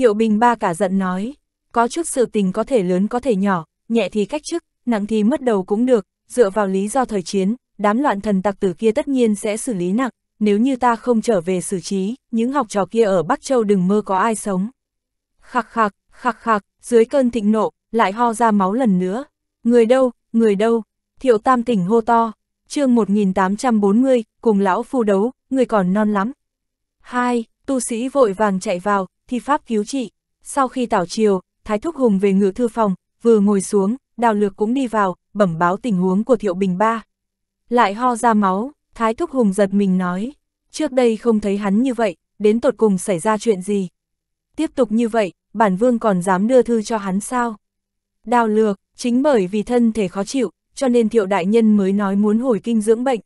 Thiệu Bình ba cả giận nói, có chút sự tình có thể lớn có thể nhỏ, nhẹ thì cách chức, nặng thì mất đầu cũng được, dựa vào lý do thời chiến, đám loạn thần tặc tử kia tất nhiên sẽ xử lý nặng, nếu như ta không trở về xử trí, những học trò kia ở Bắc Châu đừng mơ có ai sống. Khạc khạc, khạc khạc, dưới cơn thịnh nộ, lại ho ra máu lần nữa. Người đâu, người đâu, thiệu tam tỉnh hô to, chương 1840, cùng lão phu đấu, người còn non lắm. Hai, tu sĩ vội vàng chạy vào, thi pháp cứu trị. Sau khi tảo chiều, Thái Thúc Hùng về ngự thư phòng, vừa ngồi xuống, đào lược cũng đi vào, bẩm báo tình huống của Thiệu Bình Ba. Lại ho ra máu, Thái Thúc Hùng giật mình nói, trước đây không thấy hắn như vậy, đến tột cùng xảy ra chuyện gì. Tiếp tục như vậy, bản vương còn dám đưa thư cho hắn sao? Đào lược, chính bởi vì thân thể khó chịu, cho nên Thiệu Đại Nhân mới nói muốn hồi kinh dưỡng bệnh.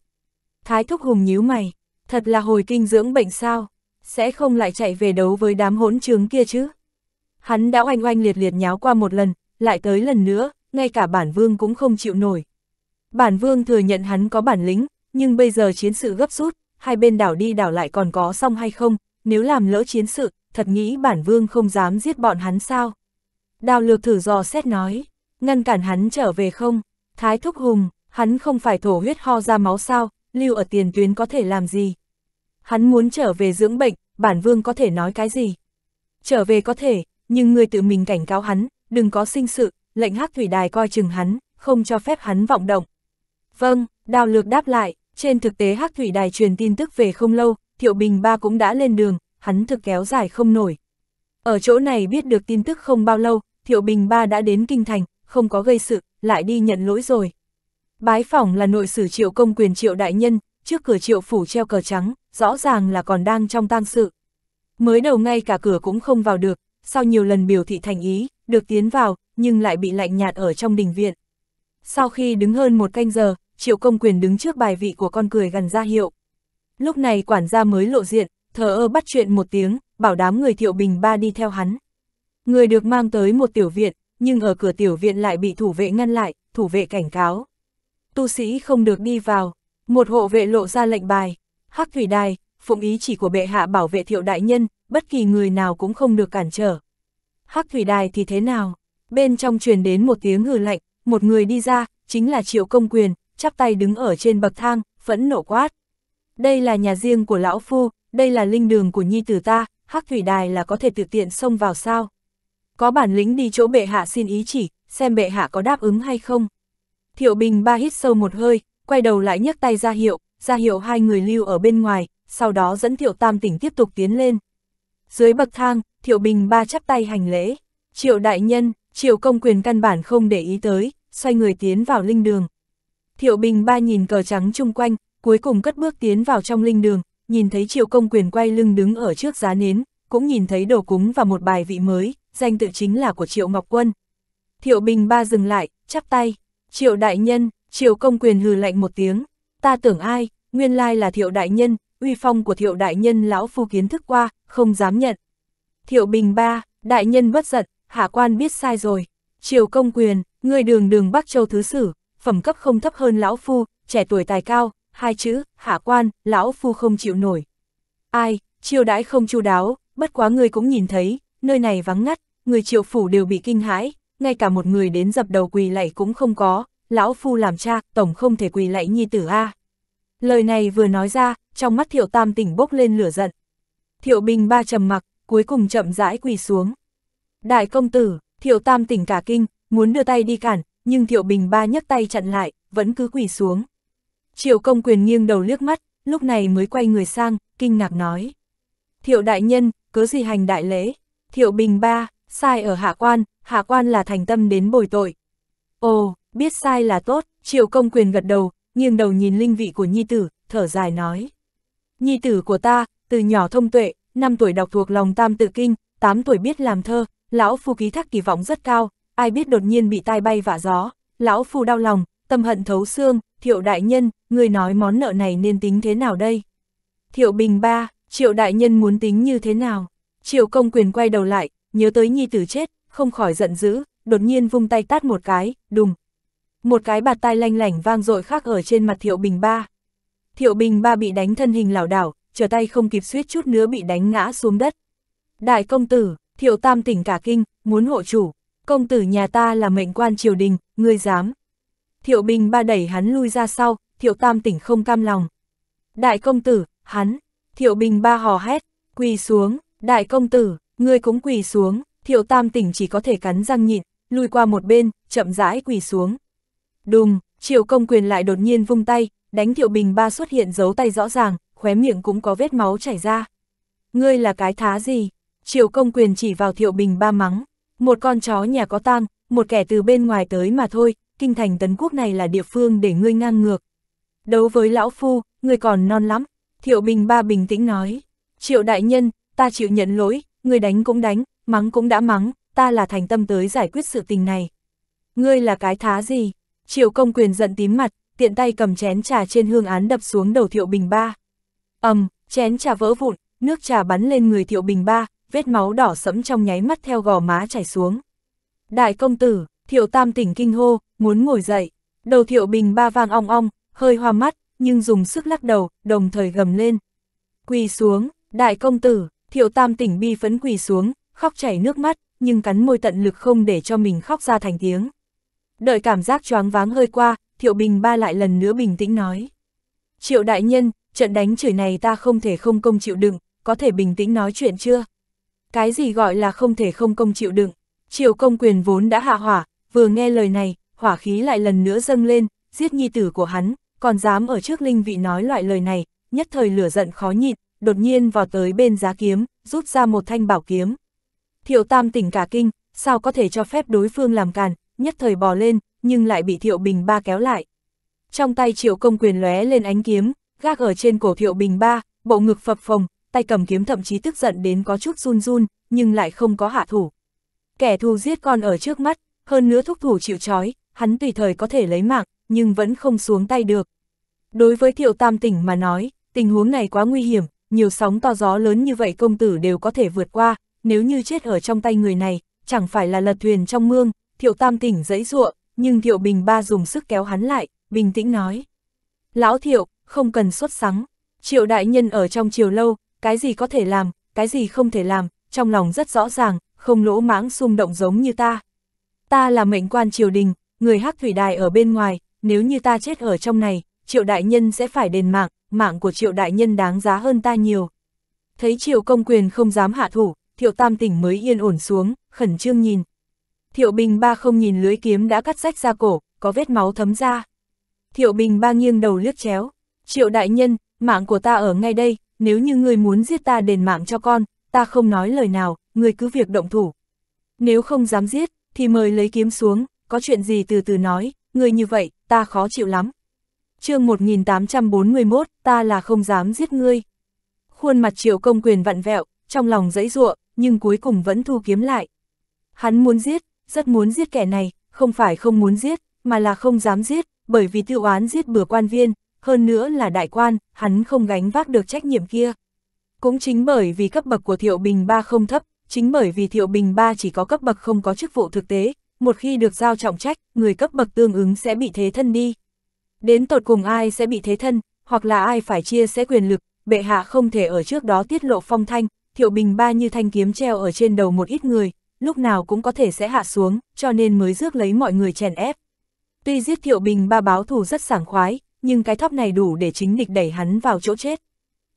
Thái Thúc Hùng nhíu mày, thật là hồi kinh dưỡng bệnh sao? sẽ không lại chạy về đấu với đám hỗn trướng kia chứ. Hắn đã oanh oanh liệt liệt nháo qua một lần, lại tới lần nữa, ngay cả bản vương cũng không chịu nổi. Bản vương thừa nhận hắn có bản lĩnh, nhưng bây giờ chiến sự gấp rút, hai bên đảo đi đảo lại còn có xong hay không, nếu làm lỡ chiến sự, thật nghĩ bản vương không dám giết bọn hắn sao. Đào lược thử dò xét nói, ngăn cản hắn trở về không, thái thúc hùng, hắn không phải thổ huyết ho ra máu sao, lưu ở tiền tuyến có thể làm gì hắn muốn trở về dưỡng bệnh, bản vương có thể nói cái gì? Trở về có thể, nhưng người tự mình cảnh cáo hắn, đừng có sinh sự, lệnh hắc thủy đài coi chừng hắn, không cho phép hắn vọng động. Vâng, đào lược đáp lại, trên thực tế hắc thủy đài truyền tin tức về không lâu, thiệu bình ba cũng đã lên đường, hắn thực kéo dài không nổi. Ở chỗ này biết được tin tức không bao lâu, thiệu bình ba đã đến kinh thành, không có gây sự, lại đi nhận lỗi rồi. Bái phỏng là nội sử triệu công quyền triệu đại nhân, trước cửa triệu phủ treo cờ trắng, rõ ràng là còn đang trong tang sự. Mới đầu ngay cả cửa cũng không vào được, sau nhiều lần biểu thị thành ý, được tiến vào, nhưng lại bị lạnh nhạt ở trong đình viện. Sau khi đứng hơn một canh giờ, triệu công quyền đứng trước bài vị của con cười gần ra hiệu. Lúc này quản gia mới lộ diện, thờ ơ bắt chuyện một tiếng, bảo đám người thiệu bình ba đi theo hắn. Người được mang tới một tiểu viện, nhưng ở cửa tiểu viện lại bị thủ vệ ngăn lại, thủ vệ cảnh cáo. Tu sĩ không được đi vào. Một hộ vệ lộ ra lệnh bài, hắc thủy đài, phụng ý chỉ của bệ hạ bảo vệ thiệu đại nhân, bất kỳ người nào cũng không được cản trở. Hắc thủy đài thì thế nào? Bên trong truyền đến một tiếng hừ lạnh, một người đi ra, chính là triệu công quyền, chắp tay đứng ở trên bậc thang, phẫn nộ quát. Đây là nhà riêng của lão phu, đây là linh đường của nhi tử ta, hắc thủy đài là có thể tự tiện xông vào sao? Có bản lĩnh đi chỗ bệ hạ xin ý chỉ, xem bệ hạ có đáp ứng hay không. Thiệu Bình ba hít sâu một hơi, quay đầu lại nhấc tay ra hiệu, ra hiệu hai người lưu ở bên ngoài, sau đó dẫn Thiệu Tam tỉnh tiếp tục tiến lên. Dưới bậc thang, Thiệu Bình ba chắp tay hành lễ, Triệu đại nhân, Triệu công quyền căn bản không để ý tới, xoay người tiến vào linh đường. Thiệu Bình ba nhìn cờ trắng chung quanh, cuối cùng cất bước tiến vào trong linh đường, nhìn thấy Triệu công quyền quay lưng đứng ở trước giá nến, cũng nhìn thấy đồ cúng và một bài vị mới, danh tự chính là của Triệu Ngọc Quân. Thiệu Bình ba dừng lại, chắp tay, Triệu đại nhân, Triều công quyền hừ lạnh một tiếng, ta tưởng ai, nguyên lai là thiệu đại nhân, uy phong của thiệu đại nhân lão phu kiến thức qua, không dám nhận. Thiệu bình ba, đại nhân bất giận, hạ quan biết sai rồi. Triều công quyền, người đường đường Bắc Châu Thứ Sử, phẩm cấp không thấp hơn lão phu, trẻ tuổi tài cao, hai chữ, hạ quan, lão phu không chịu nổi. Ai, triều đãi không chu đáo, bất quá người cũng nhìn thấy, nơi này vắng ngắt, người triệu phủ đều bị kinh hãi, ngay cả một người đến dập đầu quỳ lạy cũng không có, lão phu làm cha, tổng không thể quỳ lạy nhi tử A. Lời này vừa nói ra, trong mắt thiệu tam tỉnh bốc lên lửa giận. Thiệu bình ba trầm mặc, cuối cùng chậm rãi quỳ xuống. Đại công tử, thiệu tam tỉnh cả kinh, muốn đưa tay đi cản, nhưng thiệu bình ba nhấc tay chặn lại, vẫn cứ quỳ xuống. Triệu công quyền nghiêng đầu liếc mắt, lúc này mới quay người sang, kinh ngạc nói. Thiệu đại nhân, cớ gì hành đại lễ, thiệu bình ba, sai ở hạ quan, hạ quan là thành tâm đến bồi tội. Ồ, biết sai là tốt, triệu công quyền gật đầu, nghiêng đầu nhìn linh vị của nhi tử, thở dài nói. Nhi tử của ta, từ nhỏ thông tuệ, 5 tuổi đọc thuộc lòng tam tự kinh, 8 tuổi biết làm thơ, lão phu ký thác kỳ vọng rất cao, ai biết đột nhiên bị tai bay vạ gió, lão phu đau lòng, tâm hận thấu xương, thiệu đại nhân, người nói món nợ này nên tính thế nào đây? Thiệu bình ba, triệu đại nhân muốn tính như thế nào? Triệu công quyền quay đầu lại, nhớ tới nhi tử chết, không khỏi giận dữ, đột nhiên vung tay tát một cái, đùng, một cái bạt tai lanh lảnh vang dội khác ở trên mặt Thiệu Bình Ba. Thiệu Bình Ba bị đánh thân hình lảo đảo, trở tay không kịp suýt chút nữa bị đánh ngã xuống đất. Đại công tử, Thiệu Tam tỉnh cả kinh, muốn hộ chủ, công tử nhà ta là mệnh quan triều đình, ngươi dám. Thiệu Bình Ba đẩy hắn lui ra sau, Thiệu Tam tỉnh không cam lòng. Đại công tử, hắn, Thiệu Bình Ba hò hét, quỳ xuống, đại công tử, ngươi cũng quỳ xuống, Thiệu Tam tỉnh chỉ có thể cắn răng nhịn, lui qua một bên, chậm rãi quỳ xuống. Đùng, triệu công quyền lại đột nhiên vung tay, đánh thiệu bình ba xuất hiện dấu tay rõ ràng, khóe miệng cũng có vết máu chảy ra. Ngươi là cái thá gì? Triệu công quyền chỉ vào thiệu bình ba mắng. Một con chó nhà có tang, một kẻ từ bên ngoài tới mà thôi, kinh thành tấn quốc này là địa phương để ngươi ngang ngược. Đấu với lão phu, ngươi còn non lắm. Thiệu bình ba bình tĩnh nói. Triệu đại nhân, ta chịu nhận lỗi, ngươi đánh cũng đánh, mắng cũng đã mắng, ta là thành tâm tới giải quyết sự tình này. Ngươi là cái thá gì? Triều công quyền giận tím mặt, tiện tay cầm chén trà trên hương án đập xuống đầu Thiệu Bình Ba. ầm, um, chén trà vỡ vụn, nước trà bắn lên người Thiệu Bình Ba, vết máu đỏ sẫm trong nháy mắt theo gò má chảy xuống. Đại công tử, Thiệu Tam tỉnh kinh hô, muốn ngồi dậy. Đầu Thiệu Bình Ba vang ong ong, hơi hoa mắt, nhưng dùng sức lắc đầu, đồng thời gầm lên. Quỳ xuống, đại công tử, Thiệu Tam tỉnh bi phấn quỳ xuống, khóc chảy nước mắt, nhưng cắn môi tận lực không để cho mình khóc ra thành tiếng. Đợi cảm giác choáng váng hơi qua, Thiệu Bình Ba lại lần nữa bình tĩnh nói. Triệu đại nhân, trận đánh chửi này ta không thể không công chịu đựng, có thể bình tĩnh nói chuyện chưa? Cái gì gọi là không thể không công chịu đựng? Triệu công quyền vốn đã hạ hỏa, vừa nghe lời này, hỏa khí lại lần nữa dâng lên, giết nhi tử của hắn, còn dám ở trước linh vị nói loại lời này, nhất thời lửa giận khó nhịn, đột nhiên vào tới bên giá kiếm, rút ra một thanh bảo kiếm. Thiệu Tam tỉnh cả kinh, sao có thể cho phép đối phương làm càn, nhất thời bò lên, nhưng lại bị Thiệu Bình Ba kéo lại. Trong tay Triệu Công quyền lóe lên ánh kiếm, gác ở trên cổ Thiệu Bình Ba, bộ ngực phập phồng, tay cầm kiếm thậm chí tức giận đến có chút run run, nhưng lại không có hạ thủ. Kẻ thù giết con ở trước mắt, hơn nữa thúc thủ chịu trói, hắn tùy thời có thể lấy mạng, nhưng vẫn không xuống tay được. Đối với Thiệu Tam Tỉnh mà nói, tình huống này quá nguy hiểm, nhiều sóng to gió lớn như vậy công tử đều có thể vượt qua, nếu như chết ở trong tay người này, chẳng phải là lật thuyền trong mương, Thiệu Tam tỉnh giấy ruộng, nhưng Thiệu Bình Ba dùng sức kéo hắn lại, bình tĩnh nói. Lão Thiệu, không cần xuất sắng. Triệu đại nhân ở trong chiều lâu, cái gì có thể làm, cái gì không thể làm, trong lòng rất rõ ràng, không lỗ mãng xung động giống như ta. Ta là mệnh quan triều đình, người hắc thủy đài ở bên ngoài, nếu như ta chết ở trong này, triệu đại nhân sẽ phải đền mạng, mạng của triệu đại nhân đáng giá hơn ta nhiều. Thấy triệu công quyền không dám hạ thủ, thiệu tam tỉnh mới yên ổn xuống, khẩn trương nhìn, Thiệu Bình ba không nhìn lưới kiếm đã cắt rách ra cổ, có vết máu thấm ra. Thiệu Bình ba nghiêng đầu liếc chéo. Triệu đại nhân, mạng của ta ở ngay đây, nếu như người muốn giết ta đền mạng cho con, ta không nói lời nào, người cứ việc động thủ. Nếu không dám giết, thì mời lấy kiếm xuống, có chuyện gì từ từ nói, người như vậy, ta khó chịu lắm. chương 1841, ta là không dám giết ngươi. Khuôn mặt triệu công quyền vặn vẹo, trong lòng dãy ruộng, nhưng cuối cùng vẫn thu kiếm lại. Hắn muốn giết, rất muốn giết kẻ này, không phải không muốn giết, mà là không dám giết, bởi vì tiêu oán giết bừa quan viên, hơn nữa là đại quan, hắn không gánh vác được trách nhiệm kia. Cũng chính bởi vì cấp bậc của Thiệu Bình Ba không thấp, chính bởi vì Thiệu Bình Ba chỉ có cấp bậc không có chức vụ thực tế, một khi được giao trọng trách, người cấp bậc tương ứng sẽ bị thế thân đi. Đến tột cùng ai sẽ bị thế thân, hoặc là ai phải chia sẽ quyền lực, bệ hạ không thể ở trước đó tiết lộ phong thanh, Thiệu Bình Ba như thanh kiếm treo ở trên đầu một ít người, lúc nào cũng có thể sẽ hạ xuống, cho nên mới rước lấy mọi người chèn ép. Tuy giết Thiệu Bình ba báo thù rất sảng khoái, nhưng cái thóp này đủ để chính địch đẩy hắn vào chỗ chết.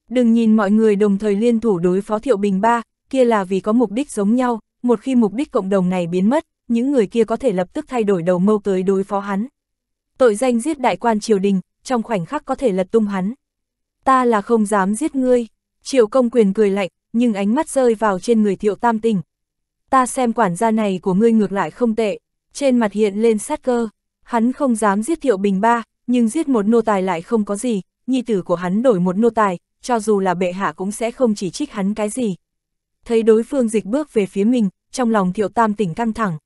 Đừng nhìn mọi người đồng thời liên thủ đối phó Thiệu Bình ba, kia là vì có mục đích giống nhau, một khi mục đích cộng đồng này biến mất, những người kia có thể lập tức thay đổi đầu mâu tới đối phó hắn. Tội danh giết đại quan triều đình, trong khoảnh khắc có thể lật tung hắn. Ta là không dám giết ngươi, triệu công quyền cười lạnh, nhưng ánh mắt rơi vào trên người Thiệu Tam Tình, ta xem quản gia này của ngươi ngược lại không tệ, trên mặt hiện lên sát cơ, hắn không dám giết Thiệu Bình Ba, nhưng giết một nô tài lại không có gì, nhi tử của hắn đổi một nô tài, cho dù là bệ hạ cũng sẽ không chỉ trích hắn cái gì. Thấy đối phương dịch bước về phía mình, trong lòng Thiệu Tam tỉnh căng thẳng.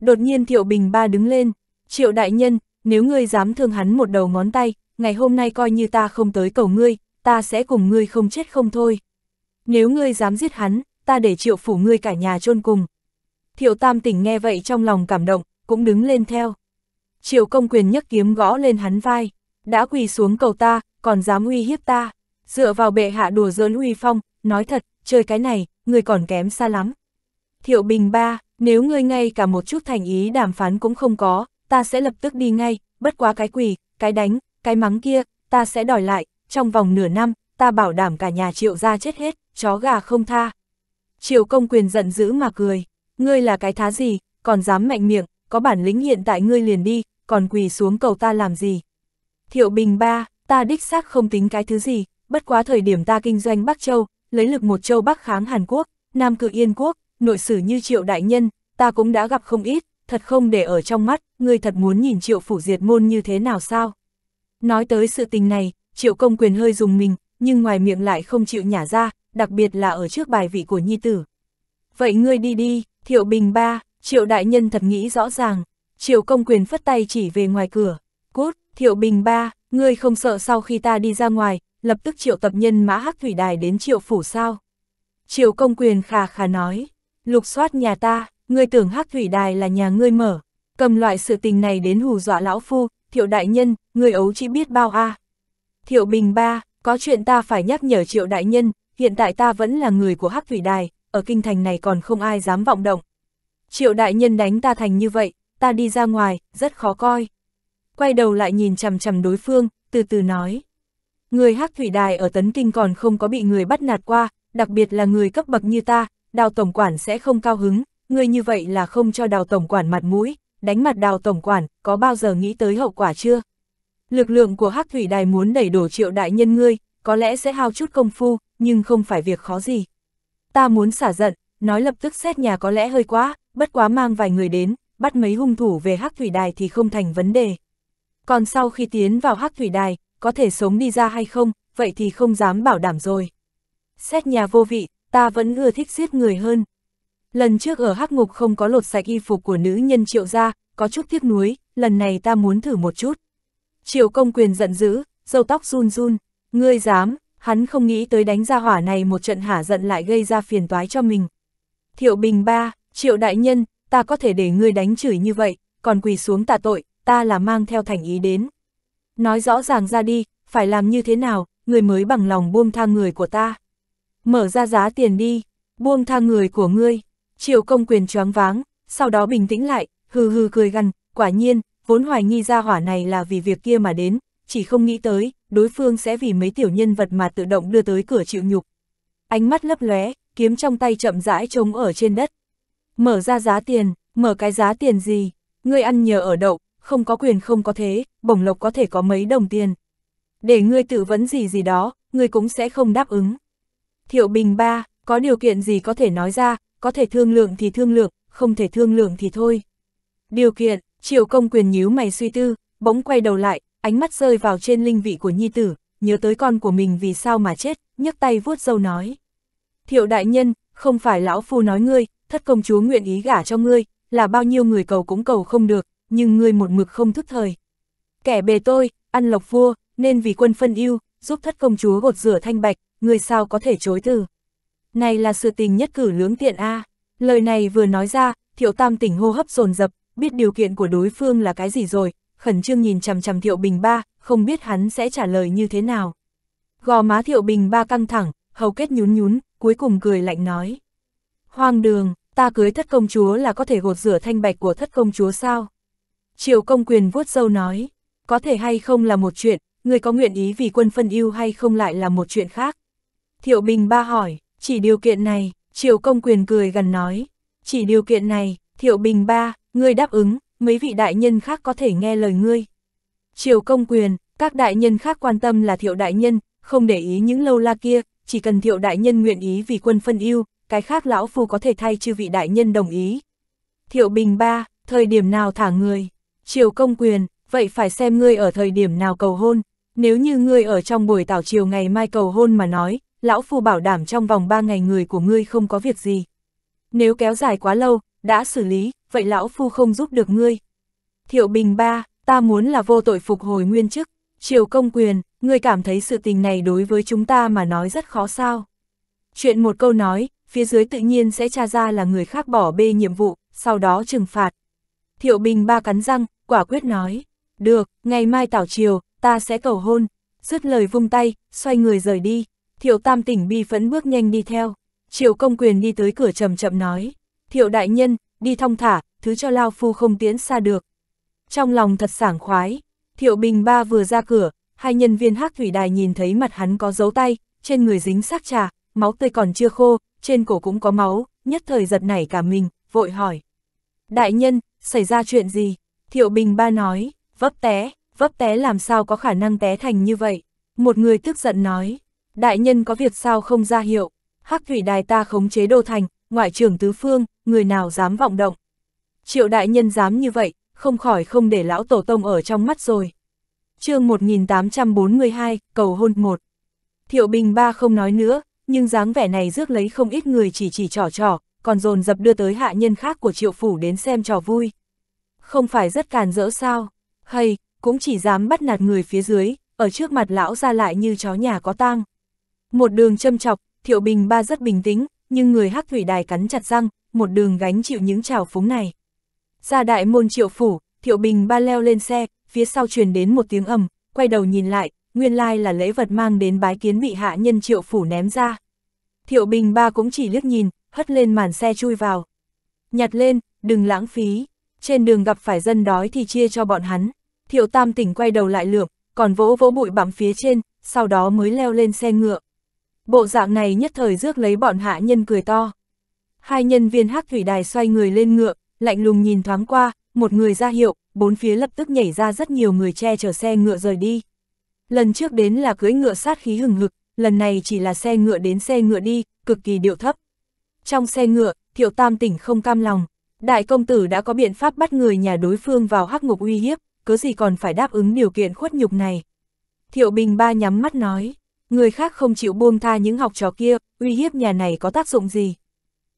Đột nhiên Thiệu Bình Ba đứng lên, Triệu Đại Nhân, nếu ngươi dám thương hắn một đầu ngón tay, ngày hôm nay coi như ta không tới cầu ngươi, ta sẽ cùng ngươi không chết không thôi. Nếu ngươi dám giết hắn, ta để triệu phủ ngươi cả nhà chôn cùng. Thiệu tam tỉnh nghe vậy trong lòng cảm động, cũng đứng lên theo. Triệu công quyền nhấc kiếm gõ lên hắn vai, đã quỳ xuống cầu ta, còn dám uy hiếp ta, dựa vào bệ hạ đùa dơn uy phong, nói thật, chơi cái này, người còn kém xa lắm. Thiệu bình ba, nếu ngươi ngay cả một chút thành ý đàm phán cũng không có, ta sẽ lập tức đi ngay, bất quá cái quỳ, cái đánh, cái mắng kia, ta sẽ đòi lại, trong vòng nửa năm, ta bảo đảm cả nhà triệu ra chết hết, chó gà không tha, Triều công quyền giận dữ mà cười, ngươi là cái thá gì, còn dám mạnh miệng, có bản lĩnh hiện tại ngươi liền đi, còn quỳ xuống cầu ta làm gì. Thiệu Bình ba, ta đích xác không tính cái thứ gì, bất quá thời điểm ta kinh doanh Bắc Châu, lấy lực một châu Bắc kháng Hàn Quốc, Nam cự Yên Quốc, nội sử như triệu đại nhân, ta cũng đã gặp không ít, thật không để ở trong mắt, ngươi thật muốn nhìn triệu phủ diệt môn như thế nào sao. Nói tới sự tình này, triệu công quyền hơi dùng mình, nhưng ngoài miệng lại không chịu nhả ra, đặc biệt là ở trước bài vị của nhi tử. Vậy ngươi đi đi, thiệu bình ba, triệu đại nhân thật nghĩ rõ ràng, triệu công quyền phất tay chỉ về ngoài cửa, cút, thiệu bình ba, ngươi không sợ sau khi ta đi ra ngoài, lập tức triệu tập nhân mã hắc thủy đài đến triệu phủ sao. Triệu công quyền khà khà nói, lục soát nhà ta, ngươi tưởng hắc thủy đài là nhà ngươi mở, cầm loại sự tình này đến hù dọa lão phu, thiệu đại nhân, ngươi ấu chỉ biết bao a à. Thiệu bình ba, có chuyện ta phải nhắc nhở triệu đại nhân, hiện tại ta vẫn là người của Hắc Thủy Đài, ở kinh thành này còn không ai dám vọng động. Triệu đại nhân đánh ta thành như vậy, ta đi ra ngoài, rất khó coi. Quay đầu lại nhìn chằm chằm đối phương, từ từ nói. Người Hắc Thủy Đài ở Tấn Kinh còn không có bị người bắt nạt qua, đặc biệt là người cấp bậc như ta, đào tổng quản sẽ không cao hứng, người như vậy là không cho đào tổng quản mặt mũi, đánh mặt đào tổng quản, có bao giờ nghĩ tới hậu quả chưa? Lực lượng của Hắc Thủy Đài muốn đẩy đổ triệu đại nhân ngươi, có lẽ sẽ hao chút công phu, nhưng không phải việc khó gì. Ta muốn xả giận, nói lập tức xét nhà có lẽ hơi quá, bất quá mang vài người đến, bắt mấy hung thủ về hắc thủy đài thì không thành vấn đề. Còn sau khi tiến vào hắc thủy đài, có thể sống đi ra hay không, vậy thì không dám bảo đảm rồi. Xét nhà vô vị, ta vẫn ưa thích giết người hơn. Lần trước ở hắc ngục không có lột sạch y phục của nữ nhân triệu gia, có chút tiếc nuối, lần này ta muốn thử một chút. Triệu công quyền giận dữ, dâu tóc run run, ngươi dám, hắn không nghĩ tới đánh ra hỏa này một trận hả giận lại gây ra phiền toái cho mình. Thiệu Bình ba, triệu đại nhân, ta có thể để ngươi đánh chửi như vậy, còn quỳ xuống tạ tội, ta là mang theo thành ý đến. Nói rõ ràng ra đi, phải làm như thế nào, người mới bằng lòng buông tha người của ta. Mở ra giá tiền đi, buông tha người của ngươi. Triệu công quyền choáng váng, sau đó bình tĩnh lại, hừ hừ cười gằn, quả nhiên, vốn hoài nghi ra hỏa này là vì việc kia mà đến, chỉ không nghĩ tới, đối phương sẽ vì mấy tiểu nhân vật mà tự động đưa tới cửa chịu nhục. Ánh mắt lấp lóe, kiếm trong tay chậm rãi trống ở trên đất. Mở ra giá tiền, mở cái giá tiền gì, ngươi ăn nhờ ở đậu, không có quyền không có thế, bổng lộc có thể có mấy đồng tiền. Để ngươi tự vấn gì gì đó, ngươi cũng sẽ không đáp ứng. Thiệu Bình ba, có điều kiện gì có thể nói ra, có thể thương lượng thì thương lượng, không thể thương lượng thì thôi. Điều kiện, triệu công quyền nhíu mày suy tư, bỗng quay đầu lại, ánh mắt rơi vào trên linh vị của nhi tử, nhớ tới con của mình vì sao mà chết, nhấc tay vuốt dâu nói. Thiệu đại nhân, không phải lão phu nói ngươi, thất công chúa nguyện ý gả cho ngươi, là bao nhiêu người cầu cũng cầu không được, nhưng ngươi một mực không thức thời. Kẻ bề tôi, ăn lộc vua, nên vì quân phân ưu, giúp thất công chúa gột rửa thanh bạch, ngươi sao có thể chối từ. Này là sự tình nhất cử lưỡng tiện a. Lời này vừa nói ra, Thiệu Tam tỉnh hô hấp dồn dập, biết điều kiện của đối phương là cái gì rồi, khẩn trương nhìn chằm chằm Thiệu Bình Ba, không biết hắn sẽ trả lời như thế nào. Gò má Thiệu Bình Ba căng thẳng, hầu kết nhún nhún, cuối cùng cười lạnh nói. Hoang đường, ta cưới thất công chúa là có thể gột rửa thanh bạch của thất công chúa sao? Triệu công quyền vuốt dâu nói, có thể hay không là một chuyện, người có nguyện ý vì quân phân ưu hay không lại là một chuyện khác. Thiệu Bình Ba hỏi, chỉ điều kiện này, Triệu công quyền cười gần nói, chỉ điều kiện này, Thiệu Bình Ba, ngươi đáp ứng, mấy vị đại nhân khác có thể nghe lời ngươi. Triều công quyền, các đại nhân khác quan tâm là thiệu đại nhân, không để ý những lâu la kia, chỉ cần thiệu đại nhân nguyện ý vì quân phân ưu, cái khác lão phu có thể thay chư vị đại nhân đồng ý. Thiệu bình ba, thời điểm nào thả người, triều công quyền, vậy phải xem ngươi ở thời điểm nào cầu hôn, nếu như ngươi ở trong buổi tảo chiều ngày mai cầu hôn mà nói, lão phu bảo đảm trong vòng ba ngày người của ngươi không có việc gì. Nếu kéo dài quá lâu, đã xử lý, vậy lão phu không giúp được ngươi. Thiệu Bình ba, ta muốn là vô tội phục hồi nguyên chức, triều công quyền, ngươi cảm thấy sự tình này đối với chúng ta mà nói rất khó sao. Chuyện một câu nói, phía dưới tự nhiên sẽ tra ra là người khác bỏ bê nhiệm vụ, sau đó trừng phạt. Thiệu Bình ba cắn răng, quả quyết nói, được, ngày mai tảo triều ta sẽ cầu hôn, dứt lời vung tay, xoay người rời đi, thiệu tam tỉnh bi phẫn bước nhanh đi theo, triệu công quyền đi tới cửa chậm chậm nói, thiệu đại nhân, đi thong thả, thứ cho Lao Phu không tiến xa được. Trong lòng thật sảng khoái, thiệu bình ba vừa ra cửa, hai nhân viên hát thủy đài nhìn thấy mặt hắn có dấu tay, trên người dính xác trà, máu tươi còn chưa khô, trên cổ cũng có máu, nhất thời giật nảy cả mình, vội hỏi. Đại nhân, xảy ra chuyện gì? Thiệu Bình ba nói, vấp té, vấp té làm sao có khả năng té thành như vậy? Một người tức giận nói, đại nhân có việc sao không ra hiệu, hắc thủy đài ta khống chế đô thành, ngoại trưởng tứ phương, người nào dám vọng động. Triệu đại nhân dám như vậy, không khỏi không để lão tổ tông ở trong mắt rồi. chương 1842, cầu hôn 1. Thiệu Bình ba không nói nữa, nhưng dáng vẻ này rước lấy không ít người chỉ chỉ trò trò, còn dồn dập đưa tới hạ nhân khác của triệu phủ đến xem trò vui. Không phải rất càn rỡ sao, hay, cũng chỉ dám bắt nạt người phía dưới, ở trước mặt lão ra lại như chó nhà có tang. Một đường châm chọc, Thiệu Bình ba rất bình tĩnh, nhưng người hắc thủy đài cắn chặt răng, một đường gánh chịu những trào phúng này. Ra đại môn triệu phủ, Thiệu Bình ba leo lên xe, phía sau truyền đến một tiếng ầm, quay đầu nhìn lại, nguyên lai là lễ vật mang đến bái kiến bị hạ nhân triệu phủ ném ra. Thiệu Bình ba cũng chỉ liếc nhìn, hất lên màn xe chui vào. Nhặt lên, đừng lãng phí, trên đường gặp phải dân đói thì chia cho bọn hắn. Thiệu Tam tỉnh quay đầu lại lượm, còn vỗ vỗ bụi bặm phía trên, sau đó mới leo lên xe ngựa. Bộ dạng này nhất thời rước lấy bọn hạ nhân cười to. Hai nhân viên hắc thủy đài xoay người lên ngựa, lạnh lùng nhìn thoáng qua, một người ra hiệu, bốn phía lập tức nhảy ra rất nhiều người che chở xe ngựa rời đi. Lần trước đến là cưỡi ngựa sát khí hừng hực, lần này chỉ là xe ngựa đến xe ngựa đi, cực kỳ điệu thấp. Trong xe ngựa, thiệu tam tỉnh không cam lòng, đại công tử đã có biện pháp bắt người nhà đối phương vào hắc ngục uy hiếp, cớ gì còn phải đáp ứng điều kiện khuất nhục này. Thiệu Bình ba nhắm mắt nói, Người khác không chịu buông tha những học trò kia, uy hiếp nhà này có tác dụng gì?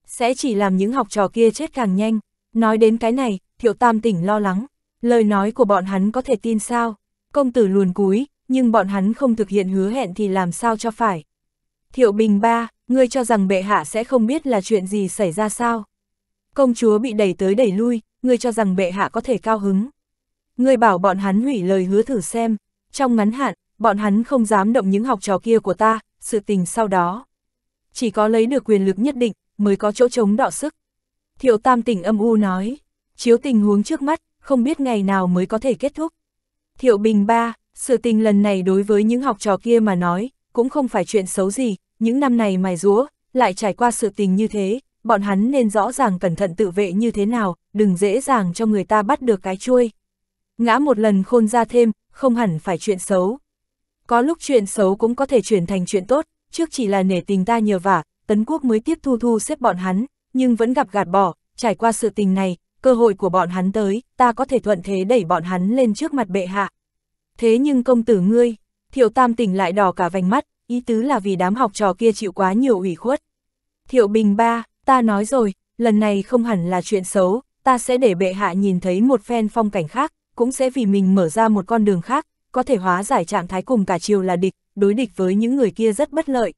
Sẽ chỉ làm những học trò kia chết càng nhanh. Nói đến cái này, thiệu tam tỉnh lo lắng. Lời nói của bọn hắn có thể tin sao? Công tử luồn cúi, nhưng bọn hắn không thực hiện hứa hẹn thì làm sao cho phải. Thiệu Bình ba, ngươi cho rằng bệ hạ sẽ không biết là chuyện gì xảy ra sao? Công chúa bị đẩy tới đẩy lui, ngươi cho rằng bệ hạ có thể cao hứng. Ngươi bảo bọn hắn hủy lời hứa thử xem, trong ngắn hạn, bọn hắn không dám động những học trò kia của ta, sự tình sau đó. Chỉ có lấy được quyền lực nhất định, mới có chỗ chống đọ sức. Thiệu Tam tỉnh âm u nói, chiếu tình huống trước mắt, không biết ngày nào mới có thể kết thúc. Thiệu Bình ba, sự tình lần này đối với những học trò kia mà nói, cũng không phải chuyện xấu gì, những năm này mài rúa, lại trải qua sự tình như thế, bọn hắn nên rõ ràng cẩn thận tự vệ như thế nào, đừng dễ dàng cho người ta bắt được cái chuôi. Ngã một lần khôn ra thêm, không hẳn phải chuyện xấu. Có lúc chuyện xấu cũng có thể chuyển thành chuyện tốt, trước chỉ là nể tình ta nhờ vả, Tấn Quốc mới tiếp thu thu xếp bọn hắn, nhưng vẫn gặp gạt bỏ, trải qua sự tình này, cơ hội của bọn hắn tới, ta có thể thuận thế đẩy bọn hắn lên trước mặt bệ hạ. Thế nhưng công tử ngươi, thiệu tam tỉnh lại đỏ cả vành mắt, ý tứ là vì đám học trò kia chịu quá nhiều ủy khuất. Thiệu bình ba, ta nói rồi, lần này không hẳn là chuyện xấu, ta sẽ để bệ hạ nhìn thấy một phen phong cảnh khác, cũng sẽ vì mình mở ra một con đường khác, có thể hóa giải trạng thái cùng cả chiều là địch, đối địch với những người kia rất bất lợi.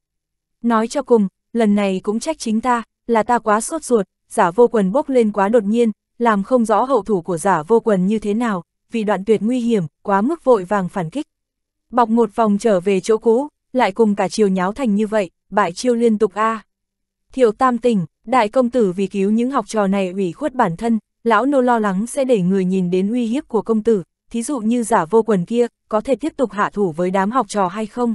Nói cho cùng, lần này cũng trách chính ta, là ta quá sốt ruột, giả vô quần bốc lên quá đột nhiên, làm không rõ hậu thủ của giả vô quần như thế nào, vì đoạn tuyệt nguy hiểm, quá mức vội vàng phản kích. Bọc một vòng trở về chỗ cũ, lại cùng cả chiều nháo thành như vậy, bại chiêu liên tục a. À. Thiệu tam tỉnh, đại công tử vì cứu những học trò này ủy khuất bản thân, lão nô lo lắng sẽ để người nhìn đến uy hiếp của công tử, thí dụ như giả vô quần kia, có thể tiếp tục hạ thủ với đám học trò hay không?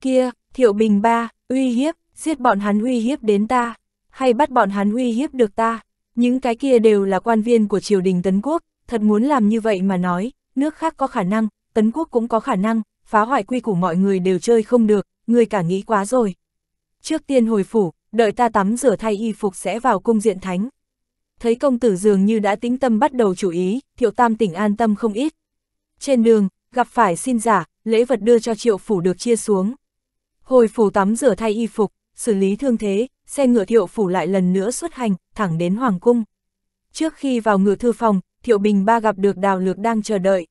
Kia, Thiệu Bình ba, uy hiếp, giết bọn hắn uy hiếp đến ta, hay bắt bọn hắn uy hiếp được ta, những cái kia đều là quan viên của triều đình Tấn Quốc, thật muốn làm như vậy mà nói, nước khác có khả năng, Tấn Quốc cũng có khả năng, phá hoại quy củ mọi người đều chơi không được, người cả nghĩ quá rồi. Trước tiên hồi phủ, đợi ta tắm rửa thay y phục sẽ vào cung diện thánh, thấy công tử dường như đã tính tâm bắt đầu chủ ý, thiệu tam tỉnh an tâm không ít. Trên đường, gặp phải xin giả, lễ vật đưa cho triệu phủ được chia xuống. Hồi phủ tắm rửa thay y phục, xử lý thương thế, xe ngựa thiệu phủ lại lần nữa xuất hành, thẳng đến Hoàng Cung. Trước khi vào ngựa thư phòng, thiệu bình ba gặp được đào lược đang chờ đợi.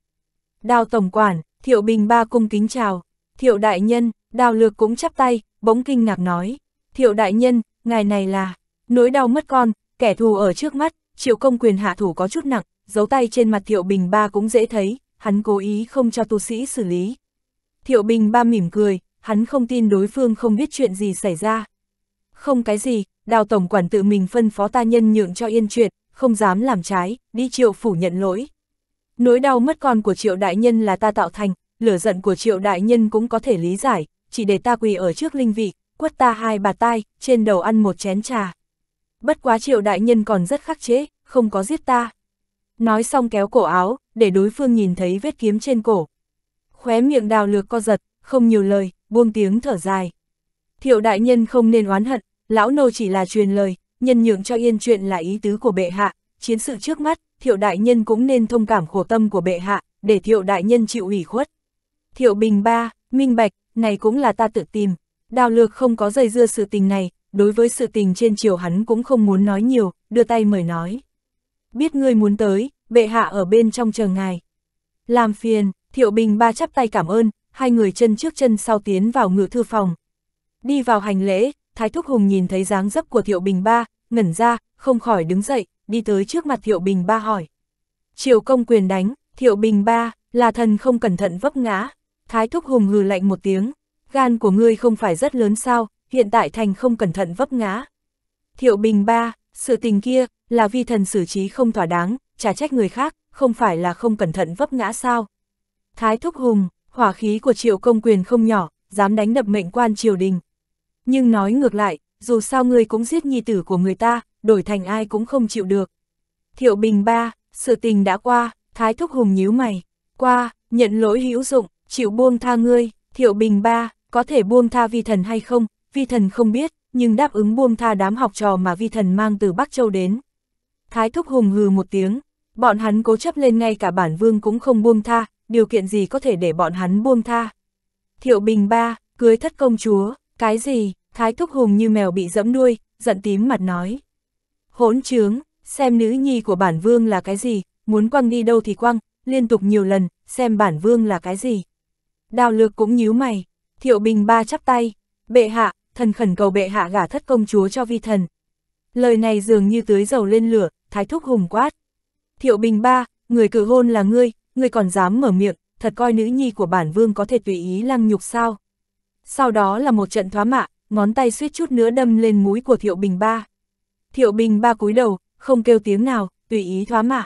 Đào tổng quản, thiệu bình ba cung kính chào. Thiệu đại nhân, đào lược cũng chắp tay, bỗng kinh ngạc nói. Thiệu đại nhân, ngài này là, nỗi đau mất con, Kẻ thù ở trước mắt, triệu công quyền hạ thủ có chút nặng, dấu tay trên mặt Thiệu Bình Ba cũng dễ thấy, hắn cố ý không cho tu sĩ xử lý. Thiệu Bình Ba mỉm cười, hắn không tin đối phương không biết chuyện gì xảy ra. Không cái gì, đào tổng quản tự mình phân phó ta nhân nhượng cho yên chuyện, không dám làm trái, đi triệu phủ nhận lỗi. Nỗi đau mất con của triệu đại nhân là ta tạo thành, lửa giận của triệu đại nhân cũng có thể lý giải, chỉ để ta quỳ ở trước linh vị, quất ta hai bà tai, trên đầu ăn một chén trà bất quá triệu đại nhân còn rất khắc chế, không có giết ta. Nói xong kéo cổ áo, để đối phương nhìn thấy vết kiếm trên cổ. Khóe miệng đào lược co giật, không nhiều lời, buông tiếng thở dài. Thiệu đại nhân không nên oán hận, lão nô chỉ là truyền lời, nhân nhượng cho yên chuyện là ý tứ của bệ hạ, chiến sự trước mắt, thiệu đại nhân cũng nên thông cảm khổ tâm của bệ hạ, để thiệu đại nhân chịu ủy khuất. Thiệu bình ba, minh bạch, này cũng là ta tự tìm, đào lược không có dây dưa sự tình này, đối với sự tình trên chiều hắn cũng không muốn nói nhiều, đưa tay mời nói. Biết ngươi muốn tới, bệ hạ ở bên trong chờ ngài. Làm phiền, thiệu bình ba chắp tay cảm ơn, hai người chân trước chân sau tiến vào ngự thư phòng. Đi vào hành lễ, Thái Thúc Hùng nhìn thấy dáng dấp của thiệu bình ba, ngẩn ra, không khỏi đứng dậy, đi tới trước mặt thiệu bình ba hỏi. Triều công quyền đánh, thiệu bình ba, là thần không cẩn thận vấp ngã. Thái Thúc Hùng hừ lạnh một tiếng, gan của ngươi không phải rất lớn sao, hiện tại thành không cẩn thận vấp ngã. Thiệu Bình ba, sự tình kia, là vi thần xử trí không thỏa đáng, trả trách người khác, không phải là không cẩn thận vấp ngã sao. Thái Thúc Hùng, hỏa khí của triệu công quyền không nhỏ, dám đánh đập mệnh quan triều đình. Nhưng nói ngược lại, dù sao người cũng giết nhi tử của người ta, đổi thành ai cũng không chịu được. Thiệu Bình ba, sự tình đã qua, Thái Thúc Hùng nhíu mày, qua, nhận lỗi hữu dụng, chịu buông tha ngươi, Thiệu Bình ba, có thể buông tha vi thần hay không, vi thần không biết, nhưng đáp ứng buông tha đám học trò mà vi thần mang từ Bắc Châu đến. Thái Thúc Hùng hừ một tiếng, bọn hắn cố chấp lên ngay cả bản vương cũng không buông tha, điều kiện gì có thể để bọn hắn buông tha. Thiệu Bình ba, cưới thất công chúa, cái gì, Thái Thúc Hùng như mèo bị dẫm đuôi, giận tím mặt nói. Hỗn trướng, xem nữ nhi của bản vương là cái gì, muốn quăng đi đâu thì quăng, liên tục nhiều lần, xem bản vương là cái gì. Đào lược cũng nhíu mày, Thiệu Bình ba chắp tay, bệ hạ, thần khẩn cầu bệ hạ gả thất công chúa cho vi thần. Lời này dường như tưới dầu lên lửa, thái thúc hùng quát. Thiệu bình ba, người cử hôn là ngươi, ngươi còn dám mở miệng, thật coi nữ nhi của bản vương có thể tùy ý lăng nhục sao. Sau đó là một trận thoá mạ, ngón tay suýt chút nữa đâm lên mũi của thiệu bình ba. Thiệu bình ba cúi đầu, không kêu tiếng nào, tùy ý thoá mạ.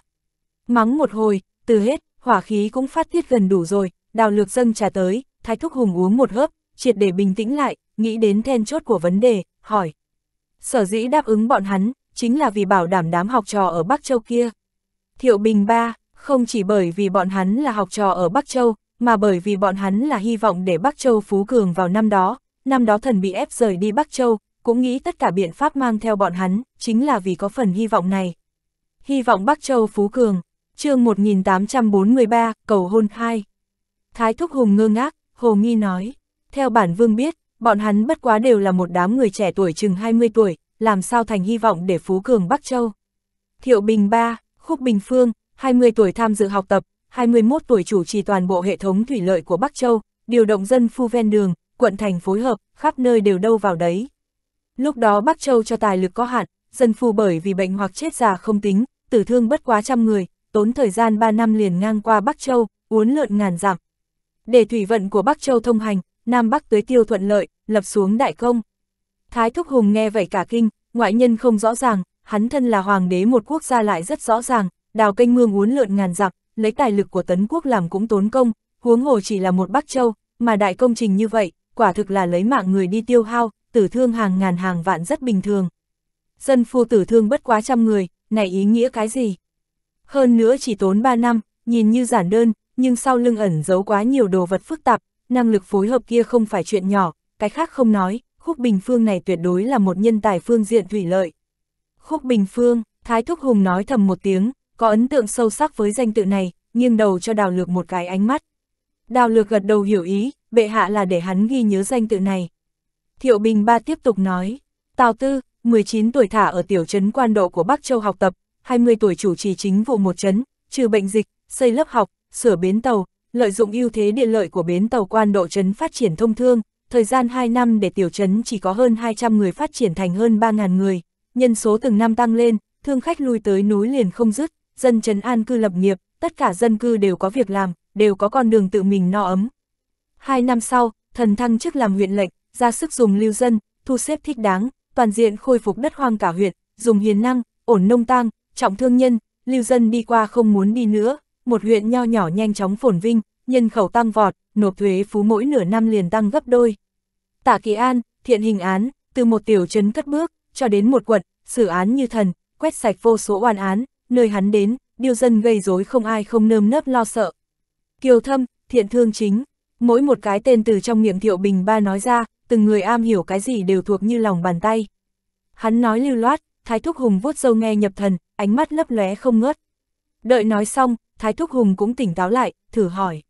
Mắng một hồi, từ hết, hỏa khí cũng phát tiết gần đủ rồi, đào lược dâng trà tới, thái thúc hùng uống một hớp, triệt để bình tĩnh lại, nghĩ đến then chốt của vấn đề, hỏi. Sở dĩ đáp ứng bọn hắn, chính là vì bảo đảm đám học trò ở Bắc Châu kia. Thiệu Bình ba, không chỉ bởi vì bọn hắn là học trò ở Bắc Châu, mà bởi vì bọn hắn là hy vọng để Bắc Châu phú cường vào năm đó, năm đó thần bị ép rời đi Bắc Châu, cũng nghĩ tất cả biện pháp mang theo bọn hắn, chính là vì có phần hy vọng này. Hy vọng Bắc Châu phú cường, chương 1843, cầu hôn 2. Thái Thúc Hùng ngơ ngác, Hồ Nghi nói, theo bản vương biết, bọn hắn bất quá đều là một đám người trẻ tuổi chừng 20 tuổi, làm sao thành hy vọng để phú cường Bắc Châu. Thiệu Bình Ba, Khúc Bình Phương, 20 tuổi tham dự học tập, 21 tuổi chủ trì toàn bộ hệ thống thủy lợi của Bắc Châu, điều động dân phu ven đường, quận thành phối hợp, khắp nơi đều đâu vào đấy. Lúc đó Bắc Châu cho tài lực có hạn, dân phu bởi vì bệnh hoặc chết già không tính, tử thương bất quá trăm người, tốn thời gian 3 năm liền ngang qua Bắc Châu, uốn lượn ngàn dặm. Để thủy vận của Bắc Châu thông hành, Nam Bắc tưới tiêu thuận lợi, lập xuống đại công. Thái Thúc Hùng nghe vậy cả kinh, ngoại nhân không rõ ràng, hắn thân là hoàng đế một quốc gia lại rất rõ ràng, đào canh mương uốn lượn ngàn dặm, lấy tài lực của tấn quốc làm cũng tốn công, huống hồ chỉ là một Bắc Châu, mà đại công trình như vậy, quả thực là lấy mạng người đi tiêu hao, tử thương hàng ngàn hàng vạn rất bình thường. Dân phu tử thương bất quá trăm người, này ý nghĩa cái gì? Hơn nữa chỉ tốn ba năm, nhìn như giản đơn, nhưng sau lưng ẩn giấu quá nhiều đồ vật phức tạp, năng lực phối hợp kia không phải chuyện nhỏ, cái khác không nói, Khúc Bình Phương này tuyệt đối là một nhân tài phương diện thủy lợi. Khúc Bình Phương, Thái Thúc Hùng nói thầm một tiếng, có ấn tượng sâu sắc với danh tự này, nghiêng đầu cho Đào Lược một cái ánh mắt. Đào Lược gật đầu hiểu ý, bệ hạ là để hắn ghi nhớ danh tự này. Thiệu Bình Ba tiếp tục nói, Tào Tư, 19 tuổi thả ở tiểu trấn quan độ của Bắc Châu học tập, 20 tuổi chủ trì chính vụ một trấn, trừ bệnh dịch, xây lớp học, sửa bến tàu, lợi dụng ưu thế địa lợi của bến tàu quan độ trấn phát triển thông thương, thời gian 2 năm để tiểu trấn chỉ có hơn 200 người phát triển thành hơn 3.000 người, nhân số từng năm tăng lên, thương khách lui tới núi liền không dứt, dân trấn an cư lập nghiệp, tất cả dân cư đều có việc làm, đều có con đường tự mình no ấm. Hai năm sau, thần thăng chức làm huyện lệnh, ra sức dùng lưu dân, thu xếp thích đáng, toàn diện khôi phục đất hoang cả huyện, dùng hiền năng, ổn nông tang, trọng thương nhân, lưu dân đi qua không muốn đi nữa, một huyện nho nhỏ nhanh chóng phồn vinh, nhân khẩu tăng vọt, nộp thuế phú mỗi nửa năm liền tăng gấp đôi. Tả Kỳ An, thiện hình án, từ một tiểu trấn cất bước, cho đến một quận, xử án như thần, quét sạch vô số oan án, nơi hắn đến, điêu dân gây rối không ai không nơm nớp lo sợ. Kiều Thâm, thiện thương chính, mỗi một cái tên từ trong miệng Thiệu Bình Ba nói ra, từng người am hiểu cái gì đều thuộc như lòng bàn tay. Hắn nói lưu loát, Thái Thúc Hùng vuốt râu nghe nhập thần, ánh mắt lấp lóe không ngớt. Đợi nói xong, Thái Thúc Hùng cũng tỉnh táo lại, thử hỏi.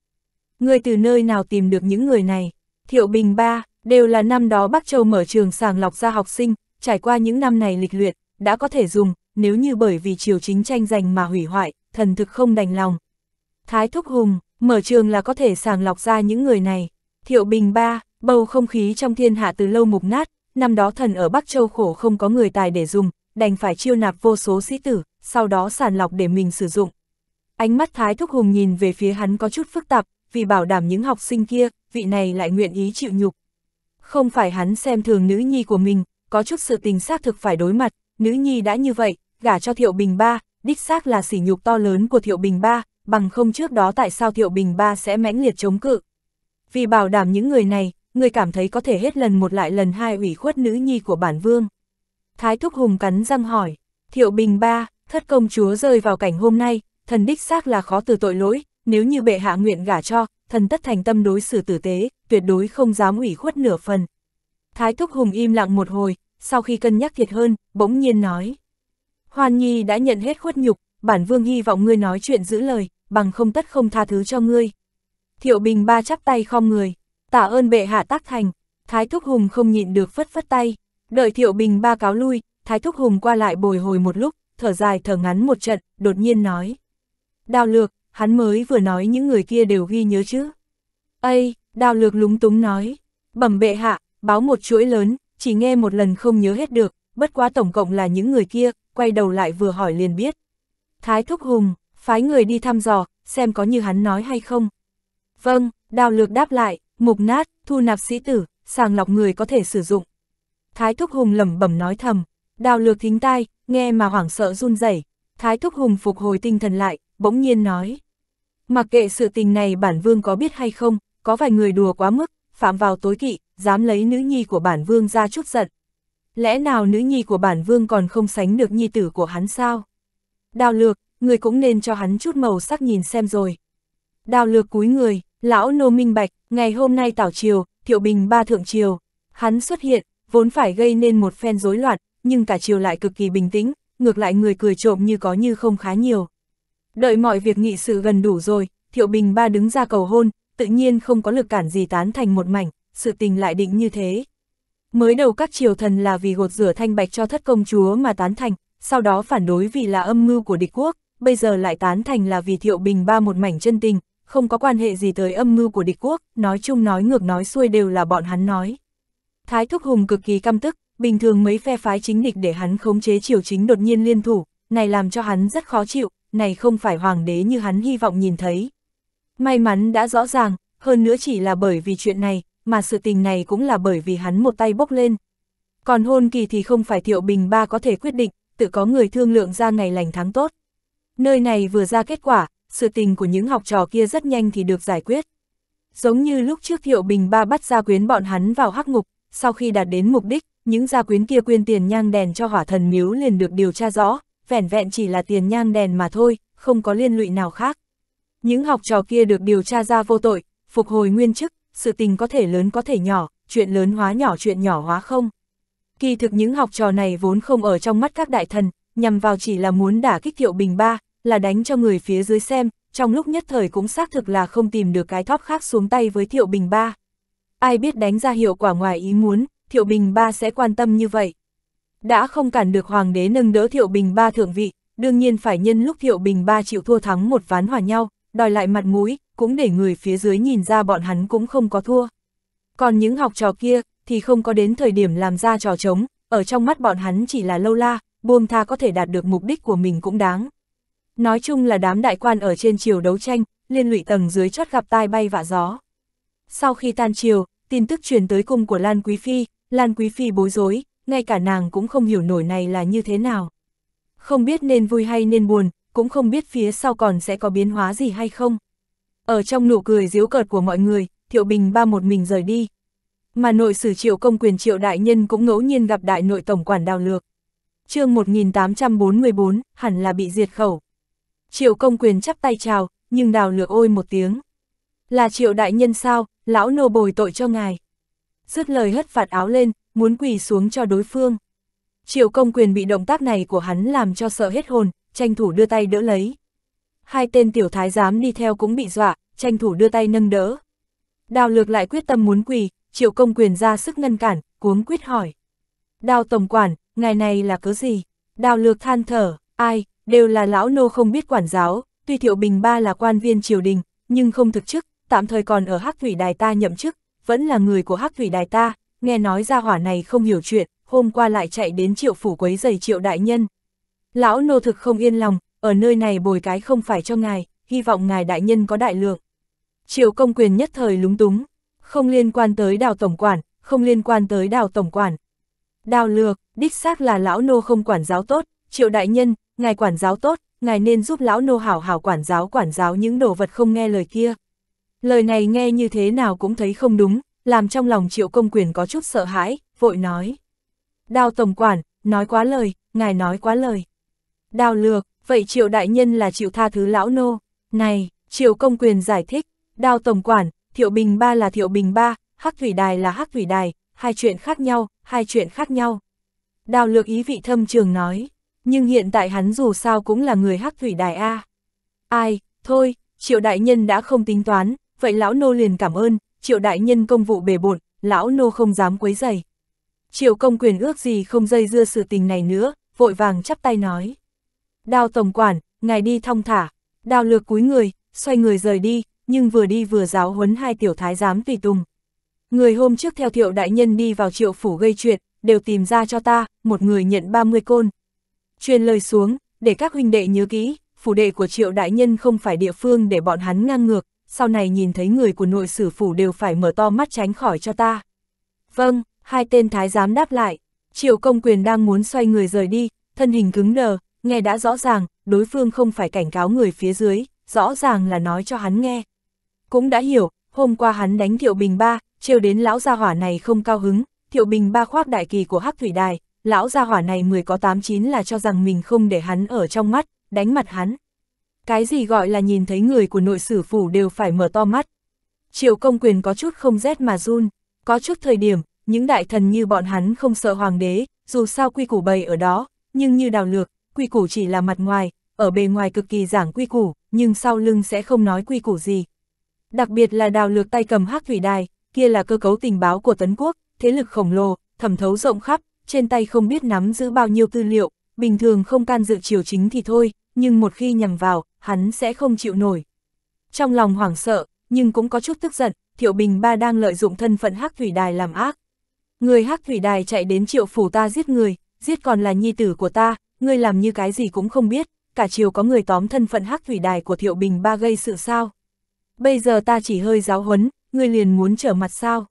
Người từ nơi nào tìm được những người này? Thiệu Bình Ba, đều là năm đó Bắc Châu mở trường sàng lọc ra học sinh, trải qua những năm này lịch luyện, đã có thể dùng, nếu như bởi vì chiều chính tranh giành mà hủy hoại, thần thực không đành lòng. Thái Thúc Hùng, mở trường là có thể sàng lọc ra những người này. Thiệu Bình Ba, bầu không khí trong thiên hạ từ lâu mục nát, năm đó thần ở Bắc Châu khổ không có người tài để dùng, đành phải chiêu nạp vô số sĩ tử, sau đó sàng lọc để mình sử dụng, Ánh mắt Thái Thúc Hùng nhìn về phía hắn có chút phức tạp, vì bảo đảm những học sinh kia, vị này lại nguyện ý chịu nhục. Không phải hắn xem thường nữ nhi của mình, có chút sự tình xác thực phải đối mặt, nữ nhi đã như vậy, gả cho Thiệu Bình Ba, đích xác là sỉ nhục to lớn của Thiệu Bình Ba, bằng không trước đó tại sao Thiệu Bình Ba sẽ mãnh liệt chống cự. Vì bảo đảm những người này, người cảm thấy có thể hết lần một lại lần hai ủy khuất nữ nhi của bản vương. Thái Thúc Hùng cắn răng hỏi, Thiệu Bình Ba, thất công chúa rơi vào cảnh hôm nay, thần đích xác là khó từ tội lỗi, nếu như bệ hạ nguyện gả cho, thần tất thành tâm đối xử tử tế, tuyệt đối không dám ủy khuất nửa phần. Thái Thúc Hùng im lặng một hồi, sau khi cân nhắc thiệt hơn, bỗng nhiên nói. Hoan Nhi đã nhận hết khuất nhục, bản vương hy vọng ngươi nói chuyện giữ lời, bằng không tất không tha thứ cho ngươi. Thiệu Bình ba chắp tay khom người, tạ ơn bệ hạ tác thành, Thái Thúc Hùng không nhịn được phất phất tay, đợi Thiệu Bình ba cáo lui, Thái Thúc Hùng qua lại bồi hồi một lúc, thở dài thở ngắn một trận, đột nhiên nói. Đào lược, hắn mới vừa nói những người kia đều ghi nhớ chứ. Ây, Đào lược lúng túng nói, bẩm bệ hạ, báo một chuỗi lớn, chỉ nghe một lần không nhớ hết được, bất quá tổng cộng là những người kia, quay đầu lại vừa hỏi liền biết. Thái Thúc Hùng, phái người đi thăm dò, xem có như hắn nói hay không. Vâng, Đào lược đáp lại, mục nát, thu nạp sĩ tử, sàng lọc người có thể sử dụng. Thái Thúc Hùng lẩm bẩm nói thầm, Đào lược thính tai, nghe mà hoảng sợ run rẩy. Thái Thúc Hùng phục hồi tinh thần lại, bỗng nhiên nói. Mặc kệ sự tình này bản vương có biết hay không, có vài người đùa quá mức, phạm vào tối kỵ, dám lấy nữ nhi của bản vương ra chút giận. Lẽ nào nữ nhi của bản vương còn không sánh được nhi tử của hắn sao? Đào lược, người cũng nên cho hắn chút màu sắc nhìn xem rồi. Đào lược cúi người, lão nô minh bạch, ngày hôm nay tảo triều, thiệu bình ba thượng triều. Hắn xuất hiện, vốn phải gây nên một phen rối loạn, nhưng cả triều lại cực kỳ bình tĩnh, ngược lại người cười trộm như có như không khá nhiều. Đợi mọi việc nghị sự gần đủ rồi, Thiệu Bình Ba đứng ra cầu hôn, tự nhiên không có lực cản gì tán thành một mảnh, sự tình lại định như thế. Mới đầu các triều thần là vì gột rửa thanh bạch cho thất công chúa mà tán thành, sau đó phản đối vì là âm mưu của địch quốc, bây giờ lại tán thành là vì Thiệu Bình Ba một mảnh chân tình, không có quan hệ gì tới âm mưu của địch quốc, nói chung nói ngược nói xuôi đều là bọn hắn nói. Thái Thúc Hùng cực kỳ căm tức, bình thường mấy phe phái chính địch để hắn khống chế triều chính đột nhiên liên thủ, này làm cho hắn rất khó chịu, này không phải hoàng đế như hắn hy vọng nhìn thấy. May mắn đã rõ ràng, hơn nữa chỉ là bởi vì chuyện này, mà sự tình này cũng là bởi vì hắn một tay bốc lên. Còn hôn kỳ thì không phải Thiệu Bình Ba có thể quyết định, tự có người thương lượng ra ngày lành tháng tốt. Nơi này vừa ra kết quả, sự tình của những học trò kia rất nhanh thì được giải quyết. Giống như lúc trước Thiệu Bình Ba bắt gia quyến bọn hắn vào hắc ngục, sau khi đạt đến mục đích, những gia quyến kia quyên tiền nhang đèn cho hỏa thần miếu liền được điều tra rõ, vẻn vẹn chỉ là tiền nhang đèn mà thôi, không có liên lụy nào khác. Những học trò kia được điều tra ra vô tội, phục hồi nguyên chức, sự tình có thể lớn có thể nhỏ, chuyện lớn hóa nhỏ chuyện nhỏ hóa không. Kỳ thực những học trò này vốn không ở trong mắt các đại thần, nhằm vào chỉ là muốn đả kích thiệu bình ba, là đánh cho người phía dưới xem, trong lúc nhất thời cũng xác thực là không tìm được cái thóp khác xuống tay với thiệu bình ba. Ai biết đánh ra hiệu quả ngoài ý muốn, thiệu bình ba sẽ quan tâm như vậy đã không cản được hoàng đế nâng đỡ Thiệu Bình ba thượng vị, đương nhiên phải nhân lúc Thiệu Bình ba chịu thua thắng một ván hòa nhau, đòi lại mặt mũi, cũng để người phía dưới nhìn ra bọn hắn cũng không có thua. Còn những học trò kia, thì không có đến thời điểm làm ra trò trống, ở trong mắt bọn hắn chỉ là lâu la, buông tha có thể đạt được mục đích của mình cũng đáng. Nói chung là đám đại quan ở trên chiều đấu tranh, liên lụy tầng dưới chót gặp tai bay vạ gió. Sau khi tan chiều, tin tức truyền tới cung của Lan Quý Phi, Lan Quý Phi bối rối, ngay cả nàng cũng không hiểu nổi này là như thế nào. Không biết nên vui hay nên buồn, cũng không biết phía sau còn sẽ có biến hóa gì hay không. Ở trong nụ cười diếu cợt của mọi người, Thiệu Bình ba một mình rời đi. Mà nội sử triệu công quyền triệu đại nhân cũng ngẫu nhiên gặp đại nội tổng quản đào lược. chương 1844, hẳn là bị diệt khẩu. Triệu công quyền chắp tay chào, nhưng đào lược ôi một tiếng. Là triệu đại nhân sao, lão nô bồi tội cho ngài. Dứt lời hất phạt áo lên, muốn quỳ xuống cho đối phương. Triệu công quyền bị động tác này của hắn làm cho sợ hết hồn, tranh thủ đưa tay đỡ lấy. Hai tên tiểu thái giám đi theo cũng bị dọa, tranh thủ đưa tay nâng đỡ. Đào lược lại quyết tâm muốn quỳ, triệu công quyền ra sức ngăn cản, cuống quyết hỏi. Đào tổng quản, ngày này là cớ gì? Đào lược than thở, ai, đều là lão nô không biết quản giáo, tuy thiệu bình ba là quan viên triều đình, nhưng không thực chức, tạm thời còn ở hắc thủy đài ta nhậm chức, vẫn là người của hắc thủy đài ta, nghe nói ra hỏa này không hiểu chuyện, hôm qua lại chạy đến triệu phủ quấy giày triệu đại nhân. Lão nô thực không yên lòng, ở nơi này bồi cái không phải cho ngài, hy vọng ngài đại nhân có đại lượng. Triệu công quyền nhất thời lúng túng, không liên quan tới đào tổng quản, không liên quan tới đào tổng quản. Đào lược, đích xác là lão nô không quản giáo tốt, triệu đại nhân, ngài quản giáo tốt, ngài nên giúp lão nô hảo hảo quản giáo quản giáo những đồ vật không nghe lời kia. Lời này nghe như thế nào cũng thấy không đúng, làm trong lòng triệu công quyền có chút sợ hãi, vội nói. Đào tổng quản, nói quá lời, ngài nói quá lời. Đào lược, vậy triệu đại nhân là triệu tha thứ lão nô. Này, triệu công quyền giải thích, đào tổng quản, thiệu bình ba là thiệu bình ba, hắc thủy đài là hắc thủy đài, hai chuyện khác nhau, hai chuyện khác nhau. Đào lược ý vị thâm trường nói, nhưng hiện tại hắn dù sao cũng là người hắc thủy đài A. Ai, thôi, triệu đại nhân đã không tính toán, vậy lão nô liền cảm ơn, triệu đại nhân công vụ bề bộn, lão nô không dám quấy dày. Triệu công quyền ước gì không dây dưa sự tình này nữa, vội vàng chắp tay nói. Đao tổng quản, ngài đi thong thả, đao lược cúi người, xoay người rời đi, nhưng vừa đi vừa giáo huấn hai tiểu thái giám tùy tùng. Người hôm trước theo thiệu đại nhân đi vào triệu phủ gây chuyện, đều tìm ra cho ta, một người nhận 30 côn. Truyền lời xuống, để các huynh đệ nhớ kỹ, phủ đệ của triệu đại nhân không phải địa phương để bọn hắn ngang ngược, sau này nhìn thấy người của nội sử phủ đều phải mở to mắt tránh khỏi cho ta. Vâng, hai tên thái giám đáp lại, triệu công quyền đang muốn xoay người rời đi, thân hình cứng đờ, nghe đã rõ ràng, đối phương không phải cảnh cáo người phía dưới, rõ ràng là nói cho hắn nghe. Cũng đã hiểu, hôm qua hắn đánh Thiệu Bình Ba, trêu đến lão gia hỏa này không cao hứng, Thiệu Bình Ba khoác đại kỳ của Hắc Thủy Đài, lão gia hỏa này mười có tám chín là cho rằng mình không để hắn ở trong mắt, đánh mặt hắn. Cái gì gọi là nhìn thấy người của nội sử phủ đều phải mở to mắt. Triệu công quyền có chút không rét mà run, có chút thời điểm, những đại thần như bọn hắn không sợ hoàng đế, dù sao quy củ bày ở đó, nhưng như đào lược, quy củ chỉ là mặt ngoài, ở bề ngoài cực kỳ giảng quy củ, nhưng sau lưng sẽ không nói quy củ gì. Đặc biệt là đào lược tay cầm hắc thủy đài, kia là cơ cấu tình báo của Tấn Quốc, thế lực khổng lồ, thẩm thấu rộng khắp, trên tay không biết nắm giữ bao nhiêu tư liệu, bình thường không can dự triều chính thì thôi, nhưng một khi nhầm vào, hắn sẽ không chịu nổi. Trong lòng hoảng sợ, nhưng cũng có chút tức giận, Thiệu Bình Ba đang lợi dụng thân phận Hắc Thủy Đài làm ác. Người Hắc Thủy Đài chạy đến triệu phủ ta giết người, giết còn là nhi tử của ta, ngươi làm như cái gì cũng không biết, cả chiều có người tóm thân phận Hắc Thủy Đài của Thiệu Bình Ba gây sự sao. Bây giờ ta chỉ hơi giáo huấn, ngươi liền muốn trở mặt sao.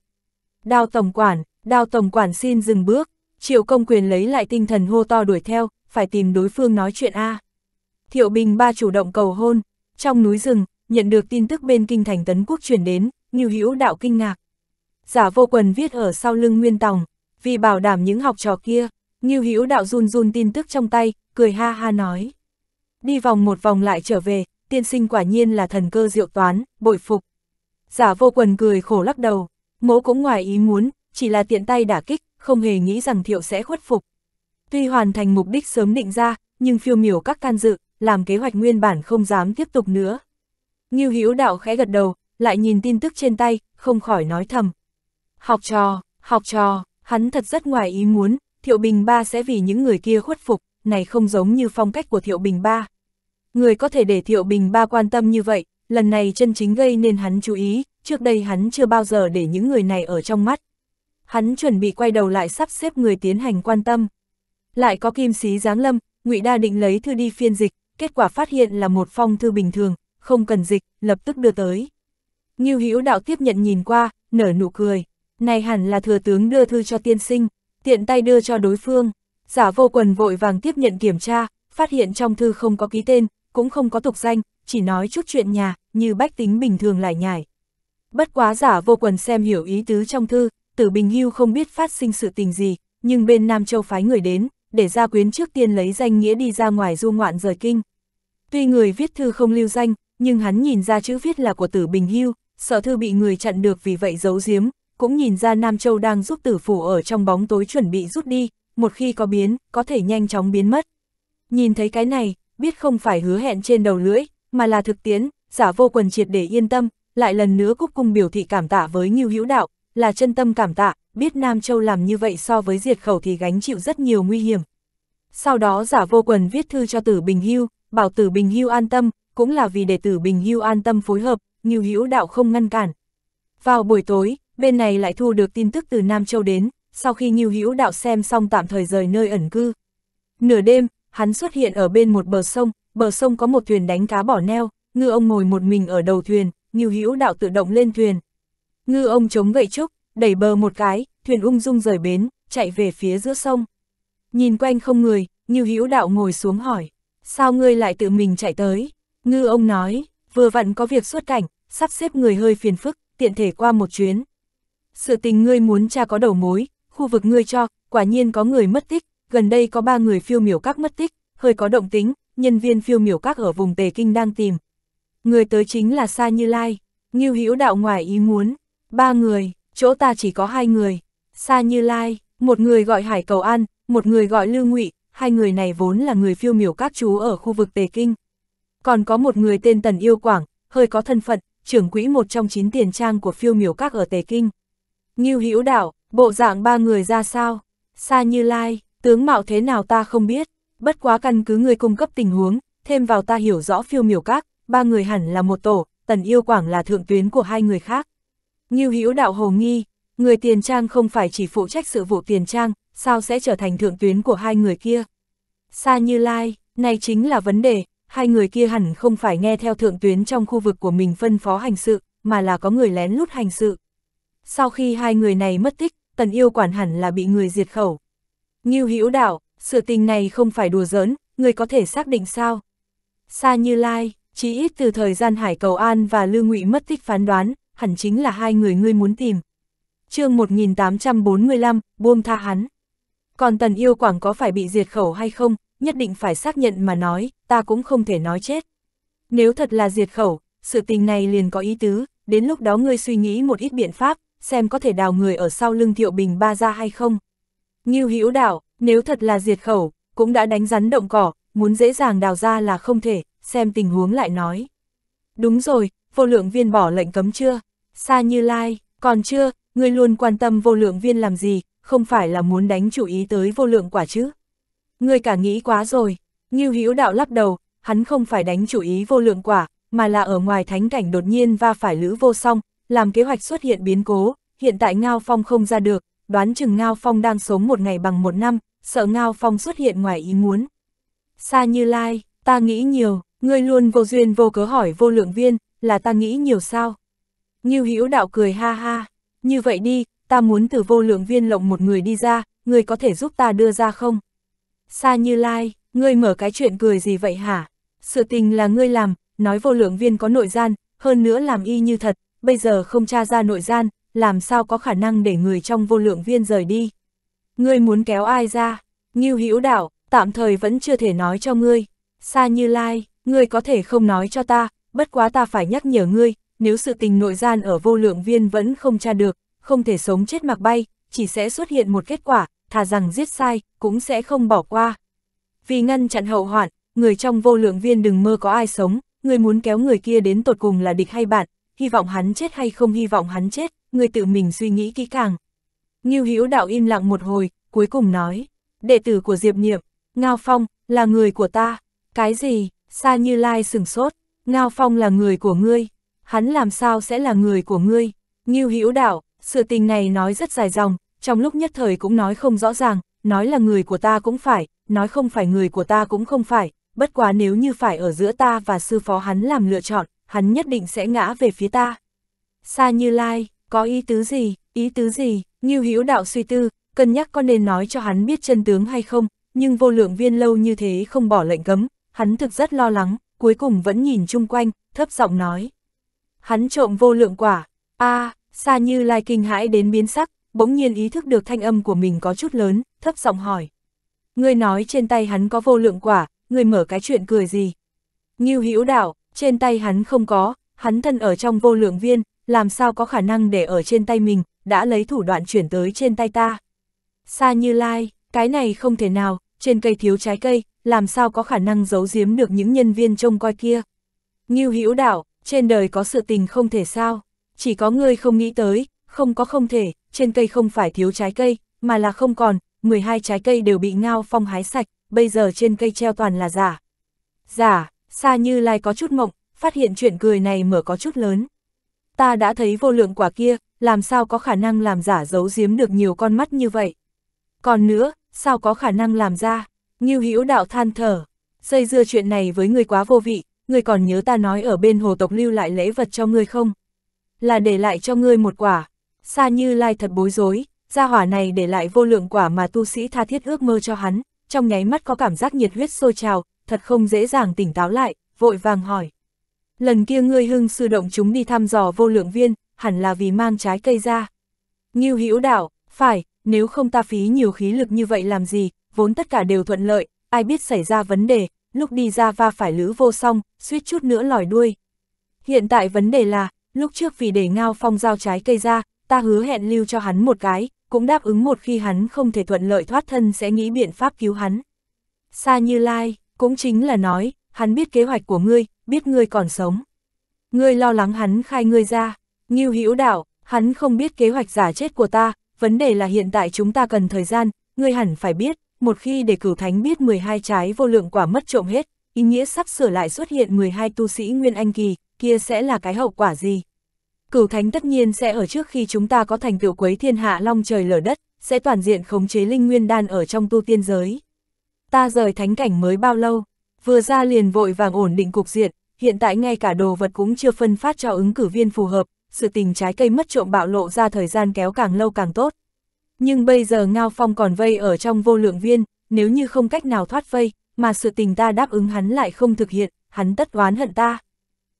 Đào Tổng Quản, Đào Tổng Quản xin dừng bước, triệu công quyền lấy lại tinh thần hô to đuổi theo, phải tìm đối phương nói chuyện A. À. Thiệu Bình Ba chủ động cầu hôn, trong núi rừng, nhận được tin tức bên kinh thành Tấn Quốc chuyển đến, Ngưu Hữu Đạo kinh ngạc. Giả vô quần viết ở sau lưng Nguyên Tòng, vì bảo đảm những học trò kia, Ngưu Hữu Đạo run run tin tức trong tay, cười ha ha nói. Đi vòng một vòng lại trở về, tiên sinh quả nhiên là thần cơ diệu toán, bội phục. Giả vô quần cười khổ lắc đầu, mỗ cũng ngoài ý muốn, chỉ là tiện tay đả kích, không hề nghĩ rằng thiệu sẽ khuất phục. Tuy hoàn thành mục đích sớm định ra, nhưng phiêu miểu các can dự, làm kế hoạch nguyên bản không dám tiếp tục nữa. Ngưu Hữu Đạo khẽ gật đầu, lại nhìn tin tức trên tay, không khỏi nói thầm. Học trò, học trò, hắn thật rất ngoài ý muốn, Thiệu Bình Ba sẽ vì những người kia khuất phục, này không giống như phong cách của Thiệu Bình Ba. Người có thể để Thiệu Bình Ba quan tâm như vậy, lần này chân chính gây nên hắn chú ý, trước đây hắn chưa bao giờ để những người này ở trong mắt. Hắn chuẩn bị quay đầu lại sắp xếp người tiến hành quan tâm. Lại có kim sĩ giáng lâm, ngụy Đa định lấy thư đi phiên dịch, kết quả phát hiện là một phong thư bình thường, không cần dịch, lập tức đưa tới. Ngưu Hữu Đạo tiếp nhận nhìn qua, nở nụ cười, này hẳn là thừa tướng đưa thư cho tiên sinh, tiện tay đưa cho đối phương. Giả vô quần vội vàng tiếp nhận kiểm tra, phát hiện trong thư không có ký tên, cũng không có tục danh, chỉ nói chút chuyện nhà, như bách tính bình thường lại nhải. Bất quá giả vô quần xem hiểu ý tứ trong thư, tử Bình Hưu không biết phát sinh sự tình gì, nhưng bên Nam Châu phái người đến, để gia quyến trước tiên lấy danh nghĩa đi ra ngoài du ngoạn rời kinh. Tuy người viết thư không lưu danh, nhưng hắn nhìn ra chữ viết là của tử Bình Hưu, sợ thư bị người chặn được vì vậy giấu giếm, cũng nhìn ra Nam Châu đang giúp tử phủ ở trong bóng tối chuẩn bị rút đi, một khi có biến, có thể nhanh chóng biến mất. Nhìn thấy cái này, biết không phải hứa hẹn trên đầu lưỡi, mà là thực tiễn, giả vô quần triệt để yên tâm, lại lần nữa cúc cung biểu thị cảm tạ với Ngưu Hữu Đạo, là chân tâm cảm tạ, biết Nam Châu làm như vậy so với diệt khẩu thì gánh chịu rất nhiều nguy hiểm. Sau đó giả vô quần viết thư cho Tử Bình Hưu, bảo Tử Bình Hưu an tâm, cũng là vì để Tử Bình Hưu an tâm phối hợp, Ngưu Hữu Đạo không ngăn cản. Vào buổi tối, bên này lại thu được tin tức từ Nam Châu đến, sau khi Ngưu Hữu Đạo xem xong tạm thời rời nơi ẩn cư. Nửa đêm, hắn xuất hiện ở bên một bờ sông, bờ sông có một thuyền đánh cá bỏ neo, ngư ông ngồi một mình ở đầu thuyền, Ngưu Hữu Đạo tự động lên thuyền. Ngư ông chống gậy trúc, đẩy bờ một cái, thuyền ung dung rời bến, chạy về phía giữa sông. Nhìn quanh không người, như Hữu Đạo ngồi xuống hỏi, sao ngươi lại tự mình chạy tới? Ngư ông nói, vừa vặn có việc xuất cảnh, sắp xếp người hơi phiền phức, tiện thể qua một chuyến. Sự tình ngươi muốn cha có đầu mối, khu vực ngươi cho, quả nhiên có người mất tích, gần đây có ba người phiêu miểu các mất tích, hơi có động tính, nhân viên phiêu miểu các ở vùng Tề Kinh đang tìm. Người tới chính là Sa Như Lai, như Hữu Đạo ngoài ý muốn, ba người, chỗ ta chỉ có hai người, xa như lai, một người gọi hải cầu an, một người gọi lưu ngụy, hai người này vốn là người phiêu miểu các chú ở khu vực Tề Kinh. Còn có một người tên Tần Yêu Quảng, hơi có thân phận, trưởng quỹ một trong chín tiền trang của phiêu miểu các ở Tề Kinh. Ngưu Hữu Đạo, bộ dạng ba người ra sao? Sa Như Lai, tướng mạo thế nào ta không biết, bất quá căn cứ người cung cấp tình huống, thêm vào ta hiểu rõ phiêu miểu các, ba người hẳn là một tổ, Tần Yêu Quảng là thượng tuyến của hai người khác. Ngưu Hữu Đạo hồ nghi, người tiền trang không phải chỉ phụ trách sự vụ tiền trang, sao sẽ trở thành thượng tuyến của hai người kia? Sa Như Lai, này chính là vấn đề, hai người kia hẳn không phải nghe theo thượng tuyến trong khu vực của mình phân phó hành sự, mà là có người lén lút hành sự. Sau khi hai người này mất tích, tần yêu quản hẳn là bị người diệt khẩu. Ngưu Hữu Đạo, sự tình này không phải đùa giỡn, người có thể xác định sao? Sa Như Lai, chỉ ít từ thời gian Hải Cầu An và Lưu Ngụy mất tích phán đoán, hẳn chính là hai người ngươi muốn tìm. chương 1845, buông tha hắn. Còn tần yêu quảng có phải bị diệt khẩu hay không, nhất định phải xác nhận mà nói, ta cũng không thể nói chết. Nếu thật là diệt khẩu, sự tình này liền có ý tứ, đến lúc đó ngươi suy nghĩ một ít biện pháp, xem có thể đào người ở sau lưng thiệu bình ba ra hay không. Ngưu hữu đạo, nếu thật là diệt khẩu, cũng đã đánh rắn động cỏ, muốn dễ dàng đào ra là không thể, xem tình huống lại nói. Đúng rồi, vô lượng viên bỏ lệnh cấm chưa? Sa Như Lai, còn chưa, ngươi luôn quan tâm vô lượng viên làm gì, không phải là muốn đánh chủ ý tới vô lượng quả chứ? Ngươi cả nghĩ quá rồi, như Hữu Đạo lắc đầu, hắn không phải đánh chủ ý vô lượng quả, mà là ở ngoài thánh cảnh đột nhiên va phải lữ vô song, làm kế hoạch xuất hiện biến cố, hiện tại Ngao Phong không ra được, đoán chừng Ngao Phong đang sống một ngày bằng một năm, sợ Ngao Phong xuất hiện ngoài ý muốn. Sa Như Lai, ta nghĩ nhiều, Ngươi luôn vô duyên vô cớ hỏi vô lượng viên, là ta nghĩ nhiều sao? như Hữu đạo cười ha ha, như vậy đi, ta muốn từ vô lượng viên lộng một người đi ra, ngươi có thể giúp ta đưa ra không? xa Như Lai, ngươi mở cái chuyện cười gì vậy hả? Sự tình là ngươi làm, nói vô lượng viên có nội gian, hơn nữa làm y như thật, bây giờ không tra ra nội gian, làm sao có khả năng để người trong vô lượng viên rời đi? Ngươi muốn kéo ai ra? như Hữu đạo, tạm thời vẫn chưa thể nói cho ngươi. xa Như Lai, ngươi có thể không nói cho ta, bất quá ta phải nhắc nhở ngươi, nếu sự tình nội gian ở vô lượng viên vẫn không tra được, không thể sống chết mặc bay, chỉ sẽ xuất hiện một kết quả, thà rằng giết sai, cũng sẽ không bỏ qua. Vì ngăn chặn hậu hoạn, người trong vô lượng viên đừng mơ có ai sống, Ngươi muốn kéo người kia đến tột cùng là địch hay bạn, hy vọng hắn chết hay không hy vọng hắn chết, người tự mình suy nghĩ kỹ càng. Ngưu Hữu Đạo im lặng một hồi, cuối cùng nói, đệ tử của Diệp Niệm, Ngao Phong, là người của ta, cái gì, Sa Như Lai sừng sốt, Ngao Phong là người của ngươi, hắn làm sao sẽ là người của ngươi? Ngưu Hữu Đạo, sự tình này nói rất dài dòng, trong lúc nhất thời cũng nói không rõ ràng, nói là người của ta cũng phải, nói không phải người của ta cũng không phải, bất quá nếu như phải ở giữa ta và sư phó hắn làm lựa chọn, hắn nhất định sẽ ngã về phía ta. Sa Như Lai, có ý tứ gì, ý tứ gì, Ngưu Hữu Đạo suy tư, cân nhắc có nên nói cho hắn biết chân tướng hay không, nhưng vô lượng viên lâu như thế không bỏ lệnh cấm, hắn thực rất lo lắng, cuối cùng vẫn nhìn chung quanh, thấp giọng nói. Hắn trộm vô lượng quả, a à, xa như lai kinh hãi đến biến sắc, bỗng nhiên ý thức được thanh âm của mình có chút lớn, thấp giọng hỏi. Ngươi nói trên tay hắn có vô lượng quả, ngươi mở cái chuyện cười gì? Nghiêu hữu đạo, trên tay hắn không có, hắn thân ở trong vô lượng viên, làm sao có khả năng để ở trên tay mình, đã lấy thủ đoạn chuyển tới trên tay ta. Xa như lai, cái này không thể nào, trên cây thiếu trái cây, làm sao có khả năng giấu giếm được những nhân viên trông coi kia. Ngưu Hữu Đạo, trên đời có sự tình không thể sao, chỉ có ngươi không nghĩ tới, không có không thể, trên cây không phải thiếu trái cây, mà là không còn, 12 trái cây đều bị ngao phong hái sạch, bây giờ trên cây treo toàn là giả. Giả, xa như lai có chút mộng, phát hiện chuyện cười này mở có chút lớn. Ta đã thấy vô lượng quả kia, làm sao có khả năng làm giả giấu giếm được nhiều con mắt như vậy. Còn nữa, sao có khả năng làm ra? Ngưu Hữu Đạo than thở, xây dưa chuyện này với người quá vô vị, người còn nhớ ta nói ở bên hồ tộc lưu lại lễ vật cho ngươi không? Là để lại cho ngươi một quả. Sa Như Lai thật bối rối, gia hỏa này để lại vô lượng quả mà tu sĩ tha thiết ước mơ cho hắn, trong nháy mắt có cảm giác nhiệt huyết sôi trào, thật không dễ dàng tỉnh táo lại, vội vàng hỏi. Lần kia ngươi hưng sư động chúng đi thăm dò vô lượng viên, hẳn là vì mang trái cây ra. Ngưu Hữu Đạo, phải, nếu không ta phí nhiều khí lực như vậy làm gì, vốn tất cả đều thuận lợi, ai biết xảy ra vấn đề, lúc đi ra va phải lữ vô song, suýt chút nữa lòi đuôi. Hiện tại vấn đề là, lúc trước vì để Ngao Phong giao trái cây ra, ta hứa hẹn lưu cho hắn một cái, cũng đáp ứng một khi hắn không thể thuận lợi thoát thân sẽ nghĩ biện pháp cứu hắn. xa Như Lai, cũng chính là nói, hắn biết kế hoạch của ngươi, biết ngươi còn sống. Ngươi lo lắng hắn khai ngươi ra, như Hữu Đạo, hắn không biết kế hoạch giả chết của ta, vấn đề là hiện tại chúng ta cần thời gian, ngươi hẳn phải biết, một khi để cửu thánh biết 12 trái vô lượng quả mất trộm hết, ý nghĩa sắp sửa lại xuất hiện 12 tu sĩ Nguyên Anh Kỳ, kia sẽ là cái hậu quả gì? Cửu thánh tất nhiên sẽ ở trước khi chúng ta có thành tựu quấy thiên hạ long trời lở đất, sẽ toàn diện khống chế linh nguyên đan ở trong tu tiên giới. Ta rời thánh cảnh mới bao lâu, vừa ra liền vội vàng ổn định cục diện, hiện tại ngay cả đồ vật cũng chưa phân phát cho ứng cử viên phù hợp, sự tình trái cây mất trộm bạo lộ ra thời gian kéo càng lâu càng tốt. Nhưng bây giờ Ngao Phong còn vây ở trong vô lượng viên, nếu như không cách nào thoát vây, mà sự tình ta đáp ứng hắn lại không thực hiện, hắn tất oán hận ta.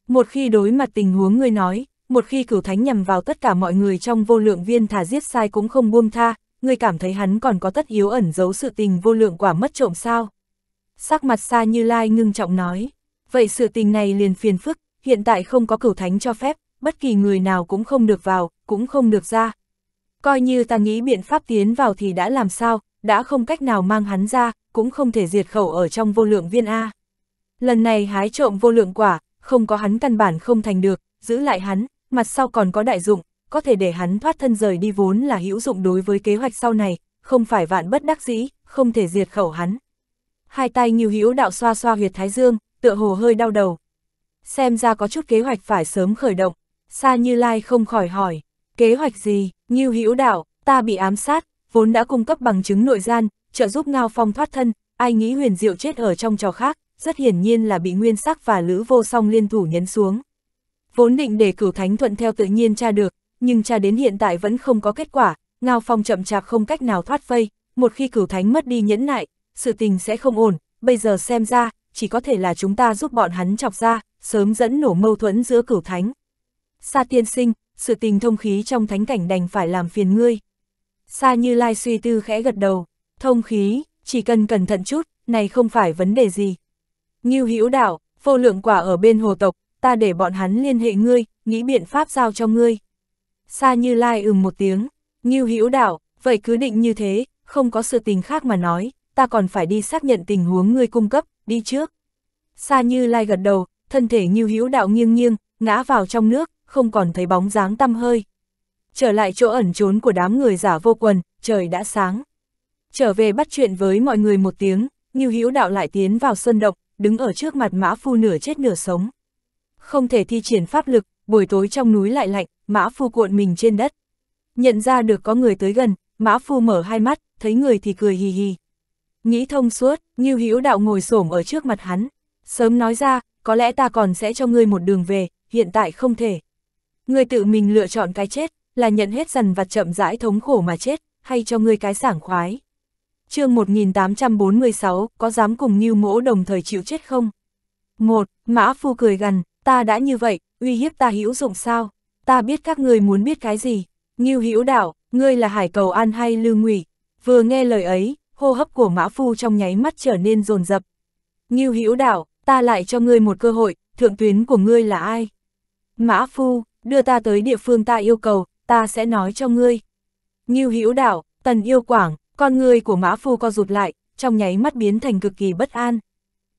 Một khi đối mặt tình huống ngươi nói, một khi cửu thánh nhằm vào tất cả mọi người trong vô lượng viên thả giết sai cũng không buông tha, ngươi cảm thấy hắn còn có tất yếu ẩn giấu sự tình vô lượng quả mất trộm sao. Sắc mặt xa như lai ngưng trọng nói, vậy sự tình này liền phiền phức, hiện tại không có cửu thánh cho phép, bất kỳ người nào cũng không được vào, cũng không được ra, Coi như ta nghĩ biện pháp tiến vào thì đã làm sao, đã không cách nào mang hắn ra, cũng không thể diệt khẩu ở trong vô lượng viên A. Lần này hái trộm vô lượng quả, không có hắn căn bản không thành được, giữ lại hắn, mặt sau còn có đại dụng, có thể để hắn thoát thân rời đi vốn là hữu dụng đối với kế hoạch sau này, không phải vạn bất đắc dĩ, không thể diệt khẩu hắn. Hai tay nhiều hữu đạo xoa xoa huyệt thái dương, tựa hồ hơi đau đầu. Xem ra có chút kế hoạch phải sớm khởi động, xa như lai không khỏi hỏi. Kế hoạch gì? Ngưu Hữu Đạo, ta bị ám sát, vốn đã cung cấp bằng chứng nội gian, trợ giúp Ngao Phong thoát thân, ai nghĩ Huyền Diệu chết ở trong trò khác, rất hiển nhiên là bị Nguyên Sắc và Lữ Vô Song liên thủ nhấn xuống. Vốn định để Cửu Thánh thuận theo tự nhiên tra được, nhưng tra đến hiện tại vẫn không có kết quả, Ngao Phong chậm chạp không cách nào thoát phây. một khi Cửu Thánh mất đi nhẫn nại, sự tình sẽ không ổn, bây giờ xem ra, chỉ có thể là chúng ta giúp bọn hắn chọc ra, sớm dẫn nổ mâu thuẫn giữa Cửu Thánh. Sa Tiên Sinh, sự tình thông khí trong thánh cảnh đành phải làm phiền ngươi. Sa như lai suy tư khẽ gật đầu, thông khí, chỉ cần cẩn thận chút, này không phải vấn đề gì. Ngưu hữu đạo, vô lượng quả ở bên hồ tộc, ta để bọn hắn liên hệ ngươi, nghĩ biện pháp giao cho ngươi. Sa như lai ừm một tiếng, Ngưu hữu đạo, vậy cứ định như thế, không có sự tình khác mà nói, ta còn phải đi xác nhận tình huống ngươi cung cấp, đi trước. Sa như lai gật đầu, thân thể Ngưu hữu đạo nghiêng nghiêng, ngã vào trong nước, không còn thấy bóng dáng tăm hơi. Trở lại chỗ ẩn trốn của đám người giả vô quần, trời đã sáng. Trở về bắt chuyện với mọi người một tiếng, như Hữu Đạo lại tiến vào sân động, đứng ở trước mặt Mã Phu nửa chết nửa sống. Không thể thi triển pháp lực, buổi tối trong núi lại lạnh, Mã Phu cuộn mình trên đất. Nhận ra được có người tới gần, Mã Phu mở hai mắt, thấy người thì cười hì hì. Nghĩ thông suốt, như Hữu Đạo ngồi xổm ở trước mặt hắn. Sớm nói ra, có lẽ ta còn sẽ cho ngươi một đường về, hiện tại không thể người tự mình lựa chọn cái chết, là nhận hết dần vặt chậm rãi thống khổ mà chết, hay cho ngươi cái sảng khoái. chương 1846, có dám cùng như mỗ đồng thời chịu chết không? Một, Mã Phu cười gần, ta đã như vậy, uy hiếp ta hữu dụng sao? Ta biết các người muốn biết cái gì? Nghiêu hữu đạo, ngươi là hải cầu an hay lưu ngụy? Vừa nghe lời ấy, hô hấp của Mã Phu trong nháy mắt trở nên rồn rập. Nghiêu hữu đạo, ta lại cho ngươi một cơ hội, thượng tuyến của ngươi là ai? Mã Phu, đưa ta tới địa phương ta yêu cầu, ta sẽ nói cho ngươi. Ngưu Hữu Đạo, Tần Yêu Quảng, con người của Mã Phu co rụt lại, trong nháy mắt biến thành cực kỳ bất an.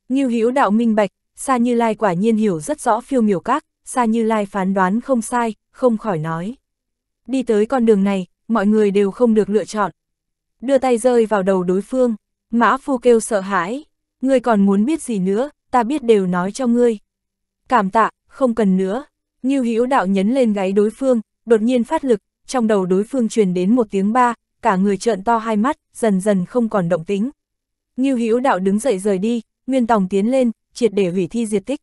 Ngưu Hữu Đạo minh bạch, Sa Như Lai quả nhiên hiểu rất rõ phiêu miểu các, Sa Như Lai phán đoán không sai, không khỏi nói. Đi tới con đường này, mọi người đều không được lựa chọn. Đưa tay rơi vào đầu đối phương, Mã Phu kêu sợ hãi, ngươi còn muốn biết gì nữa, ta biết đều nói cho ngươi. Cảm tạ, không cần nữa, Ngưu Hữu Đạo nhấn lên gáy đối phương, đột nhiên phát lực, trong đầu đối phương truyền đến một tiếng ba, cả người trợn to hai mắt, dần dần không còn động tính. Ngưu Hữu Đạo đứng dậy rời đi, Nguyên Tòng tiến lên, triệt để hủy thi diệt tích.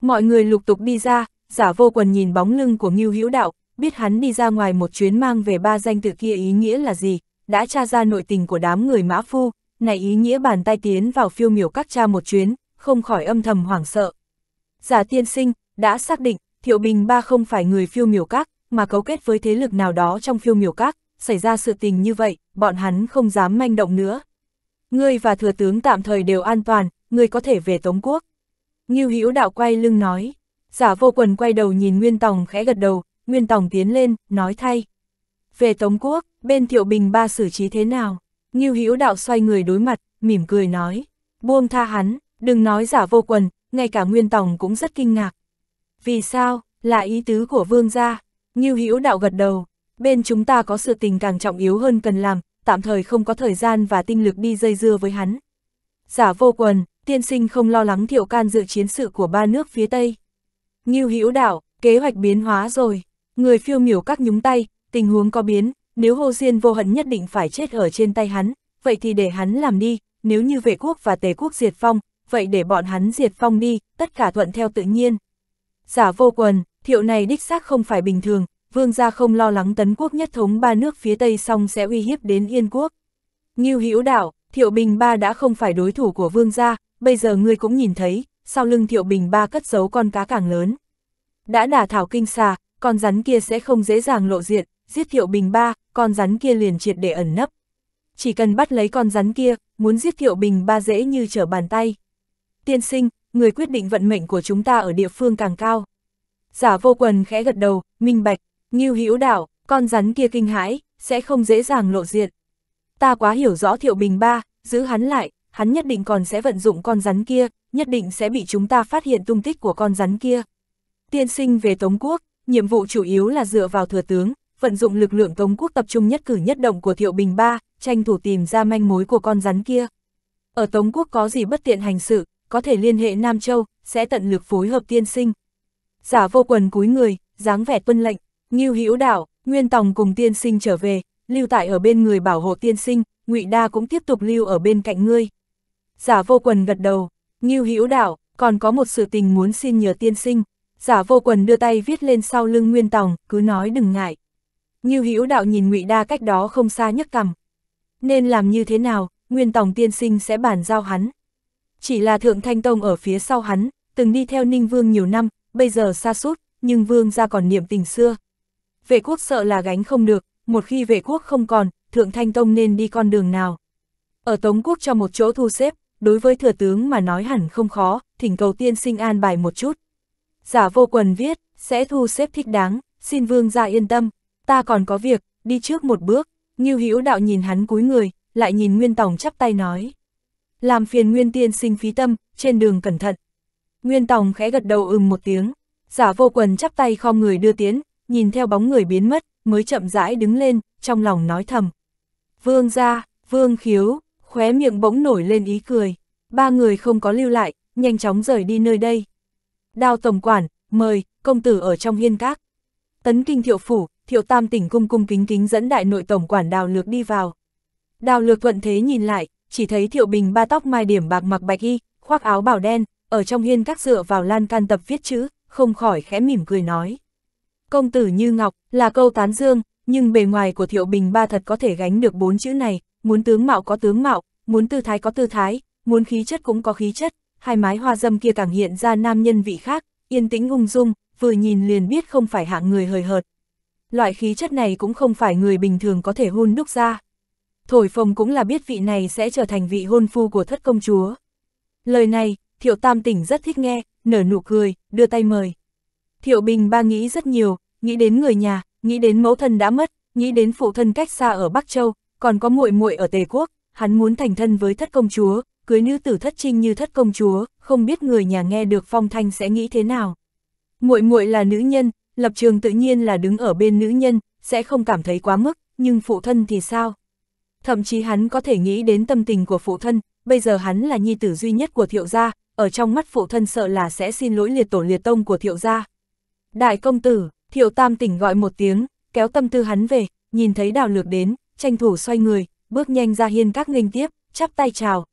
Mọi người lục tục đi ra, giả vô quần nhìn bóng lưng của Ngưu Hữu Đạo, biết hắn đi ra ngoài một chuyến mang về ba danh tự kia ý nghĩa là gì, đã tra ra nội tình của đám người mã phu, này ý nghĩa bàn tay tiến vào phiêu miểu các cha một chuyến, không khỏi âm thầm hoảng sợ. Giả tiên sinh, đã xác định, Thiệu Bình Ba không phải người phiêu miểu các, mà cấu kết với thế lực nào đó trong phiêu miểu các, xảy ra sự tình như vậy, bọn hắn không dám manh động nữa. Ngươi và thừa tướng tạm thời đều an toàn, ngươi có thể về Tống Quốc. Ngưu Hữu đạo quay lưng nói, giả vô quần quay đầu nhìn Nguyên Tòng khẽ gật đầu, Nguyên Tòng tiến lên, nói thay. Về Tống Quốc, bên Thiệu Bình Ba xử trí thế nào? Ngưu Hữu đạo xoay người đối mặt, mỉm cười nói, buông tha hắn, đừng nói giả vô quần, ngay cả Nguyên Tòng cũng rất kinh ngạc. Vì sao, là ý tứ của vương gia, Ngưu Hữu đạo gật đầu, bên chúng ta có sự tình càng trọng yếu hơn cần làm, tạm thời không có thời gian và tinh lực đi dây dưa với hắn. Giả vô quần, tiên sinh không lo lắng thiệu can dự chiến sự của ba nước phía Tây. Ngưu Hữu đạo, kế hoạch biến hóa rồi, người phiêu miểu các nhúng tay, tình huống có biến, nếu hô Diên vô hận nhất định phải chết ở trên tay hắn, vậy thì để hắn làm đi, nếu như vệ quốc và tề quốc diệt phong, vậy để bọn hắn diệt phong đi, tất cả thuận theo tự nhiên giả vô quần, thiệu này đích xác không phải bình thường, vương gia không lo lắng tấn quốc nhất thống ba nước phía Tây xong sẽ uy hiếp đến Yên quốc. như Hữu Đạo, Thiệu Bình Ba đã không phải đối thủ của vương gia, bây giờ ngươi cũng nhìn thấy, sau lưng Thiệu Bình Ba cất giấu con cá càng lớn. Đã đả thảo kinh xà, con rắn kia sẽ không dễ dàng lộ diện, giết Thiệu Bình Ba, con rắn kia liền triệt để ẩn nấp. Chỉ cần bắt lấy con rắn kia, muốn giết Thiệu Bình Ba dễ như trở bàn tay. Tiên sinh, người quyết định vận mệnh của chúng ta ở địa phương càng cao. Giả vô quần khẽ gật đầu, minh bạch, nghiêu hữu đảo, con rắn kia kinh hãi, sẽ không dễ dàng lộ diện. Ta quá hiểu rõ thiệu bình ba, giữ hắn lại, hắn nhất định còn sẽ vận dụng con rắn kia, nhất định sẽ bị chúng ta phát hiện tung tích của con rắn kia. Tiên sinh về Tống Quốc, nhiệm vụ chủ yếu là dựa vào thừa tướng, vận dụng lực lượng Tống Quốc tập trung nhất cử nhất động của Thiệu Bình Ba, tranh thủ tìm ra manh mối của con rắn kia. Ở Tống Quốc có gì bất tiện hành sự, có thể liên hệ Nam Châu, sẽ tận lực phối hợp tiên sinh. Giả vô quần cúi người, dáng vẻ tuân lệnh, Ngưu Hữu Đạo, Nguyên Tòng cùng tiên sinh trở về, lưu tại ở bên người bảo hộ tiên sinh, Ngụy Đa cũng tiếp tục lưu ở bên cạnh ngươi. Giả vô quần gật đầu, Ngưu Hữu Đạo, còn có một sự tình muốn xin nhờ tiên sinh. Giả vô quần đưa tay viết lên sau lưng Nguyên Tòng, cứ nói đừng ngại. Ngưu Hữu Đạo nhìn Ngụy Đa cách đó không xa nhấc cằm. Nên làm như thế nào, Nguyên Tòng tiên sinh sẽ bàn giao hắn. Chỉ là Thượng Thanh Tông ở phía sau hắn, từng đi theo Ninh Vương nhiều năm, bây giờ xa sút nhưng Vương ra còn niệm tình xưa. Vệ quốc sợ là gánh không được, một khi vệ quốc không còn, Thượng Thanh Tông nên đi con đường nào. Ở Tống Quốc cho một chỗ thu xếp, đối với thừa tướng mà nói hẳn không khó, thỉnh cầu tiên sinh an bài một chút. Giả vô quần viết, sẽ thu xếp thích đáng, xin vương ra yên tâm, ta còn có việc, đi trước một bước, Ngưu Hữu đạo nhìn hắn cúi người, lại nhìn Nguyên Tổng chắp tay nói làm phiền Nguyên tiên sinh phí tâm, trên đường cẩn thận. Nguyên Tòng khẽ gật đầu ừm một tiếng, giả vô quần chắp tay khom người đưa tiến, nhìn theo bóng người biến mất, mới chậm rãi đứng lên, trong lòng nói thầm. Vương ra, vương khiếu, khóe miệng bỗng nổi lên ý cười, ba người không có lưu lại, nhanh chóng rời đi nơi đây. đào tổng quản, mời, công tử ở trong hiên các. Tấn kinh thiệu phủ, thiệu tam tỉnh cung cung kính kính dẫn đại nội tổng quản đào lược đi vào. Đào lược thuận thế nhìn lại, chỉ thấy Thiệu Bình ba tóc mai điểm bạc mặc bạch y, khoác áo bảo đen, ở trong hiên các dựa vào lan can tập viết chữ, không khỏi khẽ mỉm cười nói. Công tử như ngọc, là câu tán dương, nhưng bề ngoài của Thiệu Bình ba thật có thể gánh được bốn chữ này, muốn tướng mạo có tướng mạo, muốn tư thái có tư thái, muốn khí chất cũng có khí chất, hai mái hoa dâm kia càng hiện ra nam nhân vị khác, yên tĩnh ung dung, vừa nhìn liền biết không phải hạng người hời hợt. Loại khí chất này cũng không phải người bình thường có thể hun đúc ra thổi phồng cũng là biết vị này sẽ trở thành vị hôn phu của thất công chúa. Lời này, Thiệu Tam Tỉnh rất thích nghe, nở nụ cười, đưa tay mời. Thiệu Bình ba nghĩ rất nhiều, nghĩ đến người nhà, nghĩ đến mẫu thân đã mất, nghĩ đến phụ thân cách xa ở Bắc Châu, còn có muội muội ở Tề Quốc, hắn muốn thành thân với thất công chúa, cưới nữ tử thất trinh như thất công chúa, không biết người nhà nghe được phong thanh sẽ nghĩ thế nào. Muội muội là nữ nhân, lập trường tự nhiên là đứng ở bên nữ nhân, sẽ không cảm thấy quá mức, nhưng phụ thân thì sao? thậm chí hắn có thể nghĩ đến tâm tình của phụ thân, bây giờ hắn là nhi tử duy nhất của thiệu gia, ở trong mắt phụ thân sợ là sẽ xin lỗi liệt tổ liệt tông của thiệu gia. Đại công tử, thiệu tam tỉnh gọi một tiếng, kéo tâm tư hắn về, nhìn thấy đào lược đến, tranh thủ xoay người, bước nhanh ra hiên các nghênh tiếp, chắp tay chào.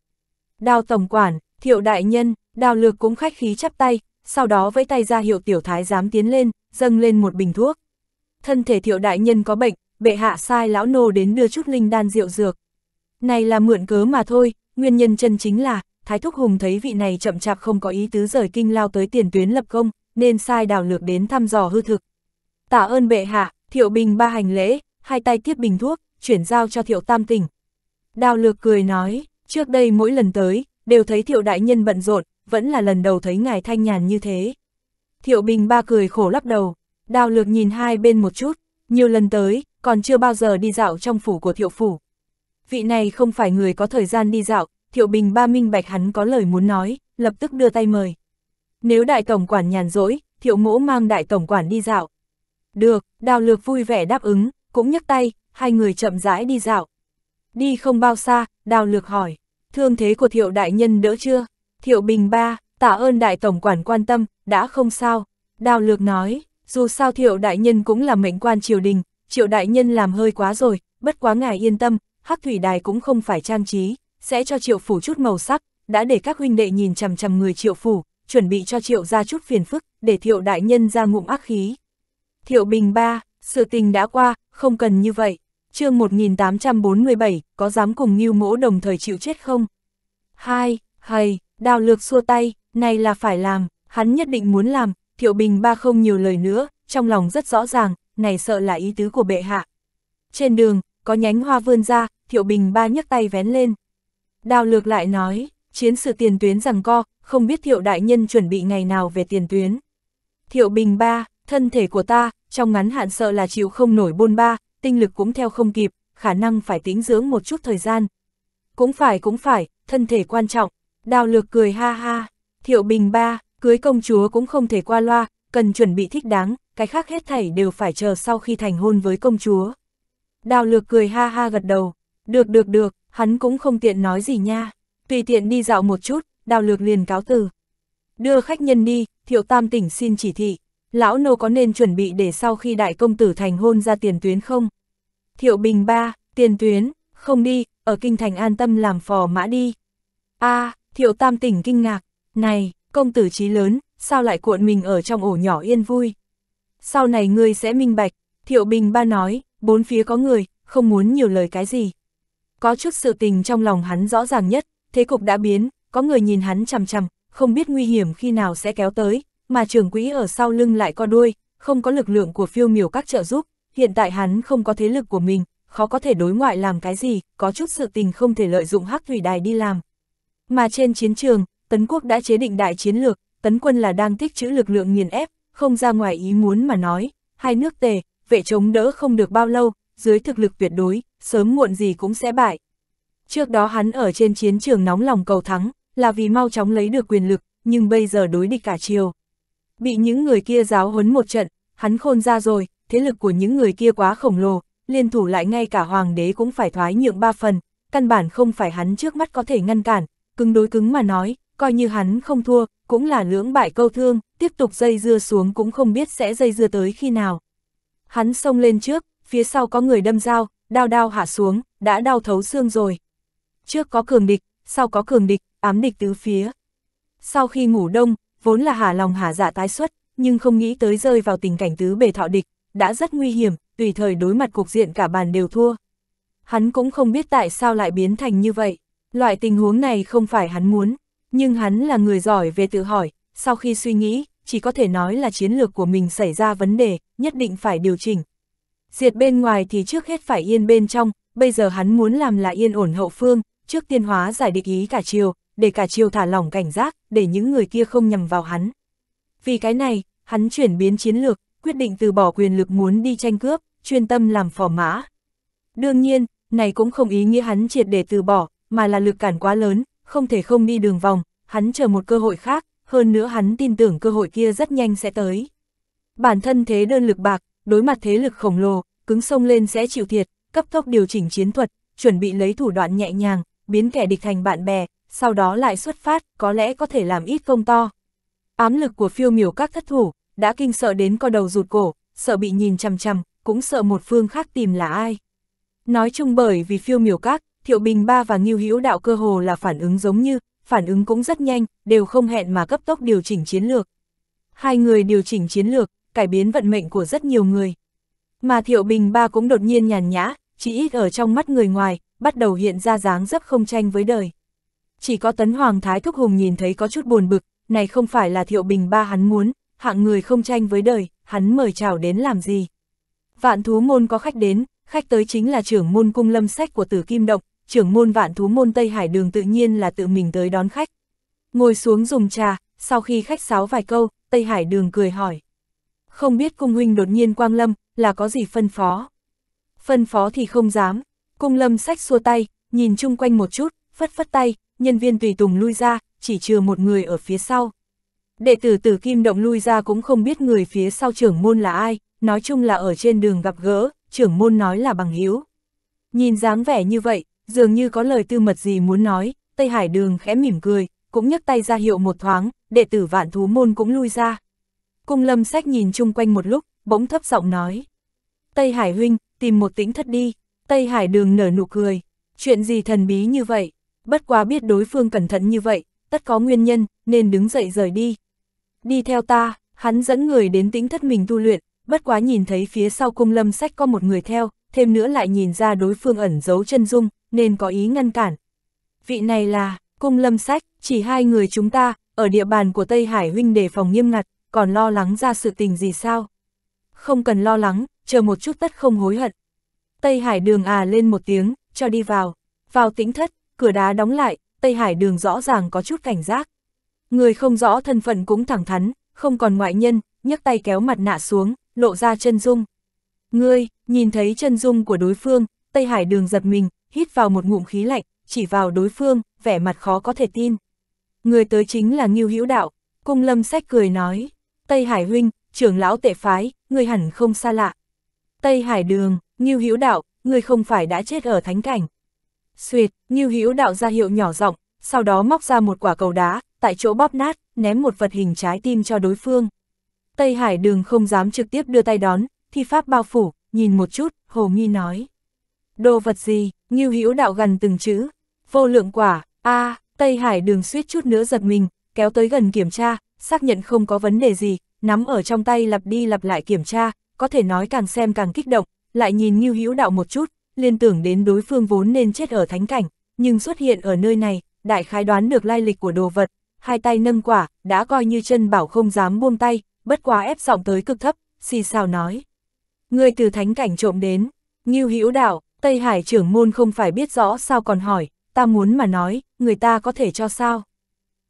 Đào tổng quản, thiệu đại nhân, đào lược cũng khách khí chắp tay, sau đó vẫy tay ra hiệu tiểu thái dám tiến lên, dâng lên một bình thuốc. Thân thể thiệu đại nhân có bệnh, bệ hạ sai lão nô đến đưa chút linh đan rượu dược. Này là mượn cớ mà thôi, nguyên nhân chân chính là, Thái Thúc Hùng thấy vị này chậm chạp không có ý tứ rời kinh lao tới tiền tuyến lập công, nên sai đảo lược đến thăm dò hư thực. Tạ ơn bệ hạ, thiệu bình ba hành lễ, hai tay tiếp bình thuốc, chuyển giao cho thiệu tam tỉnh. Đào lược cười nói, trước đây mỗi lần tới, đều thấy thiệu đại nhân bận rộn, vẫn là lần đầu thấy ngài thanh nhàn như thế. Thiệu bình ba cười khổ lắc đầu, đào lược nhìn hai bên một chút, nhiều lần tới, còn chưa bao giờ đi dạo trong phủ của thiệu phủ. Vị này không phải người có thời gian đi dạo, thiệu bình ba minh bạch hắn có lời muốn nói, lập tức đưa tay mời. Nếu đại tổng quản nhàn rỗi, thiệu mỗ mang đại tổng quản đi dạo. Được, đào lược vui vẻ đáp ứng, cũng nhấc tay, hai người chậm rãi đi dạo. Đi không bao xa, đào lược hỏi, thương thế của thiệu đại nhân đỡ chưa? Thiệu bình ba, tạ ơn đại tổng quản quan tâm, đã không sao. Đào lược nói, dù sao thiệu đại nhân cũng là mệnh quan triều đình, triệu đại nhân làm hơi quá rồi, bất quá ngài yên tâm, hắc thủy đài cũng không phải trang trí, sẽ cho triệu phủ chút màu sắc, đã để các huynh đệ nhìn chằm chằm người triệu phủ, chuẩn bị cho triệu ra chút phiền phức, để thiệu đại nhân ra ngụm ác khí. Thiệu bình ba, sự tình đã qua, không cần như vậy. chương 1847, có dám cùng nghiêu mỗ đồng thời chịu chết không? Hai, hay, đào lược xua tay, này là phải làm, hắn nhất định muốn làm, thiệu bình ba không nhiều lời nữa, trong lòng rất rõ ràng, này sợ là ý tứ của bệ hạ. Trên đường, có nhánh hoa vươn ra, thiệu bình ba nhấc tay vén lên. Đào lược lại nói, chiến sự tiền tuyến rằng co, không biết thiệu đại nhân chuẩn bị ngày nào về tiền tuyến. Thiệu bình ba, thân thể của ta, trong ngắn hạn sợ là chịu không nổi bôn ba, tinh lực cũng theo không kịp, khả năng phải tính dưỡng một chút thời gian. Cũng phải cũng phải, thân thể quan trọng. Đào lược cười ha ha, thiệu bình ba, cưới công chúa cũng không thể qua loa, cần chuẩn bị thích đáng, cái khác hết thảy đều phải chờ sau khi thành hôn với công chúa. Đào lược cười ha ha gật đầu, được được được, hắn cũng không tiện nói gì nha, tùy tiện đi dạo một chút, đào lược liền cáo từ. Đưa khách nhân đi, thiệu tam tỉnh xin chỉ thị, lão nô có nên chuẩn bị để sau khi đại công tử thành hôn ra tiền tuyến không? Thiệu bình ba, tiền tuyến, không đi, ở kinh thành an tâm làm phò mã đi. a à, thiệu tam tỉnh kinh ngạc, này, công tử trí lớn, sao lại cuộn mình ở trong ổ nhỏ yên vui. Sau này ngươi sẽ minh bạch, Thiệu Bình ba nói, bốn phía có người, không muốn nhiều lời cái gì. Có chút sự tình trong lòng hắn rõ ràng nhất, thế cục đã biến, có người nhìn hắn chằm chằm, không biết nguy hiểm khi nào sẽ kéo tới, mà trưởng quỹ ở sau lưng lại co đuôi, không có lực lượng của phiêu miểu các trợ giúp, hiện tại hắn không có thế lực của mình, khó có thể đối ngoại làm cái gì, có chút sự tình không thể lợi dụng hắc thủy đài đi làm. Mà trên chiến trường, Tấn Quốc đã chế định đại chiến lược, tấn quân là đang tích trữ lực lượng nghiền ép, không ra ngoài ý muốn mà nói, hai nước tề, vệ chống đỡ không được bao lâu, dưới thực lực tuyệt đối, sớm muộn gì cũng sẽ bại. Trước đó hắn ở trên chiến trường nóng lòng cầu thắng, là vì mau chóng lấy được quyền lực, nhưng bây giờ đối địch cả chiều. Bị những người kia giáo huấn một trận, hắn khôn ra rồi, thế lực của những người kia quá khổng lồ, liên thủ lại ngay cả hoàng đế cũng phải thoái nhượng ba phần, căn bản không phải hắn trước mắt có thể ngăn cản, cứng đối cứng mà nói, coi như hắn không thua, cũng là lưỡng bại câu thương, tiếp tục dây dưa xuống cũng không biết sẽ dây dưa tới khi nào. Hắn xông lên trước, phía sau có người đâm dao, đao đao hạ xuống, đã đau thấu xương rồi. Trước có cường địch, sau có cường địch, ám địch tứ phía. Sau khi ngủ đông, vốn là hà lòng hà dạ tái xuất, nhưng không nghĩ tới rơi vào tình cảnh tứ bề thọ địch, đã rất nguy hiểm, tùy thời đối mặt cục diện cả bàn đều thua. Hắn cũng không biết tại sao lại biến thành như vậy, loại tình huống này không phải hắn muốn, nhưng hắn là người giỏi về tự hỏi, sau khi suy nghĩ, chỉ có thể nói là chiến lược của mình xảy ra vấn đề, nhất định phải điều chỉnh. Diệt bên ngoài thì trước hết phải yên bên trong, bây giờ hắn muốn làm là yên ổn hậu phương, trước tiên hóa giải địch ý cả chiều, để cả chiều thả lỏng cảnh giác, để những người kia không nhầm vào hắn. Vì cái này, hắn chuyển biến chiến lược, quyết định từ bỏ quyền lực muốn đi tranh cướp, chuyên tâm làm phò mã. Đương nhiên, này cũng không ý nghĩa hắn triệt để từ bỏ, mà là lực cản quá lớn, không thể không đi đường vòng, hắn chờ một cơ hội khác, hơn nữa hắn tin tưởng cơ hội kia rất nhanh sẽ tới. Bản thân thế đơn lực bạc, đối mặt thế lực khổng lồ, cứng sông lên sẽ chịu thiệt, cấp tốc điều chỉnh chiến thuật, chuẩn bị lấy thủ đoạn nhẹ nhàng, biến kẻ địch thành bạn bè, sau đó lại xuất phát, có lẽ có thể làm ít công to. Ám lực của phiêu miểu các thất thủ, đã kinh sợ đến co đầu rụt cổ, sợ bị nhìn chằm chằm, cũng sợ một phương khác tìm là ai. Nói chung bởi vì phiêu miểu các, Thiệu Bình Ba và Ngưu Hữu Đạo cơ hồ là phản ứng giống như, phản ứng cũng rất nhanh, đều không hẹn mà cấp tốc điều chỉnh chiến lược. Hai người điều chỉnh chiến lược, cải biến vận mệnh của rất nhiều người. Mà Thiệu Bình Ba cũng đột nhiên nhàn nhã, chỉ ít ở trong mắt người ngoài, bắt đầu hiện ra dáng dấp không tranh với đời. Chỉ có Tấn Hoàng Thái Thúc Hùng nhìn thấy có chút buồn bực, này không phải là Thiệu Bình Ba hắn muốn, hạng người không tranh với đời, hắn mời chào đến làm gì. Vạn thú môn có khách đến, khách tới chính là trưởng môn cung lâm sách của tử kim động, trưởng môn vạn thú môn Tây Hải đường tự nhiên là tự mình tới đón khách. Ngồi xuống dùng trà, sau khi khách sáo vài câu, Tây Hải đường cười hỏi. Không biết cung huynh đột nhiên quang lâm, là có gì phân phó? Phân phó thì không dám, cung lâm sách xua tay, nhìn chung quanh một chút, phất phất tay, nhân viên tùy tùng lui ra, chỉ trừ một người ở phía sau. Đệ tử tử kim động lui ra cũng không biết người phía sau trưởng môn là ai, nói chung là ở trên đường gặp gỡ, trưởng môn nói là bằng hiếu. Nhìn dáng vẻ như vậy, dường như có lời tư mật gì muốn nói, Tây Hải Đường khẽ mỉm cười, cũng nhấc tay ra hiệu một thoáng, đệ tử vạn thú môn cũng lui ra. Cung lâm sách nhìn chung quanh một lúc, bỗng thấp giọng nói. Tây Hải huynh, tìm một tĩnh thất đi, Tây Hải Đường nở nụ cười, chuyện gì thần bí như vậy, bất quá biết đối phương cẩn thận như vậy, tất có nguyên nhân, nên đứng dậy rời đi. Đi theo ta, hắn dẫn người đến tĩnh thất mình tu luyện, bất quá nhìn thấy phía sau cung lâm sách có một người theo, thêm nữa lại nhìn ra đối phương ẩn giấu chân dung, nên có ý ngăn cản. Vị này là, cung lâm sách, chỉ hai người chúng ta, ở địa bàn của Tây Hải huynh đề phòng nghiêm ngặt, còn lo lắng ra sự tình gì sao? Không cần lo lắng, chờ một chút tất không hối hận. Tây Hải đường à lên một tiếng, cho đi vào. Vào tĩnh thất, cửa đá đóng lại, Tây Hải đường rõ ràng có chút cảnh giác. Người không rõ thân phận cũng thẳng thắn, không còn ngoại nhân, nhấc tay kéo mặt nạ xuống, lộ ra chân dung. Ngươi, nhìn thấy chân dung của đối phương, Tây Hải đường giật mình, hít vào một ngụm khí lạnh, chỉ vào đối phương, vẻ mặt khó có thể tin. Người tới chính là Ngưu Hữu Đạo, Cung Lâm Sách cười nói, Tây Hải huynh, trưởng lão tệ phái, người hẳn không xa lạ. Tây Hải Đường, Ngưu Hữu Đạo, người không phải đã chết ở thánh cảnh. Xuyệt, Ngưu Hữu Đạo ra hiệu nhỏ giọng, sau đó móc ra một quả cầu đá, tại chỗ bóp nát, ném một vật hình trái tim cho đối phương. Tây Hải Đường không dám trực tiếp đưa tay đón, thi pháp bao phủ, nhìn một chút, Hồ Nghi nói đồ vật gì, Ngưu Hữu đạo gần từng chữ, vô lượng quả, a à, Tây Hải đường suýt chút nữa giật mình, kéo tới gần kiểm tra, xác nhận không có vấn đề gì, nắm ở trong tay lặp đi lặp lại kiểm tra, có thể nói càng xem càng kích động, lại nhìn Ngưu Hữu đạo một chút, liên tưởng đến đối phương vốn nên chết ở thánh cảnh, nhưng xuất hiện ở nơi này, đại khái đoán được lai lịch của đồ vật, hai tay nâng quả, đã coi như chân bảo không dám buông tay, bất quá ép giọng tới cực thấp, xì sao nói. Người từ thánh cảnh trộm đến, Ngưu Hữu đạo, Tây Hải trưởng môn không phải biết rõ sao còn hỏi, ta muốn mà nói, người ta có thể cho sao?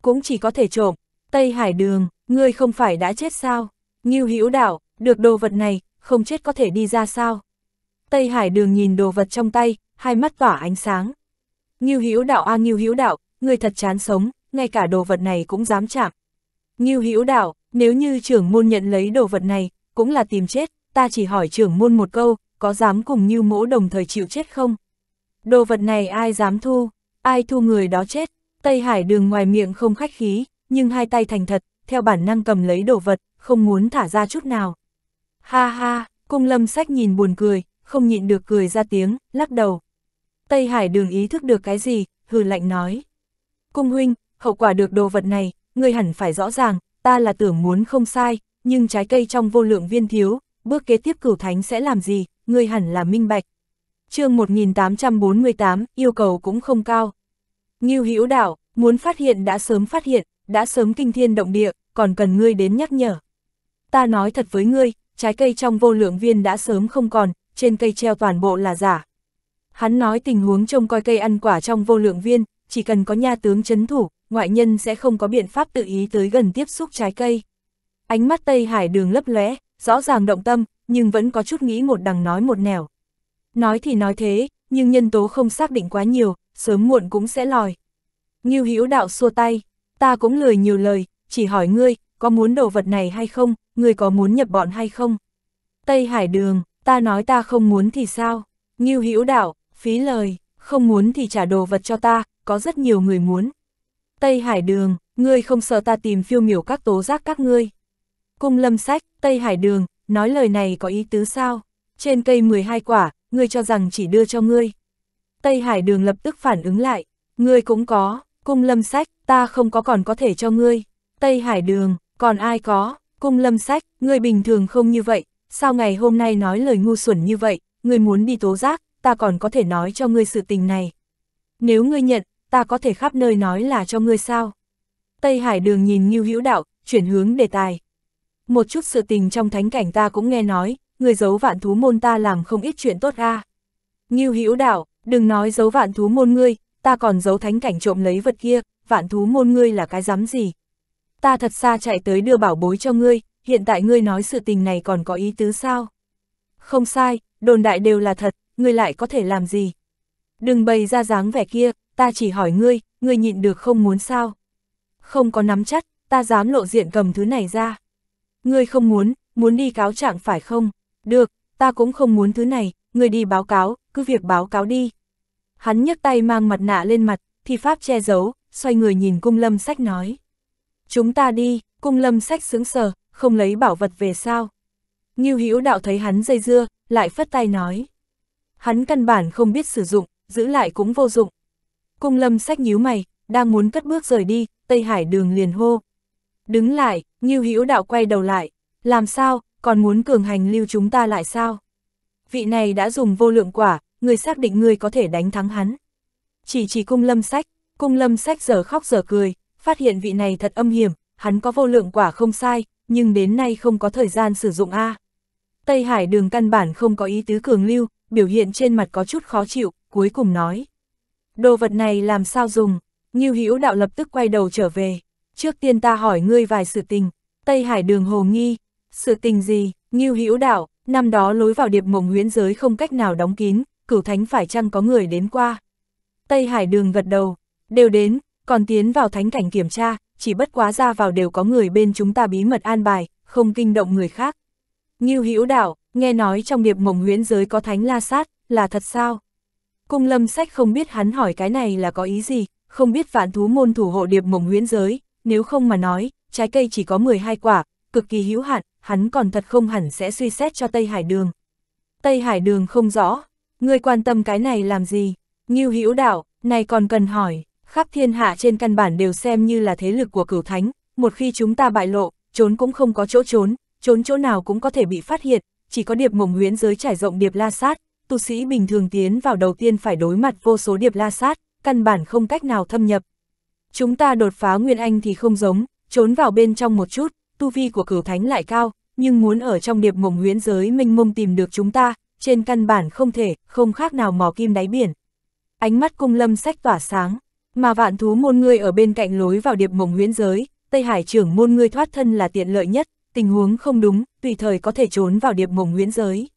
Cũng chỉ có thể trộm, Tây Hải đường, ngươi không phải đã chết sao? Ngưu Hữu Đạo, được đồ vật này, không chết có thể đi ra sao? Tây Hải đường nhìn đồ vật trong tay, hai mắt tỏa ánh sáng. Ngưu Hữu Đạo a à, Ngưu Hữu Đạo, ngươi thật chán sống, ngay cả đồ vật này cũng dám chạm. Ngưu Hữu Đạo, nếu như trưởng môn nhận lấy đồ vật này, cũng là tìm chết, ta chỉ hỏi trưởng môn một câu, có dám cùng như mỗ đồng thời chịu chết không? Đồ vật này ai dám thu, ai thu người đó chết. Tây Hải đường ngoài miệng không khách khí, nhưng hai tay thành thật, theo bản năng cầm lấy đồ vật, không muốn thả ra chút nào. Ha ha, cung lâm sách nhìn buồn cười, không nhịn được cười ra tiếng, lắc đầu. Tây Hải đường ý thức được cái gì, hừ lạnh nói. Cung huynh, hậu quả được đồ vật này, ngươi hẳn phải rõ ràng, ta là tưởng muốn không sai, nhưng trái cây trong vô lượng viên thiếu, bước kế tiếp cửu thánh sẽ làm gì, ngươi hẳn là minh bạch. chương 1848, yêu cầu cũng không cao. Ngưu Hữu Đạo, muốn phát hiện đã sớm phát hiện, đã sớm kinh thiên động địa, còn cần ngươi đến nhắc nhở. Ta nói thật với ngươi, trái cây trong vô lượng viên đã sớm không còn, trên cây treo toàn bộ là giả. Hắn nói tình huống trông coi cây ăn quả trong vô lượng viên, chỉ cần có nha tướng chấn thủ, ngoại nhân sẽ không có biện pháp tự ý tới gần tiếp xúc trái cây. Ánh mắt Tây Hải đường lấp lóe, rõ ràng động tâm, nhưng vẫn có chút nghĩ một đằng nói một nẻo. Nói thì nói thế, nhưng nhân tố không xác định quá nhiều, sớm muộn cũng sẽ lòi. Ngưu Hữu đạo xua tay, ta cũng lười nhiều lời, chỉ hỏi ngươi, có muốn đồ vật này hay không, ngươi có muốn nhập bọn hay không? Tây Hải Đường, ta nói ta không muốn thì sao? Ngưu Hữu đạo, phí lời, không muốn thì trả đồ vật cho ta, có rất nhiều người muốn. Tây Hải Đường, ngươi không sợ ta tìm phiêu miểu các tố giác các ngươi. Cung lâm sách, Tây Hải Đường, nói lời này có ý tứ sao? Trên cây 12 quả, ngươi cho rằng chỉ đưa cho ngươi. Tây Hải đường lập tức phản ứng lại, ngươi cũng có, cung lâm sách, ta không có còn có thể cho ngươi. Tây Hải đường, còn ai có, cung lâm sách, ngươi bình thường không như vậy, sao ngày hôm nay nói lời ngu xuẩn như vậy, ngươi muốn đi tố giác, ta còn có thể nói cho ngươi sự tình này. Nếu ngươi nhận, ta có thể khắp nơi nói là cho ngươi sao. Tây Hải đường nhìn như hữu đạo, chuyển hướng đề tài, một chút sự tình trong thánh cảnh ta cũng nghe nói, người giấu vạn thú môn ta làm không ít chuyện tốt a. À. Ngưu Hữu Đạo, đừng nói giấu vạn thú môn ngươi, ta còn giấu thánh cảnh trộm lấy vật kia, vạn thú môn ngươi là cái dám gì? Ta thật xa chạy tới đưa bảo bối cho ngươi, hiện tại ngươi nói sự tình này còn có ý tứ sao? Không sai, đồn đại đều là thật, ngươi lại có thể làm gì? Đừng bày ra dáng vẻ kia, ta chỉ hỏi ngươi, ngươi nhịn được không muốn sao? Không có nắm chắc, ta dám lộ diện cầm thứ này ra ngươi không muốn, muốn đi cáo trạng phải không? Được, ta cũng không muốn thứ này, ngươi đi báo cáo, cứ việc báo cáo đi. Hắn nhấc tay mang mặt nạ lên mặt, thì pháp che giấu, xoay người nhìn cung lâm sách nói. Chúng ta đi, cung lâm sách sướng sờ, không lấy bảo vật về sao. Nghiêu Hữu đạo thấy hắn dây dưa, lại phất tay nói. Hắn căn bản không biết sử dụng, giữ lại cũng vô dụng. Cung lâm sách nhíu mày, đang muốn cất bước rời đi, Tây Hải đường liền hô. Đứng lại, Ngưu Hữu Đạo quay đầu lại, làm sao, còn muốn cường hành lưu chúng ta lại sao? Vị này đã dùng vô lượng quả, người xác định người có thể đánh thắng hắn. Chỉ chỉ cung lâm sách, cung lâm sách giờ khóc giờ cười, phát hiện vị này thật âm hiểm, hắn có vô lượng quả không sai, nhưng đến nay không có thời gian sử dụng A. Tây Hải đường căn bản không có ý tứ cường lưu, biểu hiện trên mặt có chút khó chịu, cuối cùng nói. Đồ vật này làm sao dùng, Ngưu Hữu Đạo lập tức quay đầu trở về trước tiên ta hỏi ngươi vài sự tình, Tây Hải đường hồ nghi, sự tình gì, Ngưu Hữu Đạo, năm đó lối vào điệp mộng huyễn giới không cách nào đóng kín, cửu thánh phải chăng có người đến qua. Tây Hải đường gật đầu, đều đến, còn tiến vào thánh cảnh kiểm tra, chỉ bất quá ra vào đều có người bên chúng ta bí mật an bài, không kinh động người khác. Ngưu Hữu Đạo, nghe nói trong điệp mộng huyễn giới có thánh la sát, là thật sao? Cung lâm sách không biết hắn hỏi cái này là có ý gì, không biết vạn thú môn thủ hộ điệp mộng huyễn giới, nếu không mà nói, trái cây chỉ có 12 quả, cực kỳ hữu hạn, hắn còn thật không hẳn sẽ suy xét cho Tây Hải Đường. Tây Hải Đường không rõ, ngươi quan tâm cái này làm gì? Như Hữu Đạo, này còn cần hỏi, khắp thiên hạ trên căn bản đều xem như là thế lực của cửu thánh, một khi chúng ta bại lộ, trốn cũng không có chỗ trốn, trốn chỗ nào cũng có thể bị phát hiện, chỉ có điệp mộng huyễn giới trải rộng điệp la sát, tu sĩ bình thường tiến vào đầu tiên phải đối mặt vô số điệp la sát, căn bản không cách nào thâm nhập, Chúng ta đột phá Nguyên Anh thì không giống, trốn vào bên trong một chút, tu vi của cửu thánh lại cao, nhưng muốn ở trong điệp mộng huyễn giới minh mông tìm được chúng ta, trên căn bản không thể, không khác nào mò kim đáy biển. Ánh mắt cung lâm sách tỏa sáng, mà vạn thú môn ngươi ở bên cạnh lối vào điệp mộng huyễn giới, Tây Hải trưởng môn ngươi thoát thân là tiện lợi nhất, tình huống không đúng, tùy thời có thể trốn vào điệp mộng huyễn giới.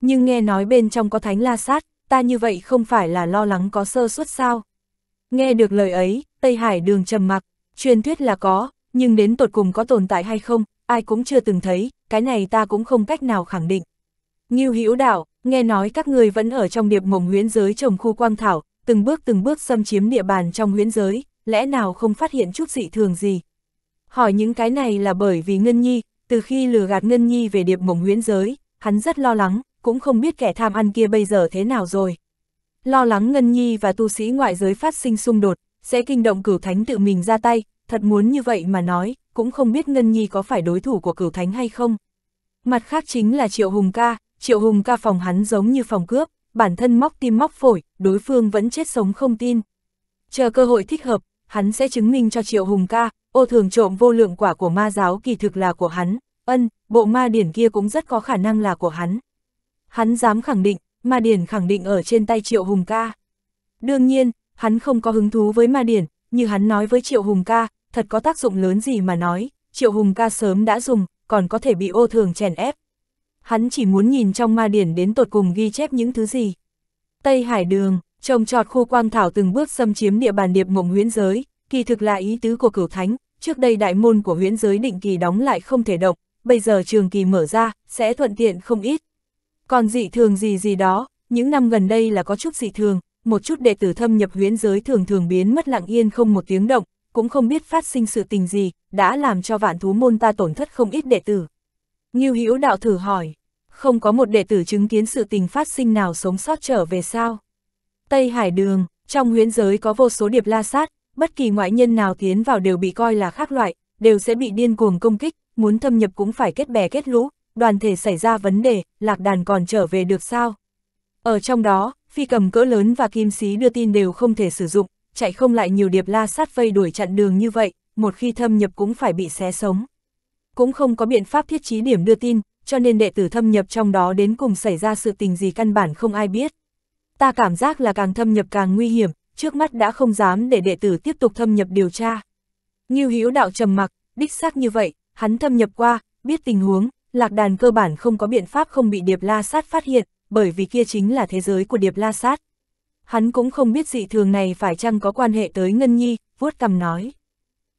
Nhưng nghe nói bên trong có thánh la sát, ta như vậy không phải là lo lắng có sơ suất sao? Nghe được lời ấy, Tây Hải đường trầm mặc, truyền thuyết là có, nhưng đến tột cùng có tồn tại hay không, ai cũng chưa từng thấy, cái này ta cũng không cách nào khẳng định. Ngưu Hữu Đạo, nghe nói các người vẫn ở trong điệp mộng huyễn giới trồng khu quang thảo, từng bước từng bước xâm chiếm địa bàn trong huyễn giới, lẽ nào không phát hiện chút dị thường gì? Hỏi những cái này là bởi vì Ngân Nhi, từ khi lừa gạt Ngân Nhi về điệp mộng huyễn giới, hắn rất lo lắng, cũng không biết kẻ tham ăn kia bây giờ thế nào rồi lo lắng Ngân Nhi và tu sĩ ngoại giới phát sinh xung đột, sẽ kinh động cửu thánh tự mình ra tay, thật muốn như vậy mà nói, cũng không biết Ngân Nhi có phải đối thủ của cửu thánh hay không. Mặt khác chính là Triệu Hùng ca, Triệu Hùng ca phòng hắn giống như phòng cướp, bản thân móc tim móc phổi, đối phương vẫn chết sống không tin. Chờ cơ hội thích hợp, hắn sẽ chứng minh cho Triệu Hùng ca, ô thường trộm vô lượng quả của ma giáo kỳ thực là của hắn, ân, bộ ma điển kia cũng rất có khả năng là của hắn. Hắn dám khẳng định, Ma Điển khẳng định ở trên tay Triệu Hùng ca. Đương nhiên, hắn không có hứng thú với Ma Điển, như hắn nói với Triệu Hùng ca, thật có tác dụng lớn gì mà nói, Triệu Hùng ca sớm đã dùng, còn có thể bị ô thường chèn ép. Hắn chỉ muốn nhìn trong Ma Điển đến tột cùng ghi chép những thứ gì. Tây Hải Đường, trồng trọt khu quang thảo từng bước xâm chiếm địa bàn điệp mộng huyễn giới, kỳ thực là ý tứ của cửu thánh, trước đây đại môn của huyễn giới định kỳ đóng lại không thể động, bây giờ trường kỳ mở ra, sẽ thuận tiện không ít. Còn dị thường gì gì đó, những năm gần đây là có chút dị thường, một chút đệ tử thâm nhập huyễn giới thường thường biến mất lặng yên không một tiếng động, cũng không biết phát sinh sự tình gì, đã làm cho vạn thú môn ta tổn thất không ít đệ tử. Ngưu Hữu đạo thử hỏi, không có một đệ tử chứng kiến sự tình phát sinh nào sống sót trở về sao? Tây Hải Đường, trong huyễn giới có vô số điệp la sát, bất kỳ ngoại nhân nào tiến vào đều bị coi là khác loại, đều sẽ bị điên cuồng công kích, muốn thâm nhập cũng phải kết bè kết lũ, đoàn thể xảy ra vấn đề, lạc đàn còn trở về được sao? Ở trong đó, phi cầm cỡ lớn và kim sĩ đưa tin đều không thể sử dụng, chạy không lại nhiều điệp la sát vây đuổi chặn đường như vậy, một khi thâm nhập cũng phải bị xé sống. Cũng không có biện pháp thiết trí điểm đưa tin, cho nên đệ tử thâm nhập trong đó đến cùng xảy ra sự tình gì căn bản không ai biết. Ta cảm giác là càng thâm nhập càng nguy hiểm, trước mắt đã không dám để đệ tử tiếp tục thâm nhập điều tra. như hiếu đạo trầm mặc, đích xác như vậy, hắn thâm nhập qua, biết tình huống, lạc đàn cơ bản không có biện pháp không bị Điệp La Sát phát hiện, bởi vì kia chính là thế giới của Điệp La Sát. Hắn cũng không biết dị thường này phải chăng có quan hệ tới Ngân Nhi, vuốt cầm nói.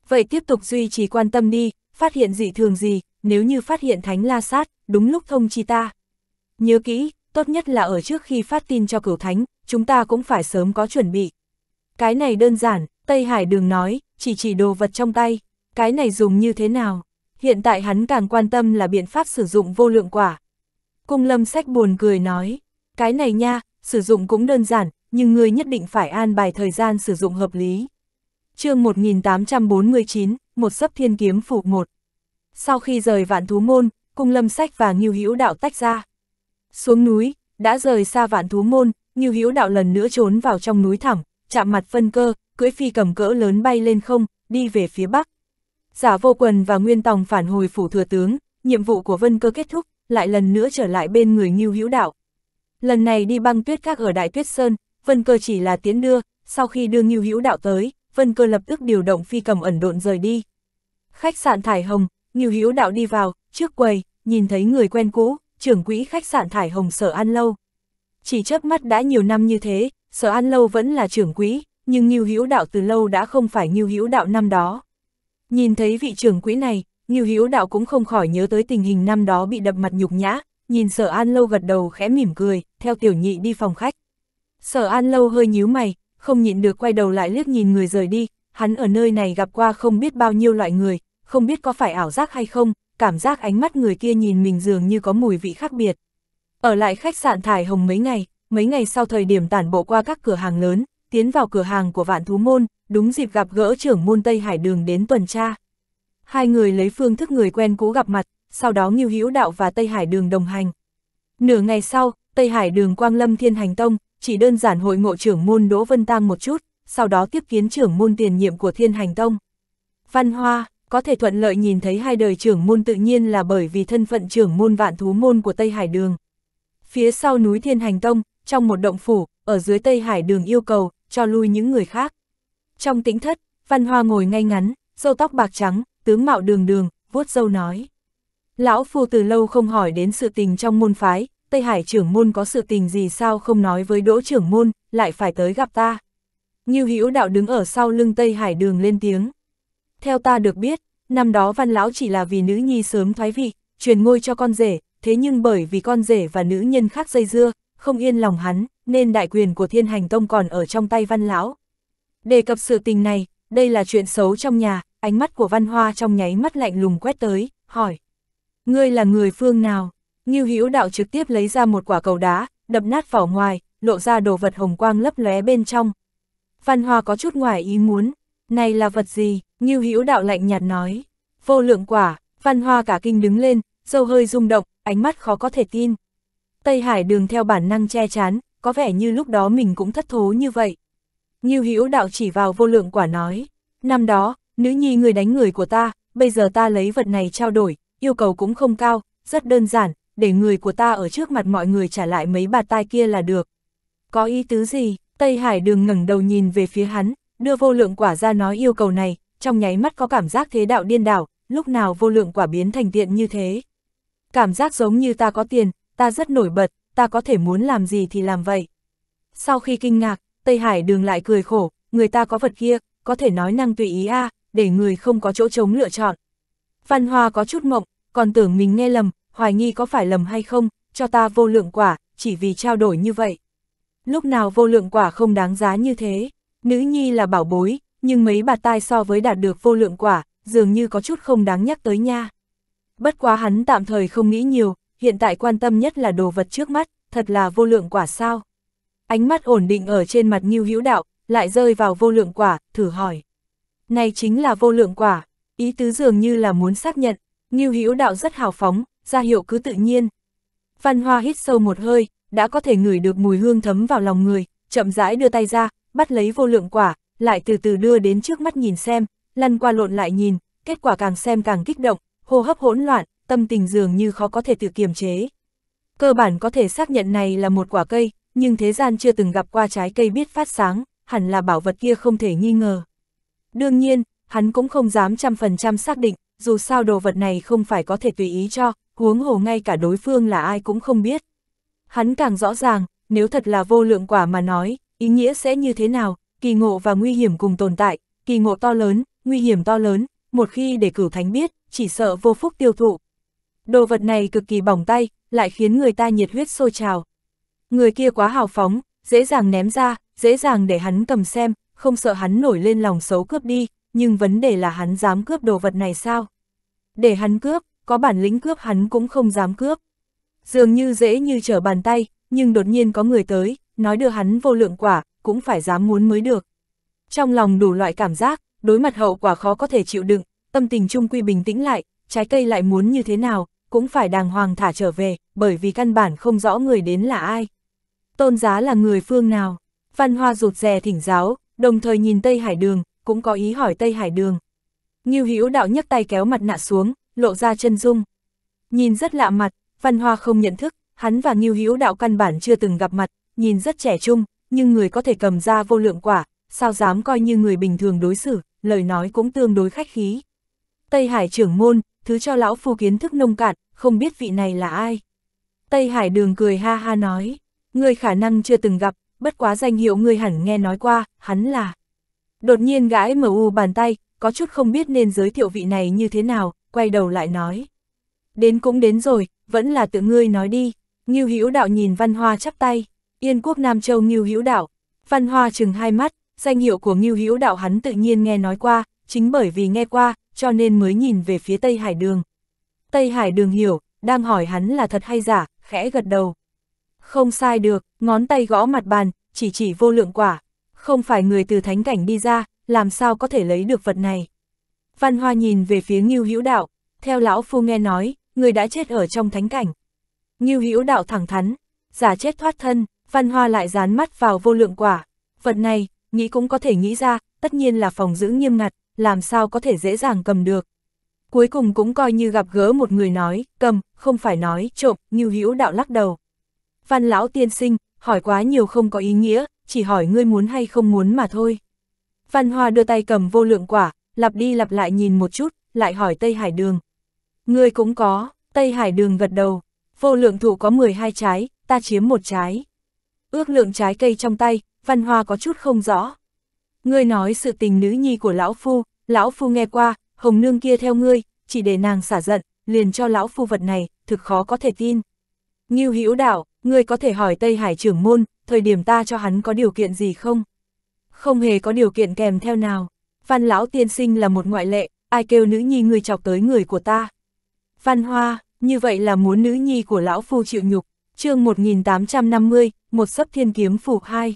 Vậy tiếp tục duy trì quan tâm đi, phát hiện dị thường gì, nếu như phát hiện Thánh La Sát, đúng lúc thông chi ta. Nhớ kỹ, tốt nhất là ở trước khi phát tin cho cửu Thánh, chúng ta cũng phải sớm có chuẩn bị. Cái này đơn giản, Tây Hải Đường nói, chỉ chỉ đồ vật trong tay, cái này dùng như thế nào? hiện tại hắn càng quan tâm là biện pháp sử dụng vô lượng quả. Cung lâm sách buồn cười nói, cái này nha, sử dụng cũng đơn giản, nhưng ngươi nhất định phải an bài thời gian sử dụng hợp lý. chương 1849, một sấp thiên kiếm phủ một. Sau khi rời vạn thú môn, cung lâm sách và nghiêu hữu đạo tách ra. Xuống núi, đã rời xa vạn thú môn, nghiêu hữu đạo lần nữa trốn vào trong núi thẳm, chạm mặt phân cơ, cưỡi phi cầm cỡ lớn bay lên không, đi về phía bắc. Giả vô quần và Nguyên Tòng phản hồi phủ thừa tướng, nhiệm vụ của Vân Cơ kết thúc, lại lần nữa trở lại bên người Ngưu Hữu Đạo. Lần này đi băng tuyết các ở Đại Tuyết Sơn, Vân Cơ chỉ là tiến đưa, sau khi đưa Ngưu Hữu Đạo tới, Vân Cơ lập tức điều động phi cầm ẩn độn rời đi. Khách sạn Thải Hồng, Ngưu Hữu Đạo đi vào, trước quầy, nhìn thấy người quen cũ, trưởng quỹ khách sạn Thải Hồng Sở An Lâu. Chỉ chớp mắt đã nhiều năm như thế, Sở An Lâu vẫn là trưởng quỹ, nhưng Ngưu Hữu Đạo từ lâu đã không phải Ngưu Hữu Đạo năm đó. Nhìn thấy vị trưởng quỹ này, Nghiêu hiếu Đạo cũng không khỏi nhớ tới tình hình năm đó bị đập mặt nhục nhã, nhìn Sở An Lâu gật đầu khẽ mỉm cười, theo tiểu nhị đi phòng khách. Sở An Lâu hơi nhíu mày, không nhịn được quay đầu lại liếc nhìn người rời đi, hắn ở nơi này gặp qua không biết bao nhiêu loại người, không biết có phải ảo giác hay không, cảm giác ánh mắt người kia nhìn mình dường như có mùi vị khác biệt. Ở lại khách sạn Thải Hồng mấy ngày, mấy ngày sau thời điểm tản bộ qua các cửa hàng lớn, tiến vào cửa hàng của vạn thú môn, đúng dịp gặp gỡ trưởng môn Tây Hải Đường đến tuần tra. Hai người lấy phương thức người quen cũ gặp mặt, sau đó Ngưu Hữu Đạo và Tây Hải Đường đồng hành. Nửa ngày sau, Tây Hải Đường Quang Lâm Thiên Hành Tông, chỉ đơn giản hội ngộ trưởng môn Đỗ Vân Tăng một chút, sau đó tiếp kiến trưởng môn tiền nhiệm của Thiên Hành Tông. Văn Hoa, có thể thuận lợi nhìn thấy hai đời trưởng môn tự nhiên là bởi vì thân phận trưởng môn vạn thú môn của Tây Hải Đường. Phía sau núi Thiên Hành Tông, trong một động phủ, ở dưới Tây Hải Đường yêu cầu, cho lui những người khác. Trong tĩnh thất, Văn Hoa ngồi ngay ngắn, râu tóc bạc trắng, tướng mạo đường đường, vuốt râu nói. Lão Phu từ lâu không hỏi đến sự tình trong môn phái, Tây Hải trưởng môn có sự tình gì sao không nói với đỗ trưởng môn, lại phải tới gặp ta. Như Hữu đạo đứng ở sau lưng Tây Hải đường lên tiếng. Theo ta được biết, năm đó văn lão chỉ là vì nữ nhi sớm thoái vị, truyền ngôi cho con rể, thế nhưng bởi vì con rể và nữ nhân khác dây dưa, không yên lòng hắn, nên đại quyền của thiên hành tông còn ở trong tay văn lão. Đề cập sự tình này, đây là chuyện xấu trong nhà, ánh mắt của văn hoa trong nháy mắt lạnh lùng quét tới, hỏi. Ngươi là người phương nào? Ngưu Hữu đạo trực tiếp lấy ra một quả cầu đá, đập nát vỏ ngoài, lộ ra đồ vật hồng quang lấp lóe bên trong. Văn Hoa có chút ngoài ý muốn, này là vật gì? Ngưu Hữu đạo lạnh nhạt nói. Vô lượng quả, Văn Hoa cả kinh đứng lên, dâu hơi rung động, ánh mắt khó có thể tin. Tây Hải đường theo bản năng che chắn, có vẻ như lúc đó mình cũng thất thố như vậy. Như Hữu đạo chỉ vào vô lượng quả nói, năm đó, nữ nhi người đánh người của ta, bây giờ ta lấy vật này trao đổi, yêu cầu cũng không cao, rất đơn giản, để người của ta ở trước mặt mọi người trả lại mấy bà tai kia là được. Có ý tứ gì? Tây Hải đường ngẩng đầu nhìn về phía hắn, đưa vô lượng quả ra nói yêu cầu này, trong nháy mắt có cảm giác thế đạo điên đảo, lúc nào vô lượng quả biến thành tiện như thế. Cảm giác giống như ta có tiền, ta rất nổi bật, ta có thể muốn làm gì thì làm vậy. Sau khi kinh ngạc, Tây Hải đường lại cười khổ, người ta có vật kia, có thể nói năng tùy ý a, à, để người không có chỗ trống lựa chọn. Văn Hoa có chút mộng, còn tưởng mình nghe lầm, hoài nghi có phải lầm hay không, cho ta vô lượng quả, chỉ vì trao đổi như vậy. Lúc nào vô lượng quả không đáng giá như thế, nữ nhi là bảo bối, nhưng mấy bà tai so với đạt được vô lượng quả, dường như có chút không đáng nhắc tới nha. Bất quá hắn tạm thời không nghĩ nhiều, hiện tại quan tâm nhất là đồ vật trước mắt, thật là vô lượng quả sao. Ánh mắt ổn định ở trên mặt Ngưu Hữu Đạo, lại rơi vào vô lượng quả, thử hỏi. Này chính là vô lượng quả, ý tứ dường như là muốn xác nhận, Ngưu Hữu Đạo rất hào phóng, ra hiệu cứ tự nhiên. Văn Hoa hít sâu một hơi, đã có thể ngửi được mùi hương thấm vào lòng người, chậm rãi đưa tay ra, bắt lấy vô lượng quả, lại từ từ đưa đến trước mắt nhìn xem, lăn qua lộn lại nhìn, kết quả càng xem càng kích động, hô hấp hỗn loạn, tâm tình dường như khó có thể tự kiềm chế. Cơ bản có thể xác nhận này là một quả cây, nhưng thế gian chưa từng gặp qua trái cây biết phát sáng, hẳn là bảo vật kia không thể nghi ngờ. Đương nhiên, hắn cũng không dám trăm phần trăm xác định, dù sao đồ vật này không phải có thể tùy ý cho, huống hồ ngay cả đối phương là ai cũng không biết. Hắn càng rõ ràng, nếu thật là vô lượng quả mà nói, ý nghĩa sẽ như thế nào, kỳ ngộ và nguy hiểm cùng tồn tại, kỳ ngộ to lớn, nguy hiểm to lớn, một khi để cửu thánh biết, chỉ sợ vô phúc tiêu thụ, Đồ vật này cực kỳ bỏng tay, lại khiến người ta nhiệt huyết sôi trào. Người kia quá hào phóng, dễ dàng ném ra, dễ dàng để hắn cầm xem, không sợ hắn nổi lên lòng xấu cướp đi, nhưng vấn đề là hắn dám cướp đồ vật này sao? Để hắn cướp, có bản lĩnh cướp hắn cũng không dám cướp. Dường như dễ như trở bàn tay, nhưng đột nhiên có người tới, nói đưa hắn vô lượng quả, cũng phải dám muốn mới được. Trong lòng đủ loại cảm giác, đối mặt hậu quả khó có thể chịu đựng, tâm tình trung quy bình tĩnh lại, trái cây lại muốn như thế nào, cũng phải đàng hoàng thả trở về, bởi vì căn bản không rõ người đến là ai. Tôn giá là người phương nào? Văn Hoa rụt rè thỉnh giáo, đồng thời nhìn Tây Hải Đường, cũng có ý hỏi Tây Hải Đường. Nghiêu Hữu đạo nhấc tay kéo mặt nạ xuống, lộ ra chân dung. Nhìn rất lạ mặt, Văn Hoa không nhận thức, hắn và Nghiêu Hữu đạo căn bản chưa từng gặp mặt, nhìn rất trẻ trung, nhưng người có thể cầm ra vô lượng quả, sao dám coi như người bình thường đối xử, lời nói cũng tương đối khách khí. Tây Hải trưởng môn, thứ cho lão phu kiến thức nông cạn, không biết vị này là ai. Tây Hải Đường cười ha ha nói, người khả năng chưa từng gặp, bất quá danh hiệu người hẳn nghe nói qua, hắn là. Đột nhiên gãi mở u bàn tay, có chút không biết nên giới thiệu vị này như thế nào, quay đầu lại nói. Đến cũng đến rồi, vẫn là tự ngươi nói đi. Ngưu Hữu Đạo nhìn Văn Hoa chắp tay, Yên Quốc Nam Châu Ngưu Hữu Đạo. Văn Hoa chừng hai mắt, danh hiệu của Ngưu Hữu Đạo hắn tự nhiên nghe nói qua, chính bởi vì nghe qua, cho nên mới nhìn về phía Tây Hải Đường. Tây Hải Đường hiểu, đang hỏi hắn là thật hay giả, khẽ gật đầu. Không sai được, ngón tay gõ mặt bàn, chỉ chỉ vô lượng quả. Không phải người từ thánh cảnh đi ra, làm sao có thể lấy được vật này. Văn Hoa nhìn về phía Ngưu Hữu Đạo, theo lão phu nghe nói, người đã chết ở trong thánh cảnh. Ngưu Hữu Đạo thẳng thắn, giả chết thoát thân, Văn Hoa lại dán mắt vào vô lượng quả. Vật này, nghĩ cũng có thể nghĩ ra, tất nhiên là phòng giữ nghiêm ngặt làm sao có thể dễ dàng cầm được. Cuối cùng cũng coi như gặp gỡ một người nói, cầm, không phải nói, trộm, như hữu đạo lắc đầu. Văn lão tiên sinh, hỏi quá nhiều không có ý nghĩa, chỉ hỏi ngươi muốn hay không muốn mà thôi. Văn Hoa đưa tay cầm vô lượng quả, lặp đi lặp lại nhìn một chút, lại hỏi Tây Hải Đường. Ngươi cũng có, Tây Hải Đường gật đầu, vô lượng thụ có 12 trái, ta chiếm một trái. Ước lượng trái cây trong tay, Văn Hoa có chút không rõ ngươi nói sự tình nữ nhi của lão phu, lão phu nghe qua, hồng nương kia theo ngươi, chỉ để nàng xả giận, liền cho lão phu vật này, thực khó có thể tin. Ngưu Hữu Đạo, ngươi có thể hỏi Tây Hải trưởng môn, thời điểm ta cho hắn có điều kiện gì không? Không hề có điều kiện kèm theo nào. Văn lão tiên sinh là một ngoại lệ, ai kêu nữ nhi ngươi chọc tới người của ta. Văn Hoa, như vậy là muốn nữ nhi của lão phu chịu nhục. Chương 1850, một sấp thiên kiếm phủ hai.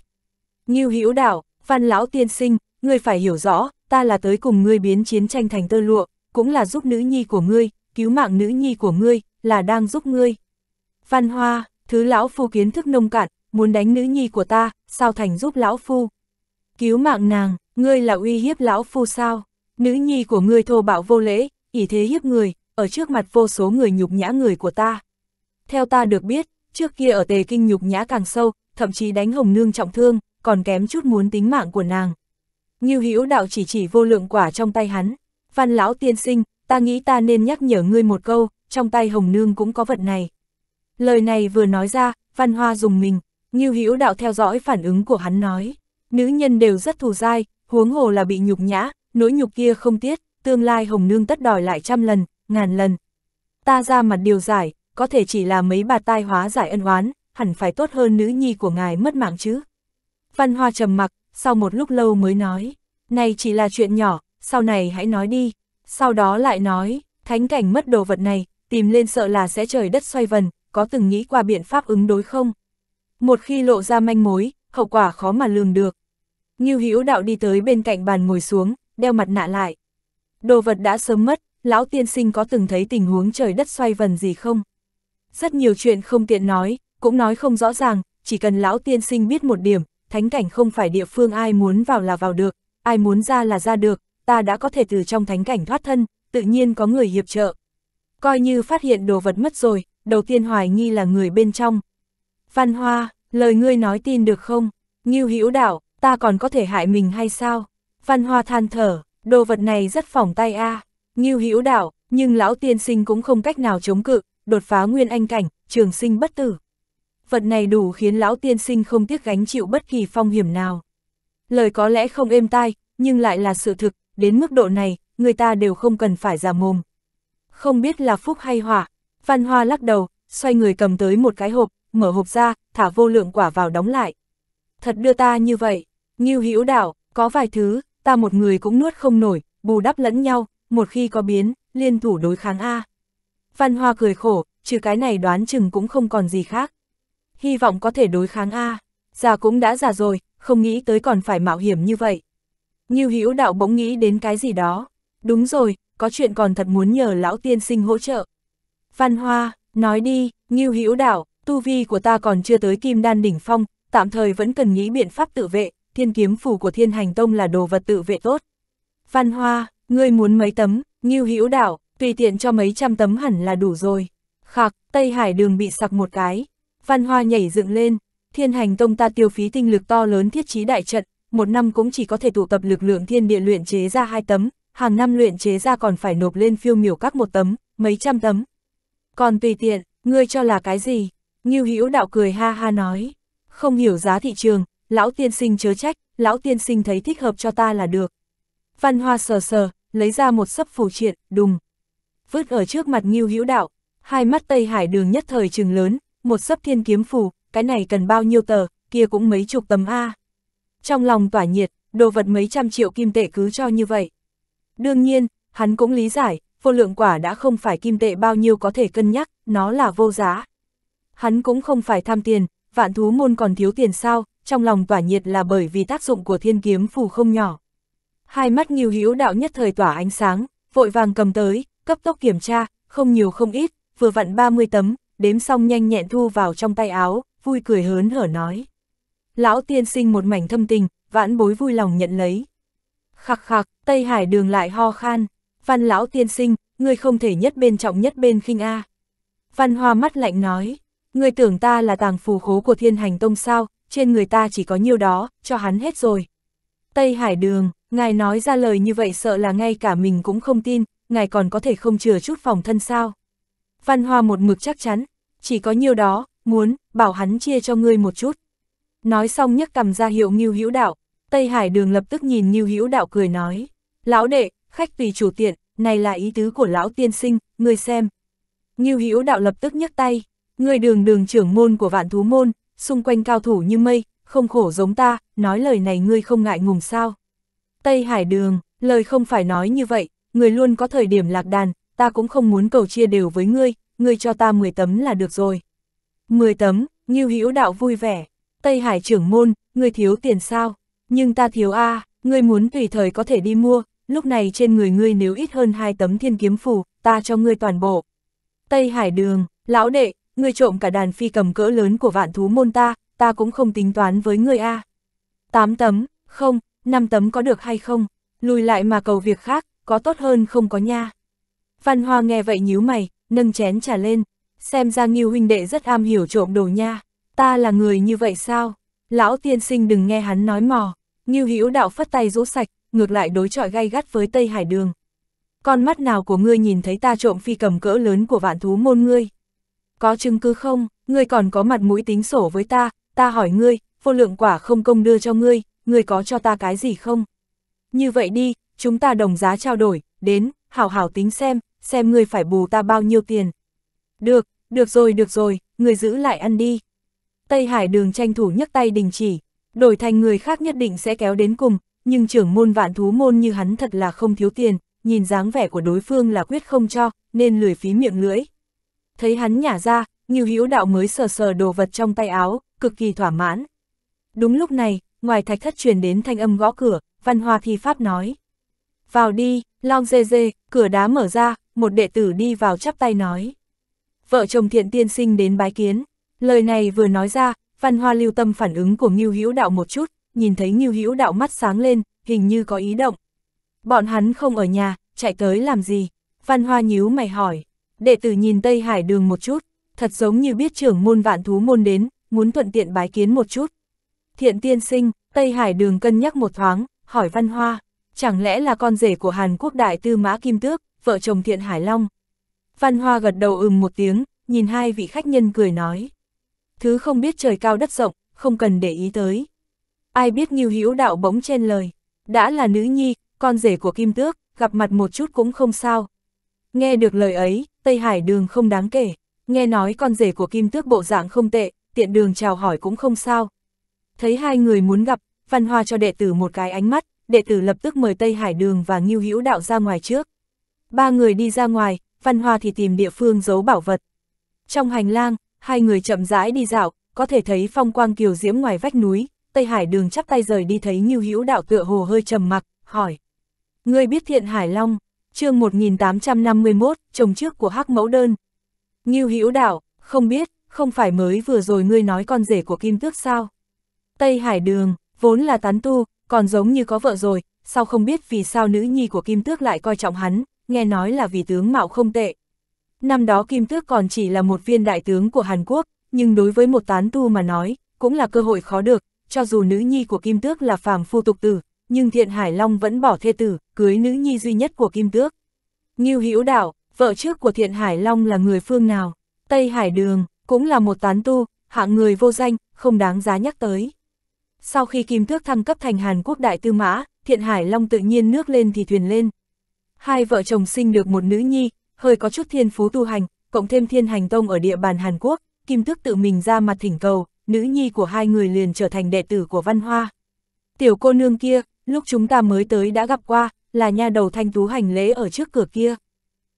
Ngưu Hữu Đạo, Phan lão tiên sinh, ngươi phải hiểu rõ, ta là tới cùng ngươi biến chiến tranh thành tơ lụa, cũng là giúp nữ nhi của ngươi, cứu mạng nữ nhi của ngươi, là đang giúp ngươi. Phan Hoa, thứ lão phu kiến thức nông cạn, muốn đánh nữ nhi của ta, sao thành giúp lão phu. Cứu mạng nàng, ngươi là uy hiếp lão phu sao? Nữ nhi của ngươi thô bạo vô lễ, ỷ thế hiếp người, ở trước mặt vô số người nhục nhã người của ta. Theo ta được biết, trước kia ở Tề Kinh nhục nhã càng sâu, thậm chí đánh Hồng Nương trọng thương, còn kém chút muốn tính mạng của nàng. Như hữu đạo chỉ chỉ vô lượng quả trong tay hắn. Văn lão tiên sinh, ta nghĩ ta nên nhắc nhở ngươi một câu, trong tay hồng nương cũng có vật này. Lời này vừa nói ra, văn hoa dùng mình, như hữu đạo theo dõi phản ứng của hắn nói. Nữ nhân đều rất thù dai, huống hồ là bị nhục nhã, nỗi nhục kia không tiếc, tương lai hồng nương tất đòi lại trăm lần, ngàn lần. Ta ra mặt điều giải, có thể chỉ là mấy bà tai hóa giải ân oán, hẳn phải tốt hơn nữ nhi của ngài mất mạng chứ. Văn Hoa trầm mặc, sau một lúc lâu mới nói, này chỉ là chuyện nhỏ, sau này hãy nói đi. Sau đó lại nói, thánh cảnh mất đồ vật này, tìm lên sợ là sẽ trời đất xoay vần, có từng nghĩ qua biện pháp ứng đối không? Một khi lộ ra manh mối, hậu quả khó mà lường được. Ngưu Hữu Đạo đi tới bên cạnh bàn ngồi xuống, đeo mặt nạ lại. Đồ vật đã sớm mất, lão tiên sinh có từng thấy tình huống trời đất xoay vần gì không? Rất nhiều chuyện không tiện nói, cũng nói không rõ ràng, chỉ cần lão tiên sinh biết một điểm, thánh cảnh không phải địa phương ai muốn vào là vào được, ai muốn ra là ra được, ta đã có thể từ trong thánh cảnh thoát thân, tự nhiên có người hiệp trợ. Coi như phát hiện đồ vật mất rồi, đầu tiên hoài nghi là người bên trong. Văn Hoa, lời ngươi nói tin được không? Ngưu Hữu Đạo, ta còn có thể hại mình hay sao? Văn Hoa than thở, đồ vật này rất phỏng tay a. À. Ngưu Hữu Đạo, nhưng lão tiên sinh cũng không cách nào chống cự, đột phá nguyên anh cảnh, trường sinh bất tử vật này đủ khiến lão tiên sinh không tiếc gánh chịu bất kỳ phong hiểm nào. Lời có lẽ không êm tai, nhưng lại là sự thực, đến mức độ này, người ta đều không cần phải giả mồm. Không biết là phúc hay hỏa. Văn Hoa lắc đầu, xoay người cầm tới một cái hộp, mở hộp ra, thả vô lượng quả vào đóng lại. Thật đưa ta như vậy, Ngưu Hữu Đảo, có vài thứ, ta một người cũng nuốt không nổi, bù đắp lẫn nhau, một khi có biến, liên thủ đối kháng A. Văn Hoa cười khổ, trừ cái này đoán chừng cũng không còn gì khác hy vọng có thể đối kháng A, già cũng đã già rồi, không nghĩ tới còn phải mạo hiểm như vậy. Như hữu đạo bỗng nghĩ đến cái gì đó, đúng rồi, có chuyện còn thật muốn nhờ lão tiên sinh hỗ trợ. Văn Hoa, nói đi, Ngưu Hữu Đạo, tu vi của ta còn chưa tới Kim Đan đỉnh phong, tạm thời vẫn cần nghĩ biện pháp tự vệ, Thiên kiếm phù của Thiên Hành Tông là đồ vật tự vệ tốt. Văn Hoa, ngươi muốn mấy tấm? Ngưu Hữu Đạo, tùy tiện cho mấy trăm tấm hẳn là đủ rồi. Khạc, Tây Hải Đường bị sặc một cái, Văn Hoa nhảy dựng lên, thiên hành tông ta tiêu phí tinh lực to lớn thiết trí đại trận, một năm cũng chỉ có thể tụ tập lực lượng thiên địa luyện chế ra hai tấm, hàng năm luyện chế ra còn phải nộp lên phiêu miểu các một tấm, mấy trăm tấm. Còn tùy tiện, ngươi cho là cái gì? Ngưu Hữu đạo cười ha ha nói, không hiểu giá thị trường, lão tiên sinh chớ trách, lão tiên sinh thấy thích hợp cho ta là được. Văn Hoa sờ sờ, lấy ra một sấp phù triện, đùng. Vứt ở trước mặt Ngưu Hữu đạo, hai mắt Tây Hải đường nhất thời trừng lớn, một sấp thiên kiếm phủ, cái này cần bao nhiêu tờ, kia cũng mấy chục tấm A. Trong lòng tỏa nhiệt, đồ vật mấy trăm triệu kim tệ cứ cho như vậy. Đương nhiên, hắn cũng lý giải, vô lượng quả đã không phải kim tệ bao nhiêu có thể cân nhắc, nó là vô giá. Hắn cũng không phải tham tiền, vạn thú môn còn thiếu tiền sao, trong lòng tỏa nhiệt là bởi vì tác dụng của thiên kiếm phù không nhỏ. Hai mắt nghiêu hữu đạo nhất thời tỏa ánh sáng, vội vàng cầm tới, cấp tốc kiểm tra, không nhiều không ít, vừa vặn 30 tấm, đếm xong nhanh nhẹn thu vào trong tay áo, vui cười hớn hở nói. Lão tiên sinh một mảnh thâm tình, vãn bối vui lòng nhận lấy. Khắc khắc, Tây Hải đường lại ho khan, văn lão tiên sinh, ngươi không thể nhất bên trọng nhất bên khinh A. Văn hoa mắt lạnh nói, ngươi tưởng ta là tàng phù khố của thiên hành tông sao, trên người ta chỉ có nhiêu đó, cho hắn hết rồi. Tây Hải đường, ngài nói ra lời như vậy sợ là ngay cả mình cũng không tin, ngài còn có thể không chừa chút phòng thân sao. Văn Hoa một mực chắc chắn, chỉ có nhiều đó, muốn, bảo hắn chia cho ngươi một chút. Nói xong nhấc cầm ra hiệu Ngưu Hữu Đạo, Tây Hải Đường lập tức nhìn Ngưu Hữu Đạo cười nói, "Lão đệ, khách tùy chủ tiện, này là ý tứ của lão tiên sinh, ngươi xem." Ngưu Hữu Đạo lập tức nhấc tay, "Ngươi đường đường trưởng môn của Vạn Thú môn, xung quanh cao thủ như mây, không khổ giống ta, nói lời này ngươi không ngại ngùng sao?" Tây Hải Đường, lời không phải nói như vậy, người luôn có thời điểm lạc đàn, ta cũng không muốn cầu chia đều với ngươi, ngươi cho ta 10 tấm là được rồi. 10 tấm, Ngưu Hữu Đạo vui vẻ, Tây Hải trưởng môn, ngươi thiếu tiền sao? Nhưng ta thiếu a, à, ngươi muốn tùy thời có thể đi mua, lúc này trên người ngươi nếu ít hơn hai tấm thiên kiếm phù, ta cho ngươi toàn bộ. Tây Hải Đường, lão đệ, ngươi trộm cả đàn phi cầm cỡ lớn của vạn thú môn ta, ta cũng không tính toán với ngươi a. À. 8 tấm, không, 5 tấm có được hay không? Lùi lại mà cầu việc khác, có tốt hơn không có nha. Văn Hoa nghe vậy nhíu mày, nâng chén trà lên, xem ra Ngưu huynh đệ rất am hiểu trộm đồ nha, ta là người như vậy sao? Lão tiên sinh đừng nghe hắn nói mò, Ngưu Hữu đạo phất tay rũ sạch, ngược lại đối chọi gay gắt với Tây Hải Đường. Con mắt nào của ngươi nhìn thấy ta trộm phi cầm cỡ lớn của vạn thú môn ngươi? Có chứng cứ không, ngươi còn có mặt mũi tính sổ với ta, ta hỏi ngươi, vô lượng quả không công đưa cho ngươi, ngươi có cho ta cái gì không? Như vậy đi, chúng ta đồng giá trao đổi, đến, hảo hảo tính xem, xem ngươi phải bù ta bao nhiêu tiền. Được, được rồi, được rồi, người giữ lại ăn đi. Tây Hải đường tranh thủ nhấc tay đình chỉ, đổi thành người khác nhất định sẽ kéo đến cùng, nhưng trưởng môn vạn thú môn như hắn thật là không thiếu tiền, nhìn dáng vẻ của đối phương là quyết không cho, nên lười phí miệng lưỡi. Thấy hắn nhả ra, Ngưu Hữu Đạo mới sờ sờ đồ vật trong tay áo, cực kỳ thỏa mãn. Đúng lúc này, ngoài thạch thất truyền đến thanh âm gõ cửa, văn hoa thi pháp nói. Vào đi, Long dê dê, cửa đá mở ra, một đệ tử đi vào chắp tay nói. Vợ chồng thiện tiên sinh đến bái kiến. Lời này vừa nói ra, văn hoa lưu tâm phản ứng của Ngưu Hữu Đạo một chút, nhìn thấy Ngưu Hữu Đạo mắt sáng lên, hình như có ý động. Bọn hắn không ở nhà, chạy tới làm gì? Văn hoa nhíu mày hỏi. Đệ tử nhìn Tây Hải đường một chút, thật giống như biết trưởng môn vạn thú môn đến, muốn thuận tiện bái kiến một chút. Thiện tiên sinh, Tây Hải đường cân nhắc một thoáng, hỏi văn hoa. Chẳng lẽ là con rể của Hàn Quốc đại tư mã Kim Tước, vợ chồng Thiện Hải Long? Văn Hoa gật đầu ừm một tiếng, nhìn hai vị khách nhân cười nói. Thứ không biết trời cao đất rộng, không cần để ý tới. Ai biết Nghiêu Hữu Đạo bỗng chen lời, đã là nữ nhi, con rể của Kim Tước, gặp mặt một chút cũng không sao. Nghe được lời ấy, Tây Hải đường không đáng kể, nghe nói con rể của Kim Tước bộ dạng không tệ, tiện đường chào hỏi cũng không sao. Thấy hai người muốn gặp, Văn Hoa cho đệ tử một cái ánh mắt, đệ tử lập tức mời Tây Hải Đường và Ngưu Hữu Đạo ra ngoài trước. Ba người đi ra ngoài, Văn Hoa thì tìm địa phương giấu bảo vật. Trong hành lang, hai người chậm rãi đi dạo, có thể thấy phong quang kiều diễm ngoài vách núi, Tây Hải Đường chắp tay rời đi thấy Ngưu Hữu Đạo tựa hồ hơi trầm mặc, hỏi: "Ngươi biết Thiện Hải Long?" Chương 1851, chồng trước của Hắc Mẫu Đơn. Ngưu Hữu Đạo, không biết, không phải mới vừa rồi ngươi nói con rể của Kim Tước sao? Tây Hải Đường, vốn là tán tu, còn giống như có vợ rồi, sao không biết vì sao nữ nhi của Kim Tước lại coi trọng hắn, nghe nói là vì tướng mạo không tệ. Năm đó Kim Tước còn chỉ là một viên đại tướng của Hàn Quốc, nhưng đối với một tán tu mà nói, cũng là cơ hội khó được, cho dù nữ nhi của Kim Tước là phàm phu tục tử, nhưng Thiện Hải Long vẫn bỏ thê tử, cưới nữ nhi duy nhất của Kim Tước. Ngưu Hữu Đạo, vợ trước của Thiện Hải Long là người phương nào? Tây Hải Đường, cũng là một tán tu, hạng người vô danh, không đáng giá nhắc tới sau khi Kim Tước thăng cấp thành Hàn Quốc Đại Tư Mã, Thiện Hải Long tự nhiên nước lên thì thuyền lên. Hai vợ chồng sinh được một nữ nhi, hơi có chút thiên phú tu hành, cộng thêm thiên hành tông ở địa bàn Hàn Quốc, Kim Tước tự mình ra mặt thỉnh cầu, nữ nhi của hai người liền trở thành đệ tử của văn hoa. Tiểu cô nương kia, lúc chúng ta mới tới đã gặp qua, là nha đầu thanh tú hành lễ ở trước cửa kia.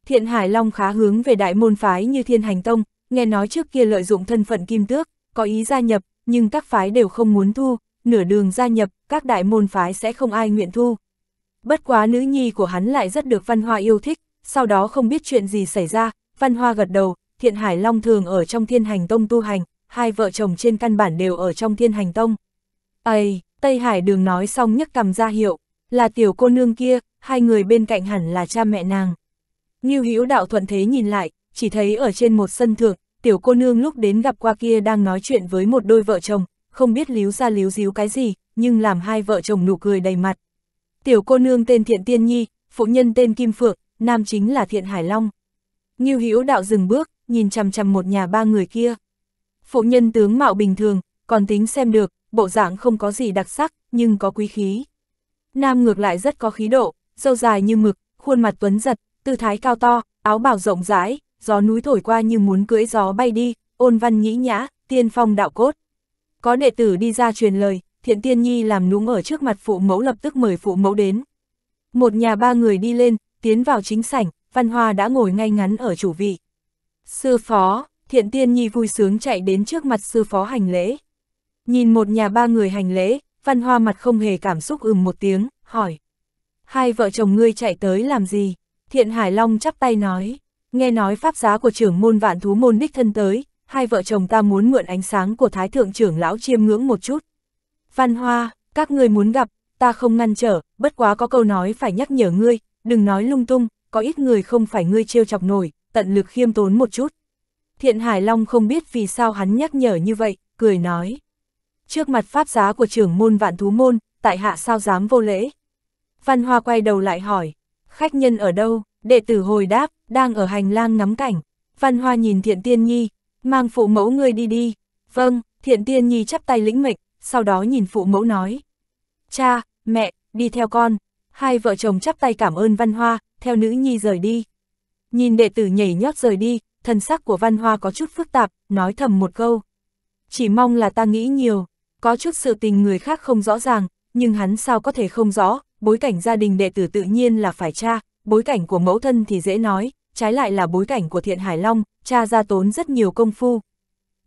Thiện Hải Long khá hướng về đại môn phái như Thiên Hành Tông, nghe nói trước kia lợi dụng thân phận kim tước, có ý gia nhập, nhưng các phái đều không muốn thu, nửa đường gia nhập, các đại môn phái sẽ không ai nguyện thu. Bất quá nữ nhi của hắn lại rất được văn hoa yêu thích, sau đó không biết chuyện gì xảy ra, văn hoa gật đầu, thiện hải long thường ở trong thiên hành tông tu hành, hai vợ chồng trên căn bản đều ở trong thiên hành tông. Ây, Tây Hải đường nói xong nhấc cầm ra hiệu, là tiểu cô nương kia, hai người bên cạnh hẳn là cha mẹ nàng. Nghiêu hữu đạo thuận thế nhìn lại, chỉ thấy ở trên một sân thượng, tiểu cô nương lúc đến gặp qua kia đang nói chuyện với một đôi vợ chồng, không biết líu ra líu díu cái gì, nhưng làm hai vợ chồng nụ cười đầy mặt. Tiểu cô nương tên Thiện Tiên Nhi, phụ nhân tên Kim Phượng, nam chính là Thiện Hải Long. Ngưu Hữu Đạo dừng bước, nhìn chằm chằm một nhà ba người kia. Phụ nhân tướng mạo bình thường, còn tính xem được, bộ dạng không có gì đặc sắc, nhưng có quý khí. Nam ngược lại rất có khí độ, dâu dài như mực, khuôn mặt tuấn giật, tư thái cao to, áo bào rộng rãi, gió núi thổi qua như muốn cưỡi gió bay đi, ôn văn nhĩ nhã, tiên phong đạo cốt. Có đệ tử đi ra truyền lời, thiện tiên nhi làm núng ở trước mặt phụ mẫu lập tức mời phụ mẫu đến. Một nhà ba người đi lên, tiến vào chính sảnh, văn hoa đã ngồi ngay ngắn ở chủ vị. Sư phó, thiện tiên nhi vui sướng chạy đến trước mặt sư phó hành lễ. Nhìn một nhà ba người hành lễ, văn hoa mặt không hề cảm xúc ừm một tiếng, hỏi. Hai vợ chồng ngươi chạy tới làm gì? Thiện Hải Long chắp tay nói. Nghe nói pháp giá của trưởng môn vạn thú môn đích thân tới, hai vợ chồng ta muốn mượn ánh sáng của Thái Thượng trưởng lão chiêm ngưỡng một chút. Văn Hoa, các ngươi muốn gặp, ta không ngăn trở, bất quá có câu nói phải nhắc nhở ngươi, đừng nói lung tung, có ít người không phải ngươi trêu chọc nổi, tận lực khiêm tốn một chút. Thiện Hải Long không biết vì sao hắn nhắc nhở như vậy, cười nói. Trước mặt pháp giá của trưởng môn vạn thú môn, tại hạ sao dám vô lễ. Văn Hoa quay đầu lại hỏi, khách nhân ở đâu, đệ tử hồi đáp, đang ở hành lang ngắm cảnh. Văn Hoa nhìn Thiện Tiên Nhi, Mang phụ mẫu người đi đi. Vâng, thiện tiên nhi chắp tay lĩnh mệnh, sau đó nhìn phụ mẫu nói. Cha, mẹ, đi theo con. Hai vợ chồng chắp tay cảm ơn văn hoa, theo nữ nhi rời đi. Nhìn đệ tử nhảy nhót rời đi, thân sắc của văn hoa có chút phức tạp, nói thầm một câu. Chỉ mong là ta nghĩ nhiều, có chút sự tình người khác không rõ ràng, nhưng hắn sao có thể không rõ, bối cảnh gia đình đệ tử tự nhiên là phải cha, bối cảnh của mẫu thân thì dễ nói, trái lại là bối cảnh của Thiện Hải Long, cha ra tốn rất nhiều công phu.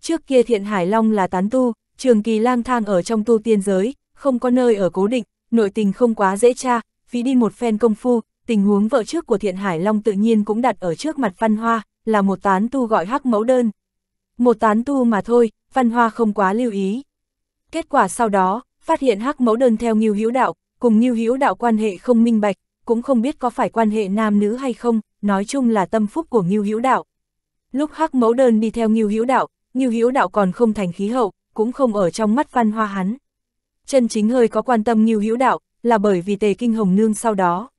Trước kia Thiện Hải Long là tán tu, trường kỳ lang thang ở trong tu tiên giới, không có nơi ở cố định, nội tình không quá dễ tra, phí đi một phen công phu, tình huống vợ trước của Thiện Hải Long tự nhiên cũng đặt ở trước mặt Văn Hoa, là một tán tu gọi hắc mẫu đơn. Một tán tu mà thôi, Văn Hoa không quá lưu ý. Kết quả sau đó, phát hiện hắc mẫu đơn theo Ngưu Hữu Đạo, cùng Ngưu Hữu Đạo quan hệ không minh bạch, cũng không biết có phải quan hệ nam nữ hay không, nói chung là tâm phúc của Ngưu Hữu Đạo. Lúc Hắc Mẫu Đơn đi theo Ngưu Hữu Đạo, Ngưu Hữu Đạo còn không thành khí hậu, cũng không ở trong mắt văn hoa hắn. Chân chính hơi có quan tâm Ngưu Hữu Đạo, là bởi vì Tề Kinh Hồng Nương sau đó.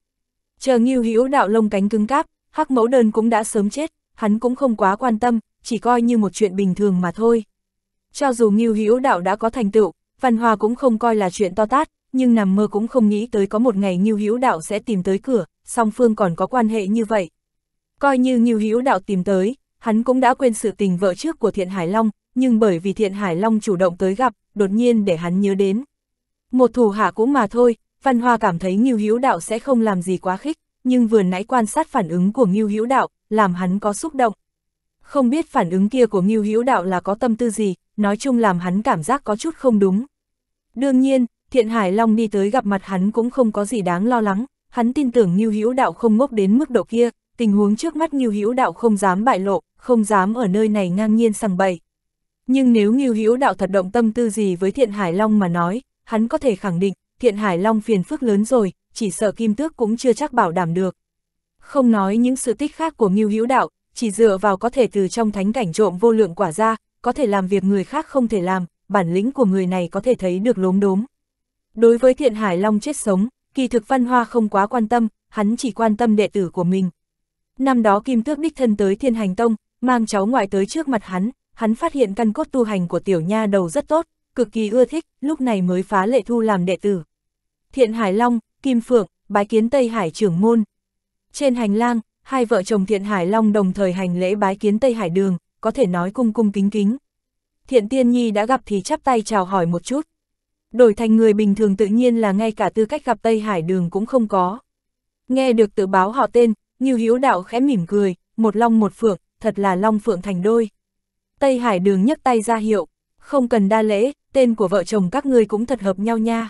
Chờ Ngưu Hữu Đạo lông cánh cứng cáp, Hắc Mẫu Đơn cũng đã sớm chết, hắn cũng không quá quan tâm, chỉ coi như một chuyện bình thường mà thôi. Cho dù Ngưu Hữu Đạo đã có thành tựu, Văn Hoa cũng không coi là chuyện to tát, nhưng nằm mơ cũng không nghĩ tới có một ngày Ngưu Hữu Đạo sẽ tìm tới cửa, song phương còn có quan hệ như vậy. Coi như Ngưu Hữu Đạo tìm tới, hắn cũng đã quên sự tình vợ trước của Thiện Hải Long, nhưng bởi vì Thiện Hải Long chủ động tới gặp, đột nhiên để hắn nhớ đến. Một thủ hạ cũng mà thôi, Văn Hoa cảm thấy Ngưu Hữu Đạo sẽ không làm gì quá khích, nhưng vừa nãy quan sát phản ứng của Ngưu Hữu Đạo, làm hắn có xúc động. Không biết phản ứng kia của Ngưu Hữu Đạo là có tâm tư gì, nói chung làm hắn cảm giác có chút không đúng. Đương nhiên, Thiện Hải Long đi tới gặp mặt hắn cũng không có gì đáng lo lắng, hắn tin tưởng Ngưu Hữu Đạo không ngốc đến mức độ kia, tình huống trước mắt Ngưu Hữu Đạo không dám bại lộ, không dám ở nơi này ngang nhiên sằng bậy. Nhưng nếu Ngưu Hữu Đạo thật động tâm tư gì với Thiện Hải Long mà nói, hắn có thể khẳng định, Thiện Hải Long phiền phức lớn rồi, chỉ sợ Kim Tước cũng chưa chắc bảo đảm được. Không nói những sự tích khác của Ngưu Hữu Đạo, chỉ dựa vào có thể từ trong thánh cảnh trộm vô lượng quả ra, có thể làm việc người khác không thể làm, bản lĩnh của người này có thể thấy được lốm đốm. Đối với Thiện Hải Long chết sống, kỳ thực văn hoa không quá quan tâm, hắn chỉ quan tâm đệ tử của mình. Năm đó Kim Tước Đích Thân tới Thiên Hành Tông, mang cháu ngoại tới trước mặt hắn, hắn phát hiện căn cốt tu hành của tiểu nha đầu rất tốt, cực kỳ ưa thích, lúc này mới phá lệ thu làm đệ tử. Thiện Hải Long, Kim Phượng, bái kiến Tây Hải trưởng môn. Trên hành lang, hai vợ chồng Thiện Hải Long đồng thời hành lễ bái kiến Tây Hải Đường, có thể nói cung cung kính kính. Thiện Tiên Nhi đã gặp thì chắp tay chào hỏi một chút. Đổi thành người bình thường tự nhiên là ngay cả tư cách gặp Tây Hải Đường cũng không có. Nghe được tự báo họ tên, như Hiếu Đạo khẽ mỉm cười, một long một phượng, thật là long phượng thành đôi. Tây Hải Đường nhấc tay ra hiệu, không cần đa lễ, tên của vợ chồng các ngươi cũng thật hợp nhau nha.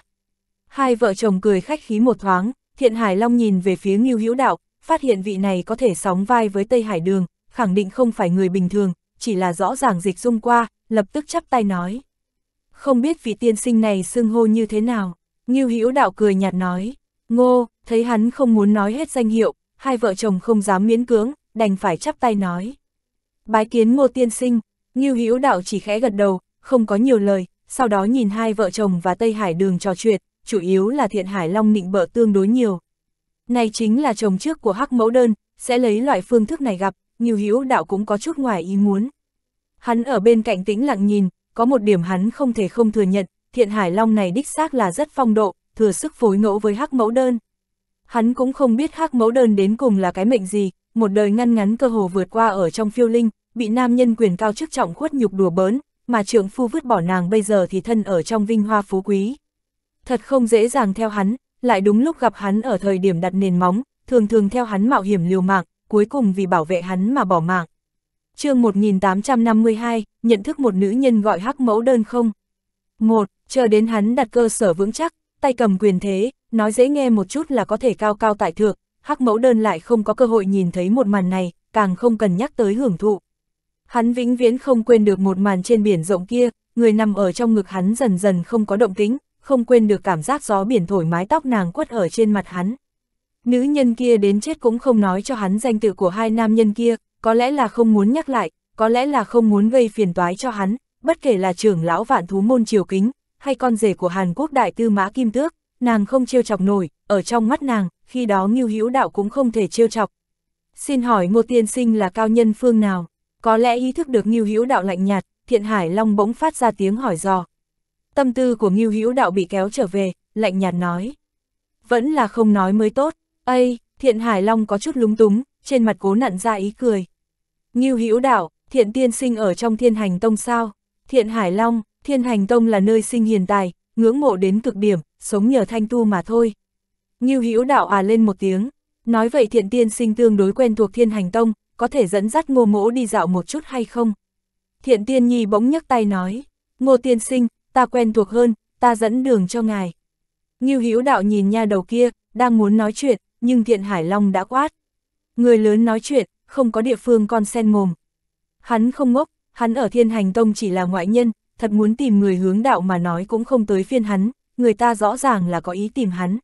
Hai vợ chồng cười khách khí một thoáng, Thiện Hải Long nhìn về phía Ngưu Hữu Đạo, phát hiện vị này có thể sóng vai với Tây Hải Đường, khẳng định không phải người bình thường, chỉ là rõ ràng dịch dung qua, lập tức chắp tay nói. Không biết vị tiên sinh này xưng hô như thế nào, Ngưu Hữu Đạo cười nhạt nói, ngô, thấy hắn không muốn nói hết danh hiệu, hai vợ chồng không dám miễn cưỡng, đành phải chắp tay nói. Bái kiến ngô tiên sinh, Ngưu Hữu Đạo chỉ khẽ gật đầu, không có nhiều lời, sau đó nhìn hai vợ chồng và Tây Hải Đường trò chuyện, chủ yếu là Thiện Hải Long nịnh bợ tương đối nhiều. Này chính là chồng trước của Hắc Mẫu Đơn, sẽ lấy loại phương thức này gặp, Ngưu Hữu Đạo cũng có chút ngoài ý muốn. Hắn ở bên cạnh tĩnh lặng nhìn, có một điểm hắn không thể không thừa nhận, Thiện Hải Long này đích xác là rất phong độ, thừa sức phối ngẫu với Hắc Mẫu Đơn. Hắn cũng không biết hắc mẫu đơn đến cùng là cái mệnh gì, một đời ngăn ngắn cơ hồ vượt qua ở trong phiêu linh, bị nam nhân quyền cao chức trọng khuất nhục đùa bỡn, mà trưởng phu vứt bỏ nàng bây giờ thì thân ở trong vinh hoa phú quý. Thật không dễ dàng theo hắn, lại đúng lúc gặp hắn ở thời điểm đặt nền móng, thường thường theo hắn mạo hiểm liều mạng, cuối cùng vì bảo vệ hắn mà bỏ mạng. chương 1852, nhận thức một nữ nhân gọi hắc mẫu đơn không? một Chờ đến hắn đặt cơ sở vững chắc, tay cầm quyền thế, nói dễ nghe một chút là có thể cao cao tại thượng, hắc mẫu đơn lại không có cơ hội nhìn thấy một màn này, càng không cần nhắc tới hưởng thụ. Hắn vĩnh viễn không quên được một màn trên biển rộng kia, người nằm ở trong ngực hắn dần dần không có động tính, không quên được cảm giác gió biển thổi mái tóc nàng quất ở trên mặt hắn. Nữ nhân kia đến chết cũng không nói cho hắn danh tự của hai nam nhân kia, có lẽ là không muốn nhắc lại, có lẽ là không muốn gây phiền toái cho hắn, bất kể là trưởng lão vạn thú môn triều kính, hay con rể của Hàn Quốc đại tư mã kim tước, nàng không trêu chọc nổi, ở trong mắt nàng, khi đó Ngưu Hữu Đạo cũng không thể trêu chọc. Xin hỏi Ngô tiên sinh là cao nhân phương nào? Có lẽ ý thức được Ngưu Hữu Đạo lạnh nhạt, Thiện Hải Long bỗng phát ra tiếng hỏi dò. Tâm tư của Ngưu Hữu Đạo bị kéo trở về, lạnh nhạt nói: "Vẫn là không nói mới tốt." Ây, Thiện Hải Long có chút lúng túng, trên mặt cố nặn ra ý cười. Ngưu Hữu Đạo, Thiện tiên sinh ở trong Thiên Hành Tông sao? Thiện Hải Long, Thiên Hành Tông là nơi sinh hiền tài, ngưỡng mộ đến cực điểm, sống nhờ thanh tu mà thôi. Ngưu Hữu đạo à lên một tiếng, nói vậy thiện tiên sinh tương đối quen thuộc thiên hành tông, có thể dẫn dắt ngô mỗ đi dạo một chút hay không? Thiện tiên nhi bỗng nhấc tay nói, ngô tiên sinh, ta quen thuộc hơn, ta dẫn đường cho ngài. Ngưu Hữu đạo nhìn nha đầu kia, đang muốn nói chuyện, nhưng thiện hải long đã quát. Người lớn nói chuyện, không có địa phương con sen mồm. Hắn không ngốc, hắn ở thiên hành tông chỉ là ngoại nhân, thật muốn tìm người hướng đạo mà nói cũng không tới phiên hắn, người ta rõ ràng là có ý tìm hắn.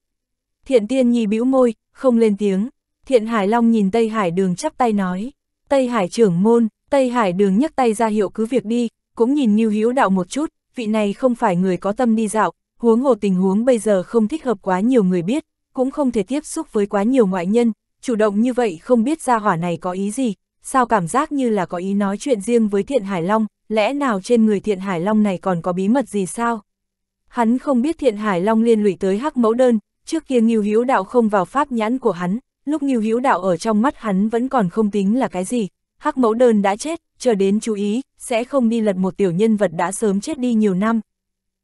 Thiện tiên nhi bĩu môi, không lên tiếng, thiện hải long nhìn Tây Hải đường chắp tay nói, Tây Hải trưởng môn, Tây Hải đường nhấc tay ra hiệu cứ việc đi, cũng nhìn Nhiêu Hữu đạo một chút, vị này không phải người có tâm đi dạo, huống hồ tình huống bây giờ không thích hợp quá nhiều người biết, cũng không thể tiếp xúc với quá nhiều ngoại nhân, chủ động như vậy không biết ra hỏa này có ý gì, sao cảm giác như là có ý nói chuyện riêng với Thiện Hải Long, lẽ nào trên người thiện hải long này còn có bí mật gì sao? Hắn không biết thiện hải long liên lụy tới hắc mẫu đơn, trước kia nghiêu hữu đạo không vào pháp nhãn của hắn, lúc nghiêu hữu đạo ở trong mắt hắn vẫn còn không tính là cái gì, hắc mẫu đơn đã chết, chờ đến chú ý, sẽ không đi lật một tiểu nhân vật đã sớm chết đi nhiều năm.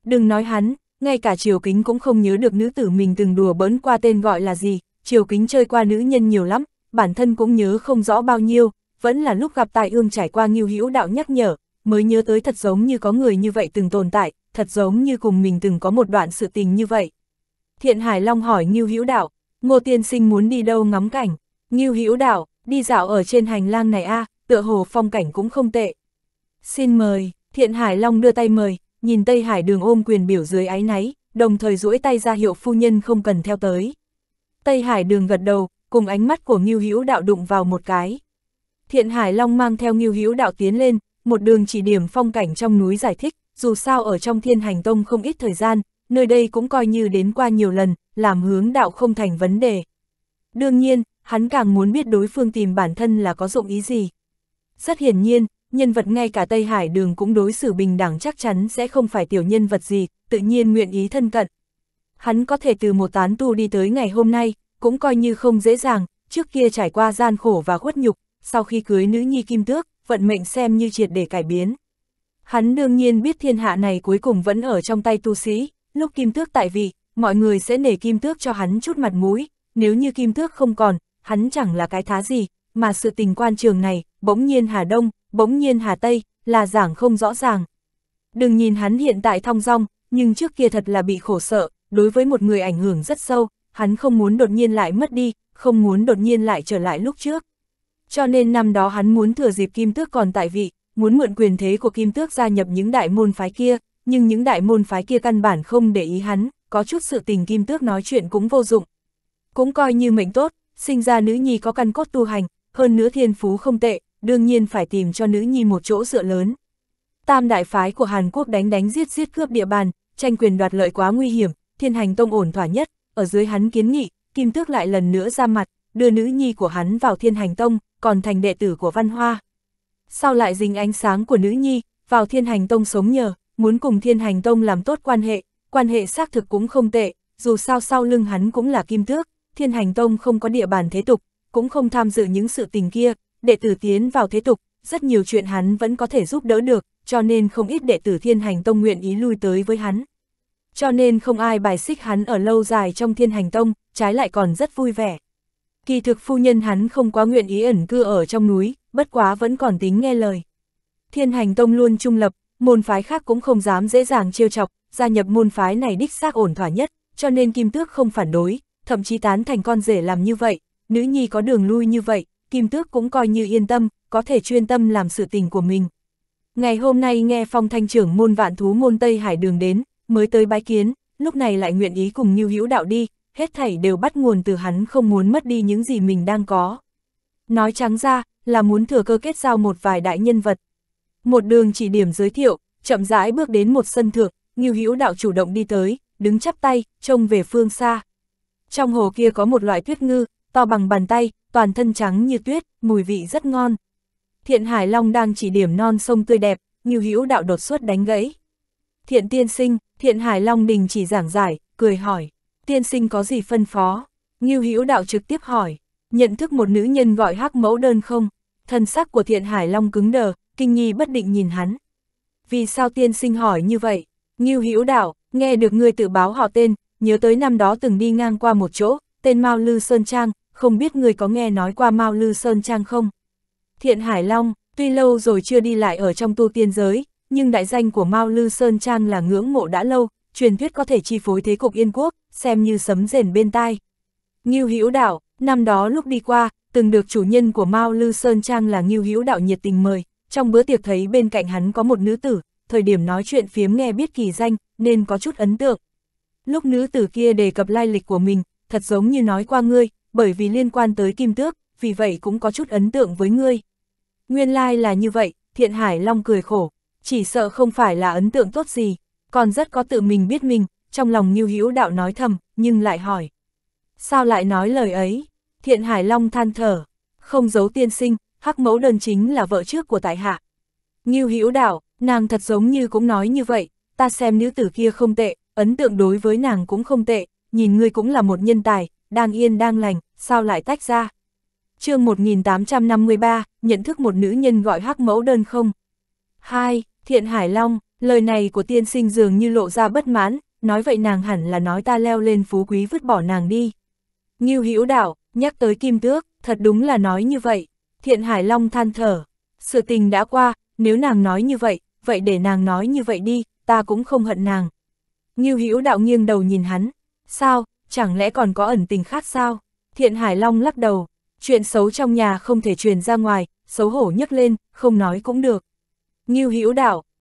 Đừng nói hắn, ngay cả triều kính cũng không nhớ được nữ tử mình từng đùa bỡn qua tên gọi là gì, triều kính chơi qua nữ nhân nhiều lắm, bản thân cũng nhớ không rõ bao nhiêu, vẫn là lúc gặp tài ương trải qua nghiêu hữu đạo nhắc nhở, mới nhớ tới thật giống như có người như vậy từng tồn tại, thật giống như cùng mình từng có một đoạn sự tình như vậy. Thiện Hải Long hỏi Ngưu Hữu Đạo, Ngô Tiên Sinh muốn đi đâu ngắm cảnh? Ngưu Hữu Đạo, đi dạo ở trên hành lang này a, à, tựa hồ phong cảnh cũng không tệ. Xin mời, Thiện Hải Long đưa tay mời, nhìn Tây Hải Đường ôm quyền biểu dưới áy náy, đồng thời duỗi tay ra hiệu phu nhân không cần theo tới. Tây Hải Đường gật đầu, cùng ánh mắt của Ngưu Hữu Đạo đụng vào một cái. Thiện Hải Long mang theo Ngưu Hữu Đạo tiến lên, một đường chỉ điểm phong cảnh trong núi giải thích, dù sao ở trong thiên hành tông không ít thời gian, nơi đây cũng coi như đến qua nhiều lần, làm hướng đạo không thành vấn đề. Đương nhiên, hắn càng muốn biết đối phương tìm bản thân là có dụng ý gì. Rất hiển nhiên, nhân vật ngay cả Tây Hải đường cũng đối xử bình đẳng chắc chắn sẽ không phải tiểu nhân vật gì, tự nhiên nguyện ý thân cận. Hắn có thể từ một tán tu đi tới ngày hôm nay, cũng coi như không dễ dàng, trước kia trải qua gian khổ và khuất nhục, sau khi cưới nữ nhi kim tước, vận mệnh xem như triệt để cải biến. Hắn đương nhiên biết thiên hạ này cuối cùng vẫn ở trong tay tu sĩ, lúc kim tước tại vị, mọi người sẽ nể kim tước cho hắn chút mặt mũi, nếu như kim tước không còn, hắn chẳng là cái thá gì, mà sự tình quan trường này, bỗng nhiên Hà Đông, bỗng nhiên Hà Tây, là giảng không rõ ràng. Đừng nhìn hắn hiện tại thong dong, nhưng trước kia thật là bị khổ sợ, đối với một người ảnh hưởng rất sâu, hắn không muốn đột nhiên lại mất đi, không muốn đột nhiên lại trở lại lúc trước cho nên năm đó hắn muốn thừa dịp Kim Tước còn tại vị, muốn mượn quyền thế của Kim Tước gia nhập những đại môn phái kia, nhưng những đại môn phái kia căn bản không để ý hắn, có chút sự tình Kim Tước nói chuyện cũng vô dụng. Cũng coi như mệnh tốt, sinh ra nữ nhi có căn cốt tu hành, hơn nữa thiên phú không tệ, đương nhiên phải tìm cho nữ nhi một chỗ dựa lớn. Tam đại phái của Hàn Quốc đánh đánh giết giết cướp địa bàn, tranh quyền đoạt lợi quá nguy hiểm, thiên hành tông ổn thỏa nhất, ở dưới hắn kiến nghị, Kim Tước lại lần nữa ra mặt, đưa nữ nhi của hắn vào thiên hành tông, còn thành đệ tử của văn hoa. Sau lại dính ánh sáng của nữ nhi, vào thiên hành tông sống nhờ, muốn cùng thiên hành tông làm tốt quan hệ, quan hệ xác thực cũng không tệ, dù sao sau lưng hắn cũng là kim tước, thiên hành tông không có địa bàn thế tục, cũng không tham dự những sự tình kia, đệ tử tiến vào thế tục, rất nhiều chuyện hắn vẫn có thể giúp đỡ được, cho nên không ít đệ tử thiên hành tông nguyện ý lui tới với hắn. Cho nên không ai bài xích hắn ở lâu dài trong thiên hành tông, trái lại còn rất vui vẻ. Kỳ thực phu nhân hắn không quá nguyện ý ẩn cư ở trong núi, bất quá vẫn còn tính nghe lời. Thiên hành tông luôn trung lập, môn phái khác cũng không dám dễ dàng trêu chọc, gia nhập môn phái này đích xác ổn thỏa nhất, cho nên Kim Tước không phản đối, thậm chí tán thành con rể làm như vậy, nữ nhi có đường lui như vậy, Kim Tước cũng coi như yên tâm, có thể chuyên tâm làm sự tình của mình. Ngày hôm nay nghe phong thanh trưởng môn vạn thú môn Tây Hải đường đến, mới tới bái kiến, lúc này lại nguyện ý cùng Nhiêu Hữu Đạo đi, hết thảy đều bắt nguồn từ hắn không muốn mất đi những gì mình đang có. Nói trắng ra, là muốn thừa cơ kết giao một vài đại nhân vật. Một đường chỉ điểm giới thiệu, chậm rãi bước đến một sân thượng, Ngưu Hữu đạo chủ động đi tới, đứng chắp tay, trông về phương xa. Trong hồ kia có một loại tuyết ngư, to bằng bàn tay, toàn thân trắng như tuyết, mùi vị rất ngon. Thiện Hải Long đang chỉ điểm non sông tươi đẹp, Ngưu Hữu đạo đột xuất đánh gãy. Thiện tiên sinh, Thiện Hải Long đình chỉ giảng giải, cười hỏi tiên sinh có gì phân phó? Ngưu Hữu đạo trực tiếp hỏi, nhận thức một nữ nhân gọi hắc mẫu đơn không? Thân sắc của thiện hải long cứng đờ, kinh nghi bất định nhìn hắn. Vì sao tiên sinh hỏi như vậy? Ngưu Hữu đạo, nghe được người tự báo họ tên, nhớ tới năm đó từng đi ngang qua một chỗ, tên Mao Lư Sơn Trang, không biết người có nghe nói qua Mao Lư Sơn Trang không? Thiện Hải Long, tuy lâu rồi chưa đi lại ở trong tu tiên giới, nhưng đại danh của Mao Lư Sơn Trang là ngưỡng mộ đã lâu, truyền thuyết có thể chi phối thế cục Yên quốc, xem như sấm rền bên tai. Ngưu Hữu Đạo, năm đó lúc đi qua, từng được chủ nhân của Mao Lư Sơn Trang là Ngưu Hữu Đạo nhiệt tình mời, trong bữa tiệc thấy bên cạnh hắn có một nữ tử, thời điểm nói chuyện phiếm nghe biết kỳ danh, nên có chút ấn tượng. Lúc nữ tử kia đề cập lai lịch của mình, thật giống như nói qua ngươi, bởi vì liên quan tới kim tước, vì vậy cũng có chút ấn tượng với ngươi. Nguyên lai like là như vậy, thiện hải long cười khổ, chỉ sợ không phải là ấn tượng tốt gì, còn rất có tự mình biết mình, trong lòng Ngưu Hữu Đạo nói thầm, nhưng lại hỏi. Sao lại nói lời ấy? Thiện Hải Long than thở, không giấu tiên sinh, hắc mẫu đơn chính là vợ trước của tại hạ. Ngưu Hữu Đạo, nàng thật giống như cũng nói như vậy, ta xem nữ tử kia không tệ, ấn tượng đối với nàng cũng không tệ, nhìn ngươi cũng là một nhân tài, đang yên đang lành, sao lại tách ra? chương 1853, nhận thức một nữ nhân gọi hắc mẫu đơn không? 2. Thiện Hải Long, Lời này của tiên sinh dường như lộ ra bất mãn, nói vậy nàng hẳn là nói ta leo lên phú quý vứt bỏ nàng đi. Ngưu Hữu Đạo, nhắc tới Kim Tước, thật đúng là nói như vậy. Thiện Hải Long than thở, sự tình đã qua, nếu nàng nói như vậy, vậy để nàng nói như vậy đi, ta cũng không hận nàng. Ngưu Hữu Đạo nghiêng đầu nhìn hắn, sao, chẳng lẽ còn có ẩn tình khác sao? Thiện Hải Long lắc đầu, chuyện xấu trong nhà không thể truyền ra ngoài, xấu hổ nhấc lên, không nói cũng được. Ngưu Hữu Đạo,